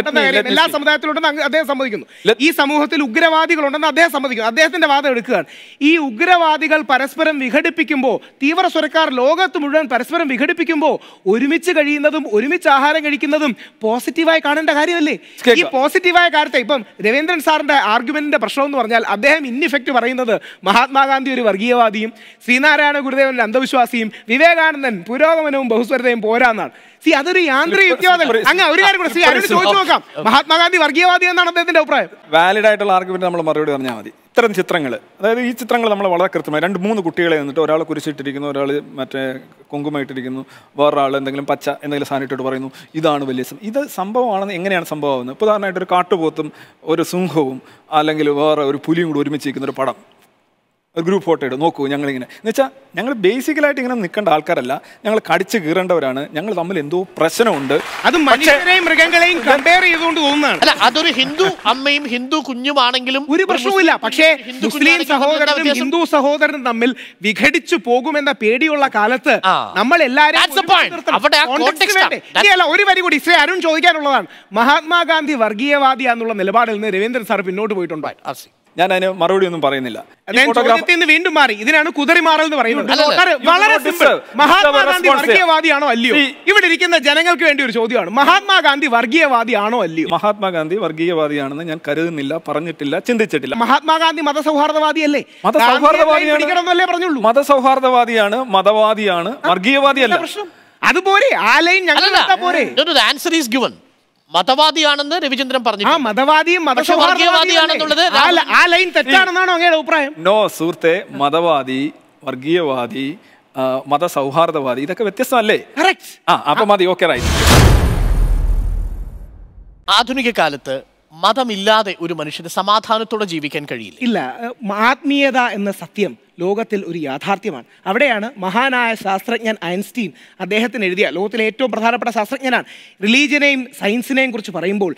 Speaker 1: എല്ലാ സമുദായത്തിലുണ്ടെന്ന് അദ്ദേഹം സമ്മതിക്കുന്നു ഈ സമൂഹത്തിൽ ഉഗ്രവാദികൾ ഉണ്ടെന്ന് അദ്ദേഹം സമ്മതിക്കുന്നു അദ്ദേഹത്തിന്റെ വാദം എടുക്കുകയാണ് ഈ ഉഗ്രവാദികൾ പരസ്പരം വിഘടിപ്പിക്കുമ്പോൾ തീവ്ര സ്വരക്കാർ ലോകത്ത് മുഴുവൻ പരസ്പരം വിഘടിപ്പിക്കുമ്പോൾ ഒരുമിച്ച് കഴിയുന്നതും ഒരുമിച്ച് ആഹാരം കഴിക്കുന്നതും പോസിറ്റീവ് പോസിറ്റീവായി കാണേണ്ട കാര്യമല്ലേ ഈ പോസിറ്റീവായ കാര്യത്തെ ഇപ്പം രവീന്ദ്രൻ സാറിന്റെ ആർഗ്യുമെന്റിന്റെ പ്രശ്നം എന്ന് പറഞ്ഞാൽ അദ്ദേഹം ഇന്നിഫെക്റ്റ് പറയുന്നത് മഹാത്മാഗാന്ധി ഒരു വർഗീയവാദിയും ശ്രീനാരായണ ഗുരുദേവൻ അന്ധവിശ്വാസിയും വിവേകാനന്ദൻ പുരോഗമനവും ബഹുസ്വരതയും പോരാന്നാണ് സി അതൊരു യാന്ത്രിക യുക്തിവാദം അങ്ങ് ഒരു കാര്യം കൂടെ സി അരുൺ ചോദിച്ചു നോക്കാം മഹാത്മാഗാന്ധി വർഗീയവാദി എന്നാണ് അദ്ദേഹത്തിന്റെ അഭിപ്രായം
Speaker 2: വാലിഡ് ആയിട്ടുള്ള ആർഗ്യുമെന്റ് നമ്മൾ മറുപടി പറഞ്ഞാൽ മതി ഇത്തരം ചിത്രങ്ങൾ അതായത് ഈ ചിത്രങ്ങൾ നമ്മൾ വളരെ കൃത്യമായി രണ്ട് മൂന്ന് കുട്ടികളെ നിന്നിട്ട് ഒരാൾ കുരിശിട്ടിരിക്കുന്നു ഒരാൾ മറ്റേ കുങ്കുമായിട്ടിരിക്കുന്നു വേറൊരാൾ എന്തെങ്കിലും പച്ച എന്തെങ്കിലും സാധനമായിട്ട് പറയുന്നു ഇതാണ് വലിയ ഇത് സംഭവമാണെന്ന് എങ്ങനെയാണ് സംഭവമാകുന്നത് ഉദാഹരണമായിട്ട് ഒരു കാട്ടുപോത്തും ഒരു സിംഹവും അല്ലെങ്കിൽ വേറെ ഒരു പുലിയും കൂടി ഒരുമിച്ചിരിക്കുന്ന ഒരു പടം ഒരു ഗ്രൂപ്പ് ഫോട്ടോ ഇടും നോക്കൂ ഞങ്ങളിങ്ങനെ എന്ന് വെച്ചാൽ ഞങ്ങൾ ബേസിക്കലായിട്ട് ഇങ്ങനെ നിൽക്കേണ്ട ആൾക്കാരല്ല ഞങ്ങൾ കടിച്ചു കീറേണ്ടവരാണ് ഞങ്ങൾ തമ്മിൽ എന്തോ പ്രശ്നമുണ്ട് അത് മനുഷ്യരെയും മൃഗങ്ങളെയും
Speaker 1: കമ്പയർ ചെയ്തുകൊണ്ട് തോന്നുന്നതാണ് അല്ല അതൊരു ഹിന്ദു അമ്മയും ഹിന്ദു കുഞ്ഞുമാണെങ്കിലും ഒരു പ്രശ്നവുമില്ല പക്ഷേ മുസ്ലിം സഹോദരനും ഹിന്ദു സഹോദരനും തമ്മിൽ വിഘടിച്ചു പോകുമെന്ന പേടിയുള്ള കാലത്ത് നമ്മൾ എല്ലാവരും ഒരു വരി കൂടി ശ്രീ അരുൺ ചോദിക്കാനുള്ളതാണ് മഹാത്മാഗാന്ധി വർഗീയവാദിയാന്നുള്ള നിലപാടിൽ നിന്ന് രവീന്ദ്രൻ സാർ പിന്നോട്ട് പോയിട്ടുണ്ടോ
Speaker 2: ഞാൻ അതിന് മറുപടി ഒന്നും പറയുന്നില്ല
Speaker 1: വീണ്ടും മാറി ഇതിനാണ് കുതിറി മാറൽ എന്ന് പറയുന്നത് വളരെ സിമ്പിൾ വർഗീയവാദിയാണോ അല്ലയോ ഇവിടെ ഇരിക്കുന്ന ജനങ്ങൾക്ക് വേണ്ടി ഒരു ചോദ്യമാണ് മഹാത്മാഗാന്ധി വർഗീയവാദിയാണോ അല്ലയോ മഹാത്മാഗാന്ധി
Speaker 2: വർഗീയവാദിയാണെന്ന് ഞാൻ കരുതുന്നില്ല പറഞ്ഞിട്ടില്ല ചിന്തിച്ചിട്ടില്ല
Speaker 1: മഹാത്മാഗാന്ധി മതസൗഹാർദ്ദവാദിയല്ലേ
Speaker 2: അല്ലേ പറഞ്ഞുള്ളൂ മതസൗഹാർദ്ദവാദിയാണ് മതവാദിയാണ് വർഗീയവാദിയല്ല പ്രശ്നം
Speaker 1: അതുപോലെ ആലയും ഞങ്ങൾ പോരെ ആൻസർ ഈസ് ഗിവൺ മതവാദിയാണെന്ന് രവിചന്ദ്രൻ പറഞ്ഞു ആ മതവാദിയും മതവാദിയാണെന്നുള്ളത് ആ ലൈൻ തെറ്റാണെന്നാണോ അങ്ങയുടെ
Speaker 2: അഭിപ്രായം നോ സുഹൃത്തെ മതവാദി വർഗീയവാദി മതസൗഹാർദ്ദവാദി ഇതൊക്കെ വ്യത്യസ്തമല്ലേ ആ അപ്പൊ മതി ഓക്കെ റൈറ്റ് ആധുനിക കാലത്ത്
Speaker 1: മതമില്ലാതെ ഒരു മനുഷ്യന് സമാധാനത്തോടെ ജീവിക്കാൻ കഴിയില്ല ഇല്ല ആത്മീയത എന്ന സത്യം ലോകത്തിൽ ഒരു യാഥാർത്ഥ്യമാണ് അവിടെയാണ് മഹാനായ ശാസ്ത്രജ്ഞൻ ഐൻസ്റ്റീൻ അദ്ദേഹത്തിന് എഴുതിയ ലോകത്തിലെ ഏറ്റവും പ്രധാനപ്പെട്ട ശാസ്ത്രജ്ഞനാണ് റിലീജിയനെയും സയൻസിനെയും കുറിച്ച് പറയുമ്പോൾ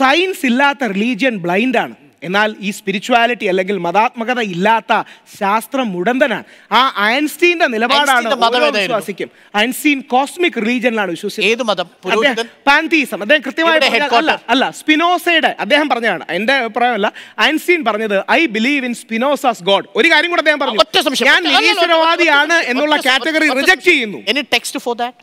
Speaker 1: സയൻസ് ഇല്ലാത്ത റിലീജിയൻ ബ്ലൈൻഡാണ് എന്നാൽ ഈ സ്പിരിച്വാലിറ്റി അല്ലെങ്കിൽ മതാത്മകത ഇല്ലാത്ത ശാസ്ത്രം മുടന്തനാണ് ആ ഐൻസ്റ്റീന്റെ നിലപാടാണ് വിശ്വാസിക്കും അയൻസ്റ്റീൻ കോസ്മിക് റിലീജിയനിലാണ് വിശ്വസിക്കുന്നത് അദ്ദേഹം കൃത്യമായിട്ട് അല്ല അല്ല സ്പിനോസയുടെ അദ്ദേഹം പറഞ്ഞതാണ് എന്റെ അഭിപ്രായമല്ല അയൻസ്റ്റീൻ പറഞ്ഞത് I believe in Spinoza's God ഒരു കാര്യം കൂടെ അദ്ദേഹം പറഞ്ഞു ഞാൻ നിരീശ്വരവാദിയാണ് എന്നുള്ള കാറ്റഗറി റിജക്ട് ചെയ്യുന്നു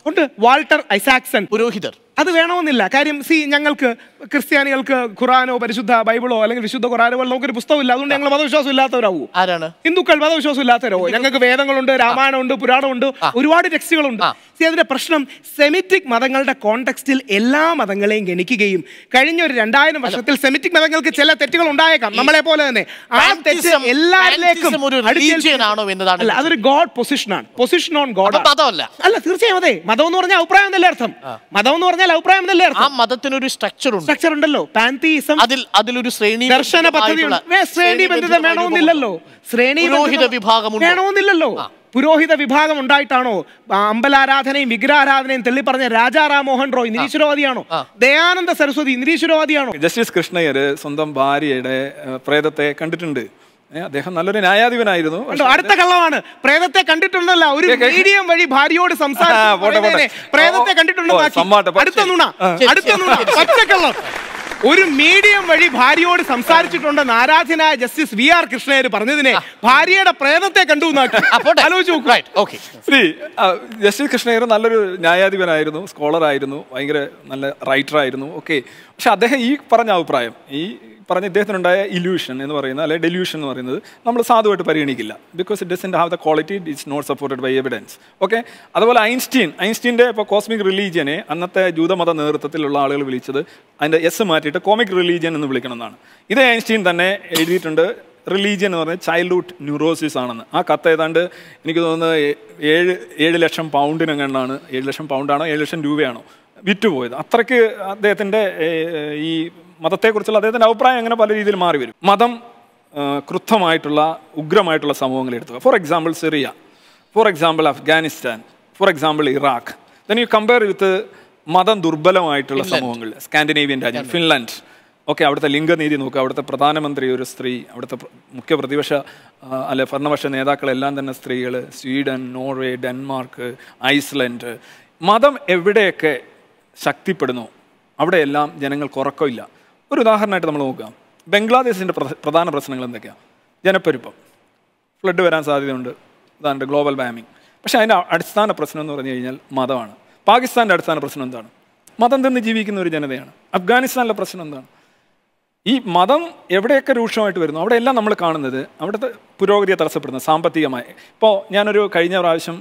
Speaker 1: ഉണ്ട് വാൾട്ടർ ഐസാക്സൺ പുരോഹിതർ അത് വേണമെന്നില്ല കാര്യം സി ഞങ്ങൾക്ക് ക്രിസ്ത്യാനികൾക്ക് ഖുറാനോ പരിശുദ്ധ ബൈബിളോ അല്ലെങ്കിൽ വിശുദ്ധ ഖുറാനോ നമുക്കൊരു പുസ്തകമില്ല അതുകൊണ്ട് ഞങ്ങൾ മതവിശ്വാസം ഇല്ലാത്തവരാവൂ ആരാണ് ഹിന്ദുക്കൾ മതവിശ്വാസം ഇല്ലാത്തവരോ ഞങ്ങൾക്ക് വേദങ്ങളുണ്ട് രാമായണമുണ്ട് പുരാണമുണ്ട് ഒരുപാട് ടെക്സ്റ്റുകളുണ്ട് സി അതിന്റെ പ്രശ്നം സെമിറ്റിക് മതങ്ങളുടെ കോണ്ടെക്സ്റ്റിൽ എല്ലാ മതങ്ങളെയും ഗണിക്കുകയും കഴിഞ്ഞ ഒരു രണ്ടായിരം വർഷത്തിൽ സെമിറ്റിക് മതങ്ങൾക്ക് ചില തെറ്റുകൾ ഉണ്ടായേക്കാം നമ്മളെ പോലെ തന്നെ ആ തെറ്റ് എല്ലാവരിലേക്കും അല്ല അതൊരു ഗോഡ് പൊസിഷനാണ് പൊസിഷൻ ഓൺ ഗോഡ് അല്ല തീർച്ചയായും അതെ മതം എന്ന് പറഞ്ഞാൽ അഭിപ്രായം അർത്ഥം മതം എന്ന് പറഞ്ഞാൽ എന്നാൽ അഭിപ്രായം എന്നല്ലേ ആ ഒരു സ്ട്രക്ചർ ഉണ്ട് സ്ട്രക്ചർ ഉണ്ടല്ലോ പാന്തീസം അതിൽ അതിലൊരു ശ്രേണി ദർശന പദ്ധതി ശ്രേണി ബന്ധിതം വേണമെന്നില്ലല്ലോ ശ്രേണി പുരോഹിത വിഭാഗം വേണമെന്നില്ലല്ലോ പുരോഹിത വിഭാഗം ഉണ്ടായിട്ടാണോ അമ്പലാരാധനയും വിഗ്രഹാരാധനയും തള്ളിപ്പറഞ്ഞ രാജാ രാമോഹൻ റോയ് നിരീശ്വരവാദിയാണോ ദയാനന്ദ സരസ്വതി നിരീശ്വരവാദിയാണോ
Speaker 2: ജസ്റ്റിസ് കൃഷ്ണയ്യർ സ്വന്തം ഭാര്യയുടെ പ്രേതത്തെ കണ്ടിട്ടുണ്ട് അദ്ദേഹം നല്ലൊരു ന്യായാധിപനായിരുന്നു അടുത്ത
Speaker 1: കള്ളമാണ് പ്രേതത്തെ കണ്ടിട്ടുണ്ടല്ല ഒരു മീഡിയം വഴി ഭാര്യയോട് സംസാരിച്ചു പ്രേതത്തെ കണ്ടിട്ടുണ്ടോ
Speaker 2: അടുത്ത അടുത്ത
Speaker 1: ഒരു മീഡിയം വഴി ഭാര്യയോട് സംസാരിച്ചിട്ടുണ്ടെന്ന് ആരാധനായ ജസ്റ്റിസ് വി ആർ കൃഷ്ണയർ പറഞ്ഞതിനെ ഭാര്യയുടെ പ്രേതത്തെ കണ്ടു
Speaker 2: ശ്രീ ജസ്റ്റിസ് കൃഷ്ണയർ നല്ലൊരു ന്യായാധിപനായിരുന്നു സ്കോളർ ആയിരുന്നു ഭയങ്കര നല്ല റൈറ്റർ ആയിരുന്നു ഓക്കെ പക്ഷെ അദ്ദേഹം ഈ പറഞ്ഞ അഭിപ്രായം ഈ പറഞ്ഞ ഇദ്ദേഹത്തിനുണ്ടായ ഇല്യൂഷൻ എന്ന് പറയുന്നത് അല്ലെങ്കിൽ ഡെല്യൂഷൻ എന്ന് പറയുന്നത് നമ്മൾ സാധുവായിട്ട് പരിഗണിക്കില്ല because it doesn't have the quality it's not supported by evidence okay അതുപോലെ ഐൻസ്റ്റീൻ ഐൻസ്റ്റീൻ്റെ ഇപ്പോൾ കോസ്മിക് റിലീജിയനെ അന്നത്തെ ജൂതമത നേതൃത്വത്തിലുള്ള ആളുകൾ വിളിച്ചത് അതിൻ്റെ എസ് മാറ്റിയിട്ട് കോമിക് റിലീജിയൻ എന്ന് എന്നാണ് ഇതേ ഐൻസ്റ്റീൻ തന്നെ എഴുതിയിട്ടുണ്ട് റിലീജിയൻ എന്ന് പറഞ്ഞാൽ ചൈൽഡ്ഹുഡ് ന്യൂറോസിസ് ആണെന്ന് ആ കത്ത് ഏതാണ്ട് എനിക്ക് തോന്നുന്നത് ഏഴ് ഏഴ് ലക്ഷം പൗണ്ടിനെങ്ങാണ്ടാണ് ഏഴ് ലക്ഷം പൗണ്ടാണോ ഏഴ് ലക്ഷം രൂപയാണോ വിറ്റുപോയത് അത്രയ്ക്ക് അദ്ദേഹത്തിൻ്റെ ഈ മതത്തെക്കുറിച്ചുള്ള അദ്ദേഹത്തിൻ്റെ അഭിപ്രായം അങ്ങനെ പല രീതിയിൽ മാറി വരും മതം ക്രുദ്ധമായിട്ടുള്ള ഉഗ്രമായിട്ടുള്ള സമൂഹങ്ങൾ എടുത്തുക for example Syria for example Afghanistan for example Iraq then you compare with മതം ദുർബലമായിട്ടുള്ള സമൂഹങ്ങൾ സ്കാൻഡിനേവിയൻ രാജ്യം ഫിൻലാൻഡ് ഓക്കെ അവിടുത്തെ ലിംഗനീതി നോക്കുക അവിടുത്തെ പ്രധാനമന്ത്രി ഒരു സ്ത്രീ അവിടുത്തെ മുഖ്യ പ്രതിപക്ഷ അല്ലെ ഭരണപക്ഷ നേതാക്കളെല്ലാം തന്നെ സ്ത്രീകൾ സ്വീഡൻ നോർവേ ഡെൻമാർക്ക് ഐസ്ലൻഡ് മതം എവിടെയൊക്കെ ശക്തിപ്പെടുന്നു അവിടെയെല്ലാം ജനങ്ങൾക്ക് ഉറക്കമില്ല ഒരു ഉദാഹരണമായിട്ട് നമ്മൾ നോക്കാം ബംഗ്ലാദേശിൻ്റെ പ്രധാന പ്രശ്നങ്ങൾ എന്തൊക്കെയാണ് ജനപ്പെരുപ്പം ഫ്ലഡ് വരാൻ സാധ്യതയുണ്ട് അതാണ് ഗ്ലോബൽ വാമിംഗ് പക്ഷേ അതിൻ്റെ അടിസ്ഥാന പ്രശ്നം എന്ന് പറഞ്ഞു കഴിഞ്ഞാൽ മതമാണ് പാകിസ്ഥാൻ്റെ അടിസ്ഥാന പ്രശ്നം എന്താണ് മതം തന്നെ ജീവിക്കുന്ന ഒരു ജനതയാണ് അഫ്ഗാനിസ്ഥാനിലെ പ്രശ്നം എന്താണ് ഈ മതം എവിടെയൊക്കെ രൂക്ഷമായിട്ട് വരുന്നു അവിടെ എല്ലാം നമ്മൾ കാണുന്നത് അവിടുത്തെ പുരോഗതിയെ തടസ്സപ്പെടുന്നത് സാമ്പത്തികമായി ഇപ്പോൾ ഞാനൊരു കഴിഞ്ഞ പ്രാവശ്യം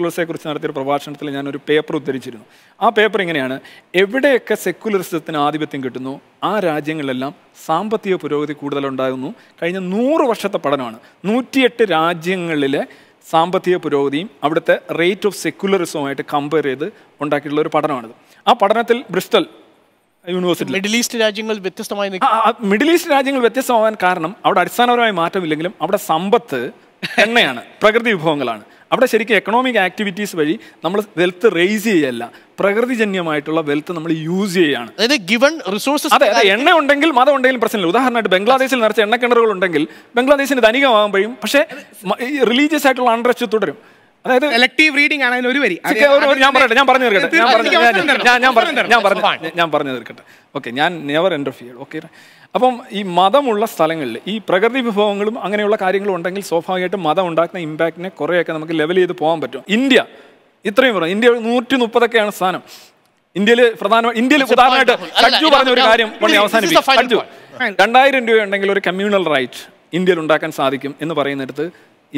Speaker 2: കുറിച്ച് നടത്തിയൊരു പ്രഭാഷണത്തിൽ ഞാനൊരു പേപ്പർ ഉദ്ധരിച്ചിരുന്നു ആ പേപ്പർ ഇങ്ങനെയാണ് എവിടെയൊക്കെ സെക്യുലറിസത്തിന് ആധിപത്യം കിട്ടുന്നു ആ രാജ്യങ്ങളിലെല്ലാം സാമ്പത്തിക പുരോഗതി കൂടുതലുണ്ടാകുന്നു കഴിഞ്ഞ നൂറ് വർഷത്തെ പഠനമാണ് നൂറ്റിയെട്ട് രാജ്യങ്ങളിലെ സാമ്പത്തിക പുരോഗതിയും അവിടുത്തെ റേറ്റ് ഓഫ് സെക്യുലറിസവുമായിട്ട് കമ്പയർ ചെയ്ത് ഉണ്ടാക്കിയിട്ടുള്ള ഒരു പഠനമാണിത് ആ പഠനത്തിൽ ബ്രിസ്റ്റൽ യൂണിവേഴ്സിറ്റി മിഡിൽ ഈസ്റ്റ് രാജ്യങ്ങൾ വ്യത്യസ്തമായി മിഡിൽ ഈസ്റ്റ് രാജ്യങ്ങൾ വ്യത്യസ്തമാവാൻ കാരണം അവിടെ അടിസ്ഥാനപരമായ മാറ്റമില്ലെങ്കിലും അവിടെ സമ്പത്ത് എണ്ണയാണ് പ്രകൃതി വിഭവങ്ങളാണ് അവിടെ ശരിക്കും എക്കണോമിക് ആക്ടിവിറ്റീസ് വഴി നമ്മൾ വെൽത്ത് റേസ് ചെയ്യല്ല പ്രകൃതിജന്യമായിട്ടുള്ള വെൽത്ത് നമ്മൾ യൂസ് ചെയ്യാണ് അതായത് ഗിവൺ റിസോഴ്സസ് അതെ അതെ എണ്ണ ഉണ്ടെങ്കിൽ മതം ഉണ്ടെങ്കിലും പ്രശ്നമില്ല ഉദാഹരണമായിട്ട് ബംഗ്ലാദേശിൽ നിറച്ച എണ്ണക്കിണറുകൾ ഉണ്ടെങ്കിൽ ബംഗ്ലാദേശിന് ധനികമാകുമ്പോഴും പക്ഷേ റിലീജിയസ് ആയിട്ടുള്ള അൺറസ്റ്റ് തുടരും അതായത് എലക്ടീവ് റീഡിംഗ് ആണ് അതിന് ഒരു വരി ഞാൻ പറയട്ടെ ഞാൻ പറഞ്ഞു തീർക്കട്ടെ ഞാൻ പറഞ്ഞു ഞാൻ ഞാൻ പറഞ്ഞു ഞാൻ പറഞ്ഞു തീർക്കട്ടെ ഓക്കെ ഞാൻ നെവർ എൻഡർഫിയർ ഓക്കെ അപ്പം ഈ മതമുള്ള സ്ഥലങ്ങളിൽ ഈ പ്രകൃതി വിഭവങ്ങളും അങ്ങനെയുള്ള കാര്യങ്ങളും ഉണ്ടെങ്കിൽ സ്വാഭാവികമായിട്ടും മതം ഉണ്ടാക്കുന്ന ഇമ്പാക്റ്റിനെ കുറേയൊക്കെ നമുക്ക് ലെവൽ ചെയ്ത് പോകാൻ പറ്റും ഇന്ത്യ ഇത്രയും പറഞ്ഞു ഇന്ത്യ നൂറ്റി മുപ്പതൊക്കെയാണ് സ്ഥാനം ഇന്ത്യയിൽ പ്രധാന ഇന്ത്യയിൽ ഉദാഹരണമായിട്ട് അജ്ജു പറഞ്ഞ ഒരു കാര്യം അവസാനിപ്പിക്കും രണ്ടായിരം രൂപ ഉണ്ടെങ്കിൽ ഒരു കമ്മ്യൂണൽ റൈറ്റ് ഇന്ത്യയിൽ ഉണ്ടാക്കാൻ സാധിക്കും എന്ന് പറയുന്നിടത്ത്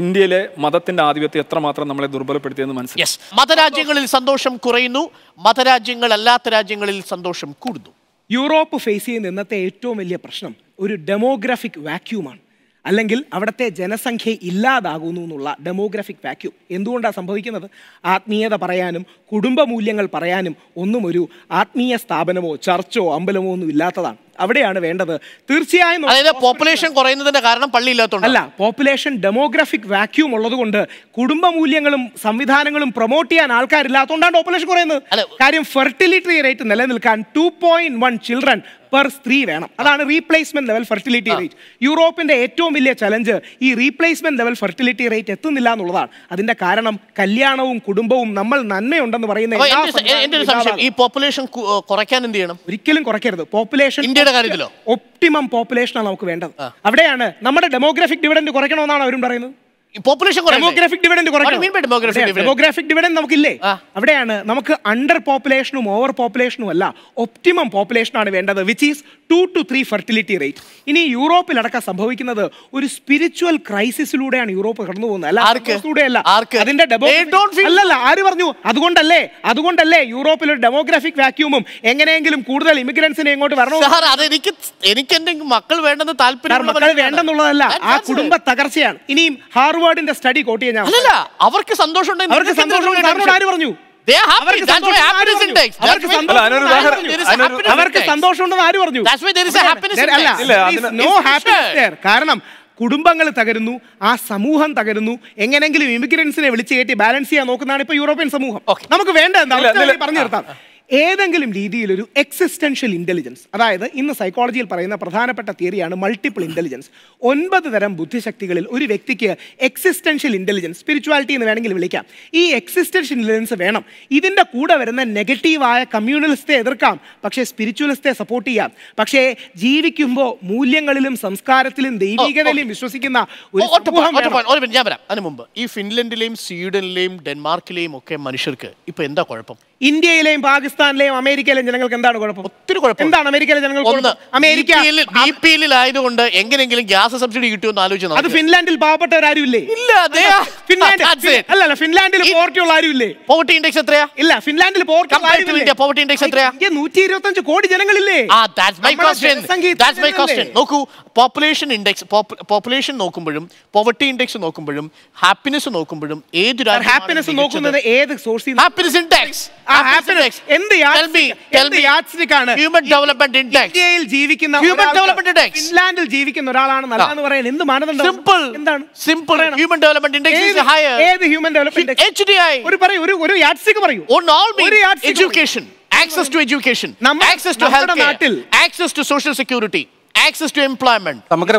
Speaker 2: ഇന്ത്യയിലെ മതത്തിന്റെ ആധിപത്യം എത്രമാത്രം നമ്മളെ ദുർബലപ്പെടുത്തിയെന്ന് മനസ്സിലായി
Speaker 1: മതരാജ്യങ്ങളിൽ സന്തോഷം കുറയുന്നു മതരാജ്യങ്ങൾ അല്ലാത്ത രാജ്യങ്ങളിൽ സന്തോഷം കൂടുന്നു യൂറോപ്പ് ഫേസ് ചെയ്യുന്ന ഇന്നത്തെ ഏറ്റവും വലിയ പ്രശ്നം ഒരു ഡെമോഗ്രാഫിക് വാക്യൂമാണ് അല്ലെങ്കിൽ അവിടുത്തെ ജനസംഖ്യ ഇല്ലാതാകുന്നു എന്നുള്ള ഡെമോഗ്രാഫിക് വാക്യൂം എന്തുകൊണ്ടാണ് സംഭവിക്കുന്നത് ആത്മീയത പറയാനും കുടുംബ മൂല്യങ്ങൾ പറയാനും ഒന്നും ഒരു ആത്മീയ സ്ഥാപനമോ ചർച്ചോ അമ്പലമോ ഒന്നും ഇല്ലാത്തതാണ് അവിടെയാണ് വേണ്ടത് തീർച്ചയായും അതായത് പോപ്പുലേഷൻ കുറയുന്നതിന്റെ കാരണം പള്ളി ഇല്ലാത്തതുകൊണ്ട് അല്ല പോപ്പുലേഷൻ ഡെമോഗ്രാഫിക് വാക്യൂം ഉള്ളതുകൊണ്ട് കുടുംബ മൂല്യങ്ങളും സംവിധാനങ്ങളും പ്രൊമോട്ട് ചെയ്യാൻ ആൾക്കാരില്ലാത്തതുകൊണ്ടാണ് പോപ്പുലേഷൻ കുറയുന്നത് കാര്യം ഫെർട്ടിലിറ്റി റേറ്റ് നിലനിൽക്കാൻ two point one children per സ്ത്രീ വേണം അതാണ് റീപ്ലേസ്മെന്റ് ലെവൽ ഫെർട്ടിലിറ്റി റേറ്റ് യൂറോപ്പിന്റെ ഏറ്റവും വലിയ ചലഞ്ച് ഈ റീപ്ലേസ്മെന്റ് ലെവൽ ഫെർട്ടിലിറ്റി റേറ്റ് എത്തുന്നില്ല എന്നുള്ളതാണ് അതിന്റെ കാരണം കല്യാണവും കുടുംബവും നമ്മൾ നന്മയുണ്ടെന്ന് പറയുന്ന ഈ പോപ്പുലേഷൻ കുറയ്ക്കാൻ എന്ത് ചെയ്യണം ഒരിക്കലും കുറയ്ക്കരുത് പോപ്പുലേഷൻ ഇന്ത്യയുടെ കാര്യത്തിലോ ഒപ്റ്റിമം പോപ്പുലേഷനാണ് നമുക്ക് വേണ്ടത് അവിടെയാണ് നമ്മുടെ ഡെമോഗ്രാഫിക് ഡിവിഡന്റ് കുറയ്ക്കണമെന്നാണ് അവരും പറയുന്നത് പോപ്പുലേഷൻ ഡെമോഗ്രാഫിക് ഡെമോഗ്രാഫിക് നമുക്കില്ലേ അവിടെയാണ് നമുക്ക് അണ്ടർ പോപ്പുലേഷനും ഓവർ പോപ്പുലേഷനും അല്ല ഒപ്റ്റിമം പോപ്പുലേഷനാണ് വേണ്ടത് which is two two three fertility rate ഇനി യൂറോപ്പിൽ അടക്കം സംഭവിക്കുന്നത് ഒരു സ്പിരിച്വൽ ക്രൈസിസിലൂടെയാണ് യൂറോപ്പ് കടന്നു പോകുന്നത് അതിന്റെ അല്ലല്ല ആര് പറഞ്ഞു അതുകൊണ്ടല്ലേ അതുകൊണ്ടല്ലേ യൂറോപ്പിൽ ഒരു ഡെമോഗ്രാഫിക് വാക്യൂമും എങ്ങനെയെങ്കിലും കൂടുതൽ ഇമിഗ്രൻസിനെ ഇങ്ങോട്ട് വരണോ എനിക്ക് എനിക്ക് എന്റെ മക്കൾ വേണ്ടെന്ന് താല്പര്യം വേണ്ടെന്നുള്ളതല്ല ആ കുടുംബ തകർച്ചയാണ് ഇനിയും ഹാറു ഫോർവേഡിന്റെ സ്റ്റഡി കോട്ട് ചെയ്യാൻ അല്ലല്ല അവർക്ക് സന്തോഷം അവർക്ക് സന്തോഷം അവരോട് ആര് പറഞ്ഞു അവർക്ക് സന്തോഷമുണ്ടെന്ന് ആര് പറഞ്ഞു കാരണം കുടുംബങ്ങൾ തകരുന്നു ആ സമൂഹം തകരുന്നു എങ്ങനെങ്കിലും ഇമിഗ്രൻസിനെ വിളിച്ചു കയറ്റി ബാലൻസ് ചെയ്യാൻ നോക്കുന്നതാണ് ഇപ്പൊ യൂറോപ്യൻ സമൂഹം നമുക്ക് വേണ്ട എന്താ പറഞ്ഞു നിർത്താം ഏതെങ്കിലും രീതിയിലൊരു എക്സിസ്റ്റൻഷ്യൽ ഇൻ്റലിജൻസ് അതായത് ഇന്ന് സൈക്കോളജിയിൽ പറയുന്ന പ്രധാനപ്പെട്ട തിയറിയാണ് മൾട്ടിപ്പിൾ ഇൻ്റലിജൻസ് ഒൻപത് തരം ബുദ്ധിശക്തികളിൽ ഒരു വ്യക്തിക്ക് എക്സിസ്റ്റൻഷ്യൽ ഇൻ്റലിജൻസ് സ്പിരിച്വാലിറ്റി എന്ന് വേണമെങ്കിൽ വിളിക്കാം ഈ എക്സിസ്റ്റൻഷ്യൽ ഇൻ്റലിജൻസ് വേണം ഇതിൻ്റെ കൂടെ വരുന്ന നെഗറ്റീവായ കമ്മ്യൂണലിസ്റ്റെ എതിർക്കാം പക്ഷേ സ്പിരിച്വലിസ്റ്റെ സപ്പോർട്ട് ചെയ്യാം പക്ഷേ ജീവിക്കുമ്പോൾ മൂല്യങ്ങളിലും സംസ്കാരത്തിലും ദൈവികതയിലും വിശ്വസിക്കുന്ന ഒരു ഞാൻ വരാം അതിന് മുമ്പ് ഈ ഫിൻലൻഡിലെയും സ്വീഡനിലെയും ഡെൻമാർക്കിലെയും ഒക്കെ മനുഷ്യർക്ക് ഇപ്പോൾ എന്താ കുഴപ്പം ഇന്ത്യയിലെയും പാകിസ്ഥാനിലെയും അമേരിക്കയിലെയും ജനങ്ങൾക്ക് എന്താണ് കുഴപ്പം ഒത്തിരി കുഴപ്പം എന്താണ് അമേരിക്കയിലെ ജനങ്ങൾക്ക് അമേരിക്ക ആയതുകൊണ്ട് എങ്ങനെയെങ്കിലും ഗ്യാസ് സബ്സിഡി കിട്ടുമെന്ന് ആലോചിച്ചു അത് ഫിൻലാൻഡിൽ പാവപ്പെട്ടവരാരും ഇല്ലേ ഇല്ല ഫിൻലാൻഡ് അല്ലല്ല ഫിൻലാൻഡിൽ പോവർട്ടി ഉള്ള ആരും ഇല്ലേ പോവർട്ടി ഇൻഡെക്സ് എത്രയാ ഇല്ല ഫിൻലാൻഡിൽ പോവർട്ടി ഇൻഡെക്സ് എത്രയാ നൂറ്റി ഇരുപത്തി കോടി ജനങ്ങളില്ലേ നോക്കൂ പോപ്പുലേഷൻ ഇൻഡെക്സ് പോപ്പുലേഷൻ നോക്കുമ്പോഴും പോവർട്ടി ഇൻഡെക്സ് നോക്കുമ്പോഴും ഹാപ്പിനെസ് നോക്കുമ്പോഴും ഏത് ഹാപ്പിനെസ് നോക്കുന്നത് ഏത് സോഴ്സ് ഹാപ്പിനെസ് ഇൻഡെക്സ് ഇന്ത്യയിൽ ജീവിക്കുന്ന ഫിൻലാൻഡിൽ ജീവിക്കുന്ന ഒരാളാണ് നല്ലതെന്ന് പറയാൻ എന്ത് മാനദണ്ഡം സിമ്പിൾ എന്താണ് simple human development index higher ഏത് ഹ്യൂമൻ ഡെവലപ്മെന്റ് എച്ച് ഡി ഒരു പറയൂ ഒരു ഒരു പറയൂ ഓൾ ഒരു education access to education access to health നാട്ടിൽ access to social security access to employment. and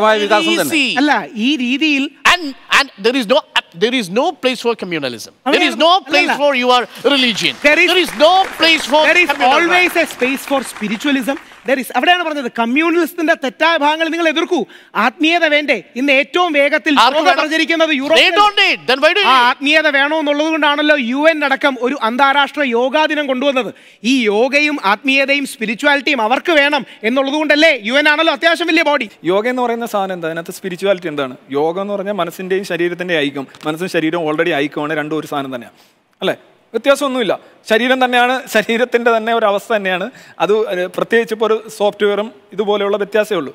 Speaker 1: and there is no there is no place for communalism. There is no place for your religion. There is, there is no place for There is always a space for spiritualism. There is അവിടെയാണ് പറഞ്ഞത് കമ്മ്യൂണിസ്റ്റിന്റെ തെറ്റായ ഭാഗങ്ങൾ നിങ്ങൾ എതിർക്കൂ ആത്മീയത വേണ്ടേ ഇന്ന് ഏറ്റവും വേഗത്തിൽ പ്രചരിക്കുന്നത് യൂറോപ്പ് ആത്മീയത വേണമെന്നുള്ളത് കൊണ്ടാണല്ലോ യു എൻ അടക്കം ഒരു അന്താരാഷ്ട്ര യോഗാ ദിനം കൊണ്ടുവന്നത് ഈ യോഗയും ആത്മീയതയും സ്പിരിച്വാലിറ്റിയും അവർക്ക് വേണം എന്നുള്ളത് കൊണ്ടല്ലേ
Speaker 2: യു എൻ ആണല്ലോ അത്യാവശ്യം വലിയ ബോഡി യോഗ എന്ന് പറയുന്ന സാധനം എന്താ അതിനകത്ത് സ്പിരിച്വാലിറ്റി എന്താണ് യോഗ എന്ന് പറഞ്ഞാൽ മനസ്സിന്റെയും ശരീരത്തിന്റെ ഐക്യം മനസ്സും ശരീരവും ഓൾറെഡി ഐക്യമാണ് രണ്ടും ഒരു സാധനം തന്നെയാണ് അല്ലേ വ്യത്യാസമൊന്നുമില്ല ശരീരം തന്നെയാണ് ശരീരത്തിൻ്റെ തന്നെ ഒരു അവസ്ഥ തന്നെയാണ് അത് പ്രത്യേകിച്ച് ഇപ്പോൾ ഒരു സോഫ്റ്റ്വെയറും ഇതുപോലെയുള്ള വ്യത്യാസമേ ഉള്ളൂ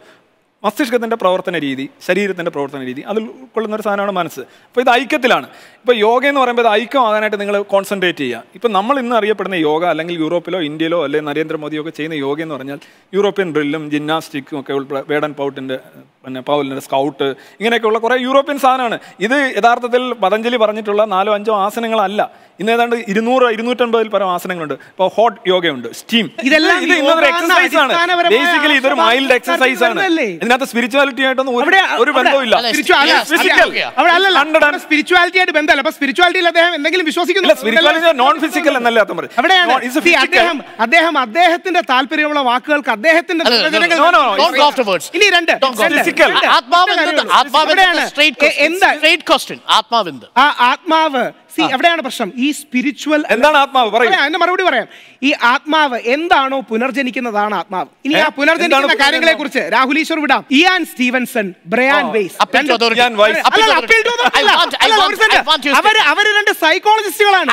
Speaker 2: മസ്തിഷ്കത്തിൻ്റെ പ്രവർത്തന രീതി ശരീരത്തിൻ്റെ പ്രവർത്തന രീതി അതിൽ ഉൾക്കൊള്ളുന്ന ഒരു സാധനമാണ് മനസ്സ് അപ്പോൾ ഇത് ഐക്യത്തിലാണ് ഇപ്പോൾ യോഗ എന്ന് പറയുമ്പോൾ ഐക്യമാകാനായിട്ട് നിങ്ങൾ കോൺസെൻട്രേറ്റ് ചെയ്യുക ഇപ്പോൾ നമ്മൾ ഇന്ന് അറിയപ്പെടുന്ന യോഗ അല്ലെങ്കിൽ യൂറോപ്പിലോ ഇന്ത്യയിലോ അല്ലെങ്കിൽ നരേന്ദ്രമോദിയോ ഒക്കെ ചെയ്യുന്ന യോഗ എന്ന് പറഞ്ഞാൽ യൂറോപ്യൻ ഡ്രില്ലും ജിംനാസ്റ്റിക്കും ഒക്കെ ഉൾപ്പെടെ വേഡൻ പൗട്ടിൻ്റെ പിന്നെ പൗലിൻ്റെ സ്കൗട്ട് ഇങ്ങനെയൊക്കെയുള്ള കുറേ യൂറോപ്യൻ സാധനമാണ് ഇത് യഥാർത്ഥത്തിൽ പതഞ്ജലി പറഞ്ഞിട്ടുള്ള നാലോ അഞ്ചോ ആസനങ്ങളല്ല ഇന്ന് ഏതാണ്ട് ഇരുന്നൂറ് ഇരുന്നൂറ്റമ്പതിൽ പരം ആസനങ്ങളുണ്ട് ഇപ്പോൾ ഹോട്ട് യോഗയുണ്ട് സ്റ്റീം ഇതെല്ലാം എക്സസൈസ് ആണ് ബേസിക്കലി ഇതൊരു മൈൽഡ് എക്സസൈസ് ആണ് ഇതിനകത്ത് സ്പിരിച്വാലിറ്റി ആയിട്ടൊന്നും ഒരു ബന്ധമില്ല
Speaker 1: സ്പിരിച്വാലിറ്റി അദ്ദേഹം എന്തെങ്കിലും നോൺ ഫിസിക്കൽ എന്നല്ല അദ്ദേഹം അദ്ദേഹം അദ്ദേഹത്തിന്റെ താല്പര്യമുള്ള വാക്കുകൾക്ക് അദ്ദേഹത്തിന്റെ ഇനി രണ്ട് ഒരിക്കൽ ആത്മാവ് എന്താ സ്ട്രേറ്റ് ആത്മാവ് എന്ത്? ആ ആത്മാവ് സി എവിടെയാണ് പ്രശ്നം ഈ സ്പിരിച്വൽ എന്താണ് ആത്മാവ് എന്നെ മറുപടി പറയാം ഈ ആത്മാവ് എന്താണോ പുനർജനിക്കുന്നതാണ് ആത്മാവ് ഇനി ആ പുനർജനിക്കുന്ന കാര്യങ്ങളെ കുറിച്ച് രാഹുൽ ഈശ്വർ വിടാം ഇയാൻ സ്റ്റീവൻസൺ ബ്രയാൻ വെയ്സ് അവര് അവര് രണ്ട് സൈക്കോളജിസ്റ്റുകളാണ്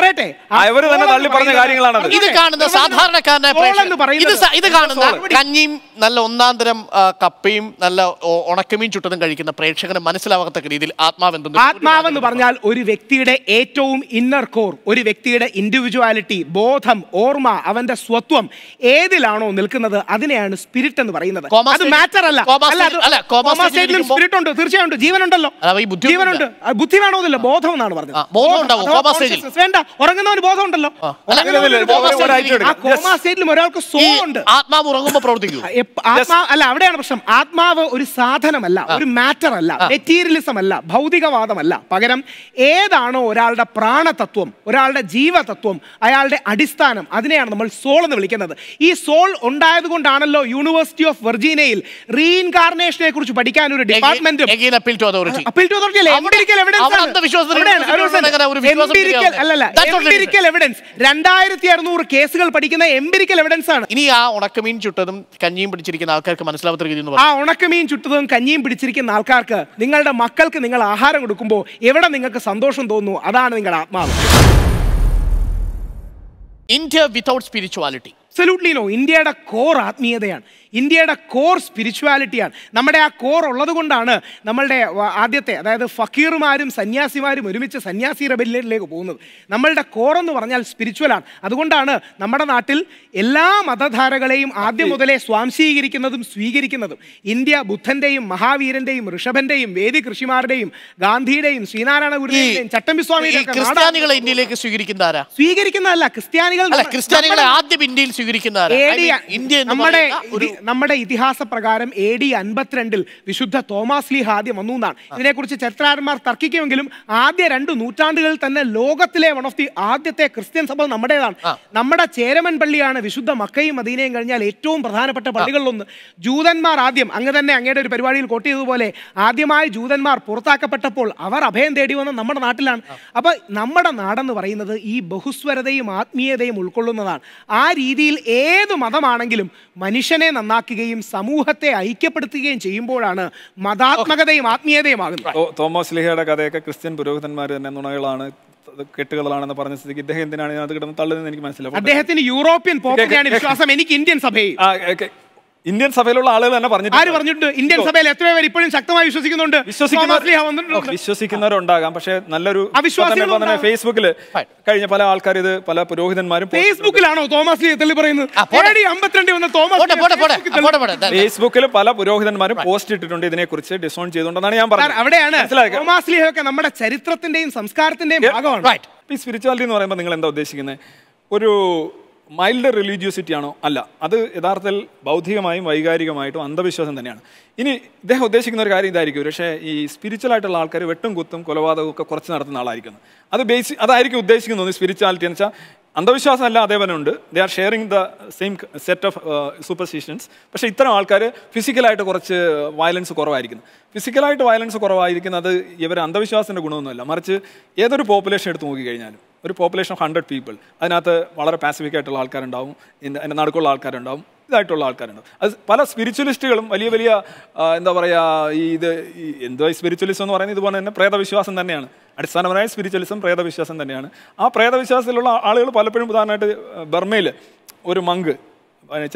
Speaker 1: പറയട്ടെ അവര് തന്നെ തള്ളി പറഞ്ഞ കാര്യങ്ങളാണ് ഇത് കാണുന്ന സാധാരണക്കാരനെ ഇത് കാണുന്ന കഞ്ഞിയും നല്ല ഒന്നാം തരം കപ്പയും നല്ല ഉണക്കമീൻ ചുട്ടതും കഴിക്കുന്ന പ്രേക്ഷകന് മനസ്സിലാവാത്തക്ക രീതിയിൽ ആത്മാവ് എന്തെന്ന് ആത്മാവെന്ന് പറഞ്ഞാൽ ഒരു വ്യക്തിയുടെ ഏറ്റവും ഇന്നർ കോർ ഒരു വ്യക്തിയുടെ ഇൻഡിവിജ്വാലിറ്റി ബോധം ഓർമ്മ അവന്റെ സ്വത്വം ഏതിലാണോ നിൽക്കുന്നത് അതിനെയാണ് സ്പിരിറ്റ് എന്ന് പറയുന്നത് അത് മാറ്റർ അല്ല സ്പിരിറ്റ് ഉണ്ട് തീർച്ചയായും ജീവനുണ്ടല്ലോ ജീവനുണ്ട് ബുദ്ധി വേണമെന്നില്ല ബോധം എന്നാണ് പറഞ്ഞത് വേണ്ട ഉറങ്ങുന്നവന് ബോധം ഉണ്ടല്ലോ കോമാ സ്റ്റേറ്റിലും ഒരാൾക്ക് സോൾ ഉണ്ട് ആത്മാവ് ഉറങ്ങുമ്പോൾ പ്രവർത്തിക്കും അല്ല അവിടെയാണ് പ്രശ്നം ആത്മാവ് ഒരു സാധനമല്ല ഒരു മാറ്റർ അല്ല മെറ്റീരിയലിസം അല്ല ഭൗതികവാദമല്ല പകരം ഏതാണോ ഒരാളുടെ പ്രാണതത്വം ഒരാളുടെ ജീവതത്വം അയാളുടെ അടിസ്ഥാനം അതിനെയാണ് നമ്മൾ സോൾ എന്ന് വിളിക്കുന്നത് ഈ സോൾ ഉണ്ടായതുകൊണ്ടാണല്ലോ യൂണിവേഴ്സിറ്റി ഓഫ് വെർജീനയിൽ റീഇൻകാർണേഷനെ കുറിച്ച് പഠിക്കാൻ ഒരു ഡിപ്പാർട്ട്മെന്റ് എവിഡൻസ് രണ്ടായിരത്തി അറുന്നൂറ് കേസുകൾ പഠിക്കുന്ന എംപിരിക്കൽ എവിഡൻസ് ആണ് ഇനി ആ ഉണക്കമീൻ ചുട്ടതും കഞ്ഞിയും പിടിച്ചിരിക്കുന്ന ആൾക്കാർക്ക് മനസ്സിലാവാത്ത രീതിയിൽ ആ ഉണക്കമീൻ ചുട്ടതും കഞ്ഞിയും പിടിച്ചിരിക്കുന്ന ആൾക്കാർക്ക് നിങ്ങളുടെ മക്കൾക്ക് നിങ്ങൾ ആഹാരം കൊടുക്കുമ്പോൾ എവിടെ നിങ്ങൾക്ക് സന്തോഷം തോന്നുന്നു അതാണ് നിങ്ങളുടെ ആത്മാവ് India without spirituality absolutely no ഇന്ത്യയുടെ കോർ ആത്മീയതയാണ് ഇന്ത്യയുടെ കോർ സ്പിരിച്വാലിറ്റിയാണ് നമ്മുടെ ആ കോർ ഉള്ളത് കൊണ്ടാണ് നമ്മളുടെ ആദ്യത്തെ അതായത് ഫക്കീറുമാരും സന്യാസിമാരും ഒരുമിച്ച് സന്യാസി റബല്യത്തിലേക്ക് പോകുന്നത് നമ്മളുടെ കോർ എന്ന് പറഞ്ഞാൽ സ്പിരിച്വലാണ് അതുകൊണ്ടാണ് നമ്മുടെ നാട്ടിൽ എല്ലാ മതധാരകളെയും ആദ്യം മുതലേ സ്വാംശീകരിക്കുന്നതും സ്വീകരിക്കുന്നതും ഇന്ത്യ ബുദ്ധൻ്റെയും മഹാവീരൻ്റെയും ഋഷഭൻ്റെയും വേദി കൃഷിമാരുടെയും ഗാന്ധിയുടെയും ശ്രീനാരായണ ഗുരുവിൻ്റെയും ചട്ടമ്പിസ്വാമിയുടെയും ഇന്ത്യയിലേക്ക് സ്വീകരിക്കുന്നതല്ല ക്രിസ്ത്യാനികൾ ക്രിസ്ത്യാനികളെ ആദ്യം ഇന്ത്യയിൽ സ്വീകരിക്കുന്ന നമ്മുടെ നമ്മുടെ ഇതിഹാസ പ്രകാരം എ ഡി അൻപത്തിരണ്ടിൽ വിശുദ്ധ തോമസ് ലീഹ ആദ്യം വന്നു എന്നാണ് ഇതിനെക്കുറിച്ച് ചരിത്രകാരന്മാർ തർക്കിക്കുമെങ്കിലും ആദ്യ രണ്ട് നൂറ്റാണ്ടുകളിൽ തന്നെ ലോകത്തിലെ വൺ ഓഫ് ദി ആദ്യത്തെ ക്രിസ്ത്യൻ സഭ നമ്മുടേതാണ് നമ്മുടെ ചേരമൻ പള്ളിയാണ് വിശുദ്ധ മക്കയും മദീനയും കഴിഞ്ഞാൽ ഏറ്റവും പ്രധാനപ്പെട്ട പള്ളികളിലൊന്ന് ജൂതന്മാർ ആദ്യം അങ്ങ് തന്നെ അങ്ങയുടെ ഒരു പരിപാടിയിൽ കോട്ട് ചെയ്തതുപോലെ ആദ്യമായി ജൂതന്മാർ പുറത്താക്കപ്പെട്ടപ്പോൾ അവർ അഭയം തേടി വന്ന നമ്മുടെ നാട്ടിലാണ് അപ്പോൾ നമ്മുടെ നാടെന്ന് പറയുന്നത് ഈ ബഹുസ്വരതയും ആത്മീയതയും ഉൾക്കൊള്ളുന്നതാണ് ആ രീതി ഭൂമിയിൽ ഏത് മതമാണെങ്കിലും മനുഷ്യനെ നന്നാക്കുകയും സമൂഹത്തെ ഐക്യപ്പെടുത്തുകയും ചെയ്യുമ്പോഴാണ് മതാത്മകതയും ആത്മീയതയുമാകുന്നത്
Speaker 2: തോമസ് ലിഹയുടെ കഥയൊക്കെ ക്രിസ്ത്യൻ പുരോഹിതന്മാർ തന്നെ നുണകളാണ് കെട്ടുകളാണെന്ന് പറഞ്ഞ സ്ഥിതിക്ക് ഇദ്ദേഹം എന്തിനാണ് അത് കിടന്ന് തള്ളുന്നത് എനിക്ക് മനസ്സിലാവും അദ്ദേഹത്തിന്
Speaker 1: യൂറോപ്യൻ പോപ്പുലറാണ് വിശ്വാസം
Speaker 2: എനിക്ക് ഇന്ത്യൻ സഭയിൽ ഇന്ത്യൻ സഭയിലുള്ള
Speaker 1: ആളുകൾ തന്നെ പറഞ്ഞിട്ട് ആര് പറഞ്ഞിട്ടുണ്ട് ഇന്ത്യൻ സഭയിൽ എത്ര പേര് ഇപ്പോഴും ശക്തമായി വിശ്വസിക്കുന്നുണ്ട്
Speaker 2: വിശ്വസിക്കുന്നവരുണ്ടാകാം പക്ഷേ നല്ലൊരു ഫേസ്ബുക്കിൽ കഴിഞ്ഞ പല ആൾക്കാർ ഇത് പല പുരോഹിതന്മാരും ഫേസ്ബുക്കിലാണോ തോമസ് തള്ളി ഫേസ്ബുക്കിൽ പല പുരോഹിതന്മാരും പോസ്റ്റ് ഇട്ടിട്ടുണ്ട് ഇതിനെ കുറിച്ച് ഡിസോൺ ചെയ്തുകൊണ്ടെന്നാണ് ഞാൻ പറഞ്ഞത് അവിടെയാണ് തോമസ് നമ്മുടെ ചരിത്രത്തിന്റെയും സംസ്കാരത്തിന്റെയും ഭാഗമാണ് സ്പിരിച്വാലിറ്റി എന്ന് പറയുമ്പോൾ നിങ്ങൾ എന്താ ഉദ്ദേശിക്കുന്നത് ഒരു മൈൽഡ് റിലീജിയോസിറ്റി ആണോ അല്ല അത് യഥാർത്ഥത്തിൽ ബൗദ്ധികമായും വൈകാരികമായിട്ടും അന്ധവിശ്വാസം തന്നെയാണ് ഇനി ഇദ്ദേഹം ഉദ്ദേശിക്കുന്ന ഒരു കാര്യം ഇതായിരിക്കും പക്ഷേ ഈ സ്പിരിച്വൽ ആയിട്ടുള്ള ആൾക്കാർ വെട്ടും കുത്തും കൊലപാതകവും ഒക്കെ കുറച്ച് നടത്തുന്ന ആളായിരിക്കുന്നത് അത് ബേസി അതായിരിക്കും ഉദ്ദേശിക്കുന്നത് സ്പിരിച്വാലിറ്റി എന്ന് വെച്ചാൽ അന്ധവിശ്വാസമല്ല അതേപോലെ ഉണ്ട് they are sharing the same set of superstitions പക്ഷേ ഇത്തരം ആൾക്കാർ ഫിസിക്കലായിട്ട് കുറച്ച് വയലൻസ് uh, കുറവായിരിക്കുന്നു ഫിസിക്കലായിട്ട് വയലൻസ് കുറവായിരിക്കുന്നത് ഇവർ അന്ധവിശ്വാസത്തിൻ്റെ ഗുണമൊന്നുമല്ല മറിച്ച് ഏതൊരു പോപ്പുലേഷൻ എടുത്ത് നോക്കിക്കഴിഞ്ഞാലും ഒരു പോപ്പുലേഷൻ ഓഫ് ഹൺഡ്രഡ് പീപ്പിൾ അതിനകത്ത് വളരെ പാസിഫിക് ആയിട്ടുള്ള ആൾക്കാരുണ്ടാവും എൻ്റെ നടുക്കുള്ള ആൾക്കാരുണ്ടാവും ഇതായിട്ടുള്ള ആൾക്കാരുണ്ടാവും അത് പല സ്പിരിച്വലിസ്റ്റുകളും വലിയ വലിയ എന്താ പറയുക ഈ ഇത് എന്തോ സ്പിരിച്വലിസം എന്ന് പറയുന്നത് ഇതുപോലെ തന്നെ പ്രേതവിശ്വാസം തന്നെയാണ് അടിസ്ഥാനപരമായ സ്പിരിച്വലിസം പ്രേതവിശ്വാസം തന്നെയാണ് ആ പ്രേതവിശ്വാസത്തിലുള്ള ആളുകൾ പലപ്പോഴും ഉദാഹരണമായിട്ട് ബർമയിൽ ഒരു മങ്ക്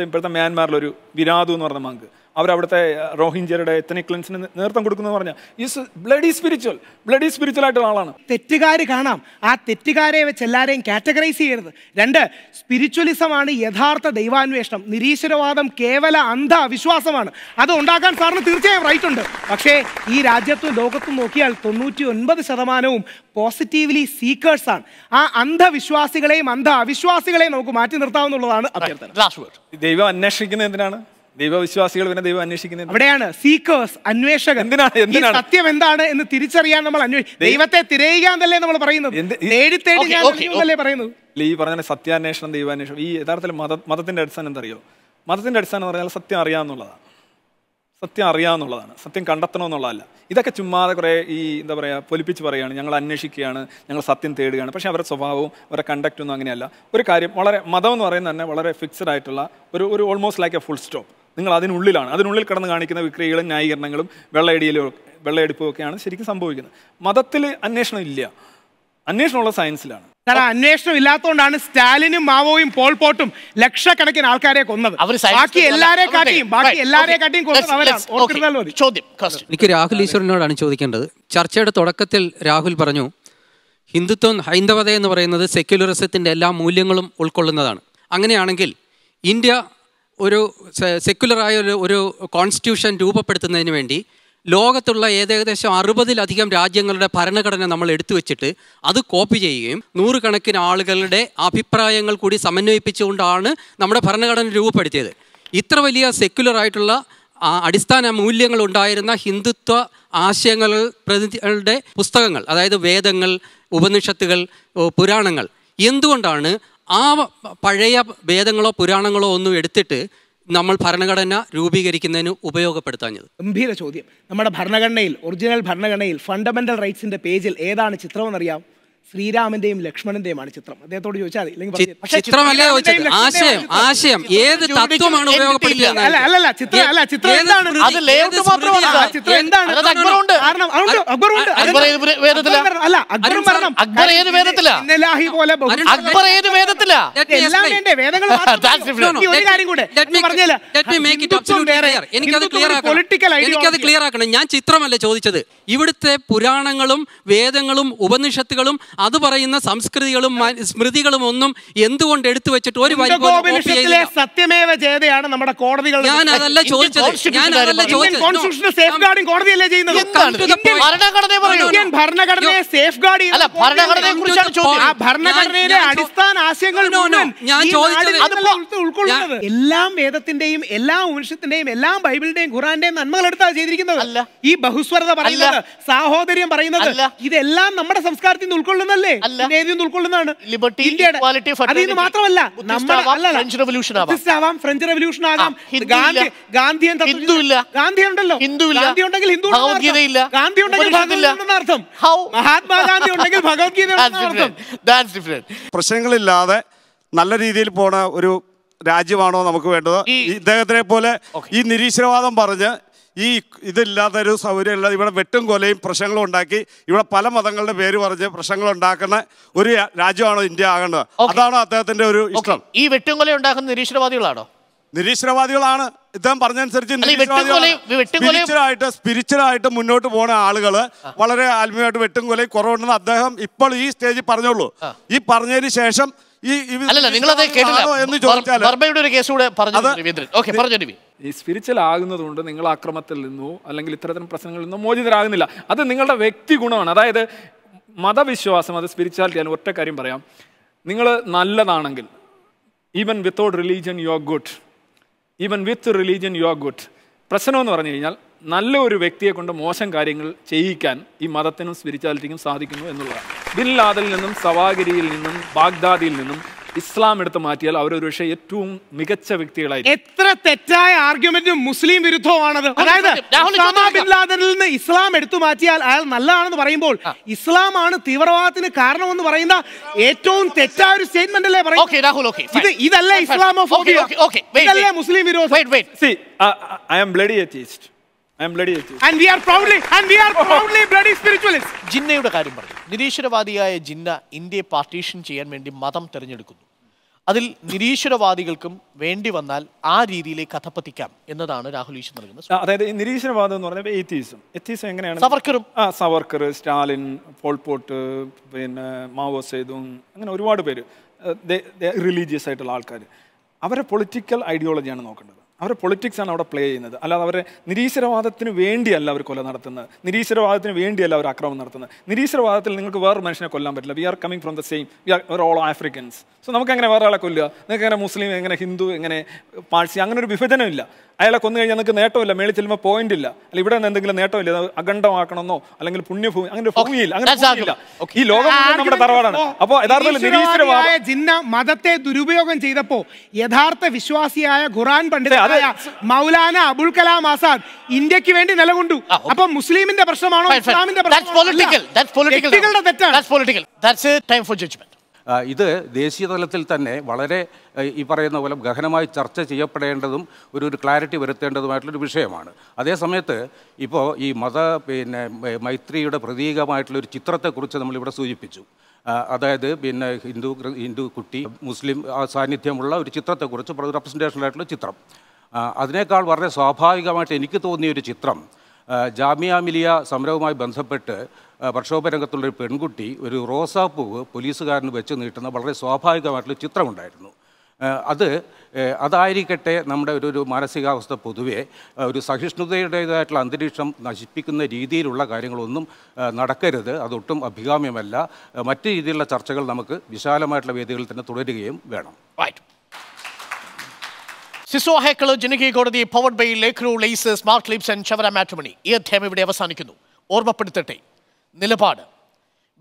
Speaker 2: ഇപ്പോഴത്തെ മ്യാൻമാറിലൊരു വിരാതു എന്ന് പറഞ്ഞ മങ്ക് അവരവിടുത്തെ റോഹിഞ്ചരുടെ എത്തനിക് ക്ലിൻസിന് നേതൃത്വം കൊടുക്കുന്നത് പറഞ്ഞാൽ is bloody spiritual bloody spiritual ആയിട്ടുള്ള ആളാണ് തെറ്റുകാർ കാണാം ആ തെറ്റുകാരെ വെച്ച് എല്ലാവരെയും കാറ്റഗറൈസ് ചെയ്യരുത്
Speaker 1: രണ്ട് സ്പിരിച്വലിസമാണ് യഥാർത്ഥ ദൈവാന്വേഷണം നിരീശ്വരവാദം കേവല അന്ധ വിശ്വാസമാണ് അത് ഉണ്ടാക്കാൻ സാറിന് തീർച്ചയായും റൈറ്റ് ഉണ്ട് പക്ഷേ ഈ രാജ്യത്തും ലോകത്തും നോക്കിയാൽ തൊണ്ണൂറ്റി ഒൻപത് ശതമാനവും പോസിറ്റീവ്ലി സീക്കേഴ്സാണ് ആ അന്ധവിശ്വാസികളെയും അന്ധ അവിശ്വാസികളെയും നമുക്ക് മാറ്റി നിർത്താവുന്നുള്ളതാണ് അഭ്യർത്ഥന
Speaker 2: ദൈവം അന്വേഷിക്കുന്നത് എന്തിനാണ് ദൈവവിശ്വാസികൾ പിന്നെ ദൈവം അന്വേഷിക്കുന്നത്
Speaker 1: അവിടെയാണ് സീക്കേഴ്സ് അന്വേഷകൻ എന്തിനാണ് എന്തിനാണ് സത്യം എന്താണ് എന്ന് തിരിച്ചറിയാൻ നമ്മൾ
Speaker 2: അന്വേഷിക്കും ദൈവത്തെ
Speaker 1: തിരയുക എന്നല്ലേ നമ്മൾ
Speaker 2: പറയുന്നത് തേടി തേടി ഈ പറഞ്ഞ സത്യാന്വേഷണം ദൈവാന്വേഷണം ഈ യഥാർത്ഥത്തിൽ മത മതത്തിന്റെ അടിസ്ഥാനം എന്തറിയോ മതത്തിന്റെ അടിസ്ഥാനം എന്ന് പറഞ്ഞാൽ സത്യം അറിയാന്നുള്ളതാണ് സത്യം അറിയാമെന്നുള്ളതാണ് സത്യം കണ്ടെത്തണമെന്നുള്ളതല്ല ഇതൊക്കെ ചുമ്മാതെ കുറേ ഈ എന്താ പറയുക പൊലിപ്പിച്ച് പറയുകയാണ് ഞങ്ങൾ അന്വേഷിക്കുകയാണ് ഞങ്ങൾ സത്യം തേടുകയാണ് പക്ഷേ അവരുടെ സ്വഭാവവും അവരുടെ കണ്ടക്റ്റൊന്നും അങ്ങനെയല്ല ഒരു കാര്യം വളരെ മതം എന്ന് പറയുന്നത് തന്നെ വളരെ ഫിക്സഡ് ആയിട്ടുള്ള ഒരു ഒരു almost like a full stop നിങ്ങൾ അതിനുള്ളിലാണ് അതിനുള്ളിൽ കടന്ന് കാണിക്കുന്ന വിക്രിയകളും ന്യായീകരണങ്ങളും വെള്ളയടിയിലും വെള്ളയടിപ്പും ഒക്കെയാണ് ശരിക്കും സംഭവിക്കുന്നത് മതത്തിൽ അന്വേഷണം ഇല്ല അന്വേഷണമുള്ള സയൻസിലാണ്
Speaker 1: കാരണം അന്വേഷണം ഇല്ലാത്തതുകൊണ്ടാണ് സ്റ്റാലിനും മാവോയും പോൾപോട്ടും ലക്ഷക്കണക്കിന് ആൾക്കാരെ കൊന്നത് ബാക്കി എല്ലാരെ കാട്ടിയും ബാക്കി എല്ലാരെ
Speaker 3: കാട്ടിയും ചോദ്യം എനിക്ക് രാഹുൽ ഈശ്വരനോടാണ് ചോദിക്കേണ്ടത് ചർച്ചയുടെ തുടക്കത്തിൽ രാഹുൽ പറഞ്ഞു ഹിന്ദുത്വം ഹൈന്ദവത എന്ന് പറയുന്നത് സെക്യുലറിസത്തിന്റെ എല്ലാ മൂല്യങ്ങളും ഉൾക്കൊള്ളുന്നതാണ് അങ്ങനെയാണെങ്കിൽ ഇന്ത്യ ഒരു സെക്യുലറായ ഒരു ഒരു കോൺസ്റ്റിറ്റ്യൂഷൻ രൂപപ്പെടുത്തുന്നതിന് വേണ്ടി ലോകത്തുള്ള ഏകദേശം അറുപതിലധികം രാജ്യങ്ങളുടെ ഭരണഘടന നമ്മൾ എടുത്തു വെച്ചിട്ട് അത് കോപ്പി ചെയ്യുകയും നൂറുകണക്കിന് ആളുകളുടെ അഭിപ്രായങ്ങൾ കൂടി സമന്വയിപ്പിച്ചുകൊണ്ടാണ് നമ്മുടെ ഭരണഘടന രൂപപ്പെടുത്തിയത് ഇത്ര വലിയ സെക്യുലറായിട്ടുള്ള അടിസ്ഥാന മൂല്യങ്ങൾ ഉണ്ടായിരുന്ന ഹിന്ദുത്വ ആശയങ്ങൾ പ്രതിനിധികളുടെ പുസ്തകങ്ങൾ അതായത് വേദങ്ങൾ ഉപനിഷത്തുകൾ പുരാണങ്ങൾ എന്തുകൊണ്ടാണ് ആ പഴയ വേദങ്ങളോ പുരാണങ്ങളോ ഒന്നും എടുത്തിട്ട് നമ്മൾ ഭരണഘടന രൂപീകരിക്കുന്നതിന് ഉപയോഗപ്പെടുത്താഞ്ഞത്
Speaker 1: ഗംഭീര ചോദ്യം നമ്മുടെ ഭരണഘടനയിൽ ഒറിജിനൽ ഭരണഘടനയിൽ ഫണ്ടമെന്റൽ റൈറ്റ്സിന്റെ പേജിൽ ഏതാണ് ചിത്രമെന്നറിയാം ശ്രീരാമന്റെയും ലക്ഷ്മണന്റെയുമാണ് ചിത്രം അദ്ദേഹത്തോട് ചോദിച്ചാൽ അല്ലെങ്കിൽ ആശയം ആശയം ഏത് തത്വമാണ് അല്ല എന്താണ് എന്താണ് അല്ല മരണം അക്ബർ പോലെ അക്ബർ
Speaker 3: എല്ലാം വേദങ്ങൾ *laughs* ഒരു പറഞ്ഞില്ല എനിക്കത് ക്ലിയർ ആക്കണം ഞാൻ ചിത്രമല്ല ചോദിച്ചത് ഇവിടുത്തെ പുരാണങ്ങളും വേദങ്ങളും ഉപനിഷത്തുകളും അത് പറയുന്ന സംസ്കൃതികളും സ്മൃതികളും ഒന്നും എന്തുകൊണ്ട് എടുത്തു വെച്ചിട്ട് ഒരു
Speaker 1: സത്യമേവ ജയതയാണ് നമ്മുടെ കോടതികൾ ഞാൻ അതല്ല ചോദിച്ചത് ഞാൻ അതല്ല ചോദിച്ചത് സേഫ് ഗാർഡിംഗ് കോടതിയല്ലേ ചെയ്യുന്നത് ഭരണഘടനയെ സേഫ് ഗാർഡ് ഭരണഘടനയിലെ അടിസ്ഥാന ആശയങ്ങൾ ഞാൻ ചോദിച്ചത് എല്ലാം വേദത്തിന്റെയും എല്ലാ വംശത്തിന്റെയും എല്ലാം ബൈബിളിന്റെയും ഖുറാന്റെയും നന്മകൾ എടുത്താണ് ചെയ്തിരിക്കുന്നത് ഈ ബഹുസ്വരത പറയുന്നത് സാഹോദര്യം പറയുന്നത് ഇതെല്ലാം നമ്മുടെ സംസ്കാരത്തിൽ നിന്ന് ഉൾക്കൊള്ളുന്ന ഉൾക്കൊള്ളുന്നല്ലേ ഉൾക്കൊള്ളുന്നതാണ് മാത്രമല്ല റെവല്യൂഷൻ ആവാം ഫ്രഞ്ച് റെവല്യൂഷൻ ഗാന്ധി ഗാന്ധിയൻ ഗാന്ധി ഉണ്ടല്ലോ ഗാന്ധി ഉണ്ടെങ്കിൽ ഹിന്ദു ഗാന്ധി ഉണ്ടെങ്കിൽ മഹാത്മാഗാന്ധി ഉണ്ടെങ്കിൽ *laughs* പ്രശ്നങ്ങളില്ലാതെ
Speaker 2: നല്ല രീതിയിൽ പോണ ഒരു രാജ്യമാണോ നമുക്ക് വേണ്ടത് ഇദ്ദേഹത്തിനെ പോലെ ഈ നിരീശ്വരവാദം പറഞ്ഞ് ഈ ഇതില്ലാത്ത ഒരു സൗകര്യമില്ല ഇവിടെ വെട്ടും കൊലയും പ്രശ്നങ്ങളും ഉണ്ടാക്കി ഇവിടെ പല മതങ്ങളുടെ പേര് പറഞ്ഞ് പ്രശ്നങ്ങൾ ഉണ്ടാക്കുന്ന ഒരു രാജ്യമാണ് ഇന്ത്യ ആകേണ്ടത് അതാണ് അദ്ദേഹത്തിന്റെ
Speaker 1: ഒരു ഇഷ്ടം ഈ വെട്ടും കൊല ഉണ്ടാക്കുന്ന നിരീശ്വരവാദികളാണോ നിരീശ്വരവാദികളാണ് ഇദ്ദേഹം പറഞ്ഞനുസരിച്ച് സ്പിരിച്വലായിട്ട് മുന്നോട്ട് പോകുന്ന ആളുകൾ വളരെ ആത്മീയമായിട്ട് വെട്ടും കൊലയും കുറവുണ്ടെന്ന് അദ്ദേഹം ഇപ്പോൾ ഈ സ്റ്റേജിൽ പറഞ്ഞോളൂ ഈ പറഞ്ഞതിന് ശേഷം ഈ എന്ന്
Speaker 2: ചോദിച്ചാൽ ഒരു കേസ് കൂടെ പറഞ്ഞു ഈ സ്പിരിച്വൽ ആകുന്നതുകൊണ്ട് നിങ്ങൾ അക്രമത്തിൽ നിന്നോ അല്ലെങ്കിൽ ഇത്തരത്തിലും പ്രശ്നങ്ങളിൽ നിന്നോ മോചിതരാകുന്നില്ല അത് നിങ്ങളുടെ വ്യക്തി ഗുണമാണ് അതായത് മതവിശ്വാസം അത് സ്പിരിച്വാലിറ്റി ആണ് ഒറ്റ കാര്യം പറയാം നിങ്ങൾ നല്ലതാണെങ്കിൽ even without religion you are good even with religion you are good പ്രശ്നമെന്ന് പറഞ്ഞു കഴിഞ്ഞാൽ നല്ല ഒരു വ്യക്തിയെ കൊണ്ട് മോശം കാര്യങ്ങൾ ചെയ്യിക്കാൻ ഈ മതത്തിനും സ്പിരിച്വാലിറ്റിക്കും സാധിക്കുന്നു എന്നുള്ളതാണ് ബിൻ ലാദിൽ നിന്നും സവാഗിരിയിൽ നിന്നും ബാഗ്ദാദിയിൽ നിന്നും ഇസ്ലാം എടുത്ത് മാറ്റിയാൽ ഒരു പക്ഷേ ഏറ്റവും മികച്ച വ്യക്തികളായി എത്ര തെറ്റായ ആർഗ്യുമെന്റും മുസ്ലിം
Speaker 1: വിരുദ്ധവുമാണത് അതായത് ബിൻ നിന്ന് ഇസ്ലാം എടുത്തു മാറ്റിയാൽ അയാൾ നല്ലതാണെന്ന് പറയുമ്പോൾ ഇസ്ലാം ആണ് തീവ്രവാദത്തിന് കാരണമെന്ന് പറയുന്ന ഏറ്റവും തെറ്റായ ഒരു സ്റ്റേറ്റ്മെന്റ് അല്ലേ പറയുന്നത് ഇത് ഇതല്ലേ ഇസ്ലാമോ ഇതല്ലേ മുസ്ലിം വിരോധം
Speaker 2: ഐ ആം ബ്ലഡി അറ്റീസ്റ്റ്
Speaker 1: ജിന്നയുടെ കാര്യം പറഞ്ഞു നിരീശ്വരവാദിയായ ജിന്ന ഇന്ത്യയെ പാർട്ടീഷൻ ചെയ്യാൻ വേണ്ടി മതം തിരഞ്ഞെടുക്കുന്നു അതിൽ നിരീശ്വരവാദികൾക്കും വേണ്ടി വന്നാൽ ആ രീതിയിലെ കഥപ്പത്തിക്കാം എന്നതാണ് രാഹുൽ
Speaker 2: ഈശ്വർ നൽകുന്നത് അതായത് ഈ നിരീശ്വരവാദം എന്ന് പറഞ്ഞാൽ എത്തീസം എത്തീസം എങ്ങനെയാണ് സവർക്കറും ആ സവർക്കർ സ്റ്റാലിൻ പോൾപോട്ട് പിന്നെ മാവോ സേതു അങ്ങനെ ഒരുപാട് പേര് റിലീജിയസ് ആയിട്ടുള്ള ആൾക്കാർ അവരെ പൊളിറ്റിക്കൽ ഐഡിയോളജിയാണ് നോക്കേണ്ടത് അവരുടെ പൊളിറ്റിക്സാണ് അവിടെ പ്ലേ ചെയ്യുന്നത് അല്ലാതെ അവരെ നിരീശ്വരവാദത്തിന് വേണ്ടിയല്ല അവർ കൊല നടത്തുന്നത് നിരീശ്വരവാദത്തിന് വേണ്ടിയല്ല അവർ അക്രമം നടത്തുന്നത് നിരീശ്വരവാദത്തിൽ നിങ്ങൾക്ക് വേറെ മനുഷ്യനെ കൊല്ലാൻ പറ്റില്ല we are coming from the same we are all Africans so നമുക്ക് അങ്ങനെ വേറെ ആളെ കൊല്ലുക നിങ്ങൾക്ക് എങ്ങനെ മുസ്ലിം എങ്ങനെ ഹിന്ദു എങ്ങനെ പാഴ്സി അങ്ങനെ ഒരു വിഭജനമില്ല അയാളെ കൊന്നു കഴിഞ്ഞാൽ നിങ്ങൾക്ക് നേട്ടമില്ല മേളിൽ ചെല്ലുമ്പോൾ പോയിന്റ് ഇല്ല അല്ല ഇവിടെ നിന്ന് എന്തെങ്കിലും നേട്ടമില്ല അഖണ്ഡമാക്കണമെന്നോ അല്ലെങ്കിൽ പുണ്യഭൂമി അങ്ങനെ ഭൂമിയില്ല അങ്ങനെ ഈ ലോകം നമ്മുടെ തറവാടാണ് അപ്പോൾ യഥാർത്ഥത്തിൽ
Speaker 1: ജിന്ന മതത്തെ ദുരുപയോഗം ചെയ്തപ്പോൾ യഥാർത്ഥ വിശ്വാസിയായ ഖുറാൻ പണ്ഡിത മഹാനായ മൗലാന അബുൽ കലാം ആസാദ് ഇന്ത്യക്ക് വേണ്ടി നിലകൊണ്ടു അപ്പൊ മുസ്ലിമിന്റെ പ്രശ്നമാണോ ഇസ്ലാമിന്റെ പ്രശ്നമാണ് ഇത് ദേശീയ തലത്തിൽ തന്നെ വളരെ ഈ പറയുന്ന പോലെ ഗഹനമായി ചർച്ച ചെയ്യപ്പെടേണ്ടതും ഒരു ഒരു ക്ലാരിറ്റി വരുത്തേണ്ടതുമായിട്ടുള്ളൊരു വിഷയമാണ് അതേസമയത്ത് ഇപ്പോൾ ഈ മത പിന്നെ മൈത്രിയുടെ ഒരു ചിത്രത്തെക്കുറിച്ച് നമ്മളിവിടെ സൂചിപ്പിച്ചു അതായത് പിന്നെ ഹിന്ദു ഹിന്ദു കുട്ടി മുസ്ലിം സാന്നിധ്യമുള്ള ഒരു ചിത്രത്തെക്കുറിച്ച് റെപ്രസെൻറ്റേഷനായിട്ടുള്ള ചിത്രം അതിനേക്കാൾ വളരെ സ്വാഭാവികമായിട്ട് എനിക്ക് തോന്നിയ ഒരു ചിത്രം ജാമിയ മിലിയ സമരവുമായി ബന്ധപ്പെട്ട് പ്രക്ഷോഭ രംഗത്തുള്ളൊരു പെൺകുട്ടി ഒരു റോസാപ്പൂവ് പോലീസുകാരന് വെച്ച് നീട്ടുന്ന വളരെ സ്വാഭാവികമായിട്ടുള്ള ചിത്രമുണ്ടായിരുന്നു അത് അതായിരിക്കട്ടെ നമ്മുടെ ഒരു ഒരു മാനസികാവസ്ഥ പൊതുവെ ഒരു സഹിഷ്ണുതയുടേതായിട്ടുള്ള അന്തരീക്ഷം നശിപ്പിക്കുന്ന രീതിയിലുള്ള കാര്യങ്ങളൊന്നും നടക്കരുത് അതൊട്ടും അഭികാമ്യമല്ല മറ്റു രീതിയിലുള്ള ചർച്ചകൾ നമുക്ക് വിശാലമായിട്ടുള്ള വേദികളിൽ തന്നെ തുടരുകയും വേണം സിസോ ഹാക്കള് ജനകീയ കോടതി പവർഡ് ബൈ ലേക്രൂ ലേസ് smart clips and Chavara matrimony ഈ അധ്യായം ഇവിടെ അവസാനിക്കുന്നു ഓർമ്മപ്പെടുത്തട്ടെ നിലപാട്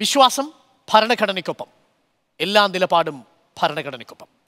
Speaker 1: വിശ്വാസം ഭരണഘടനയ്ക്കൊപ്പം എല്ലാ നിലപാടും ഭരണഘടനയ്ക്കൊപ്പം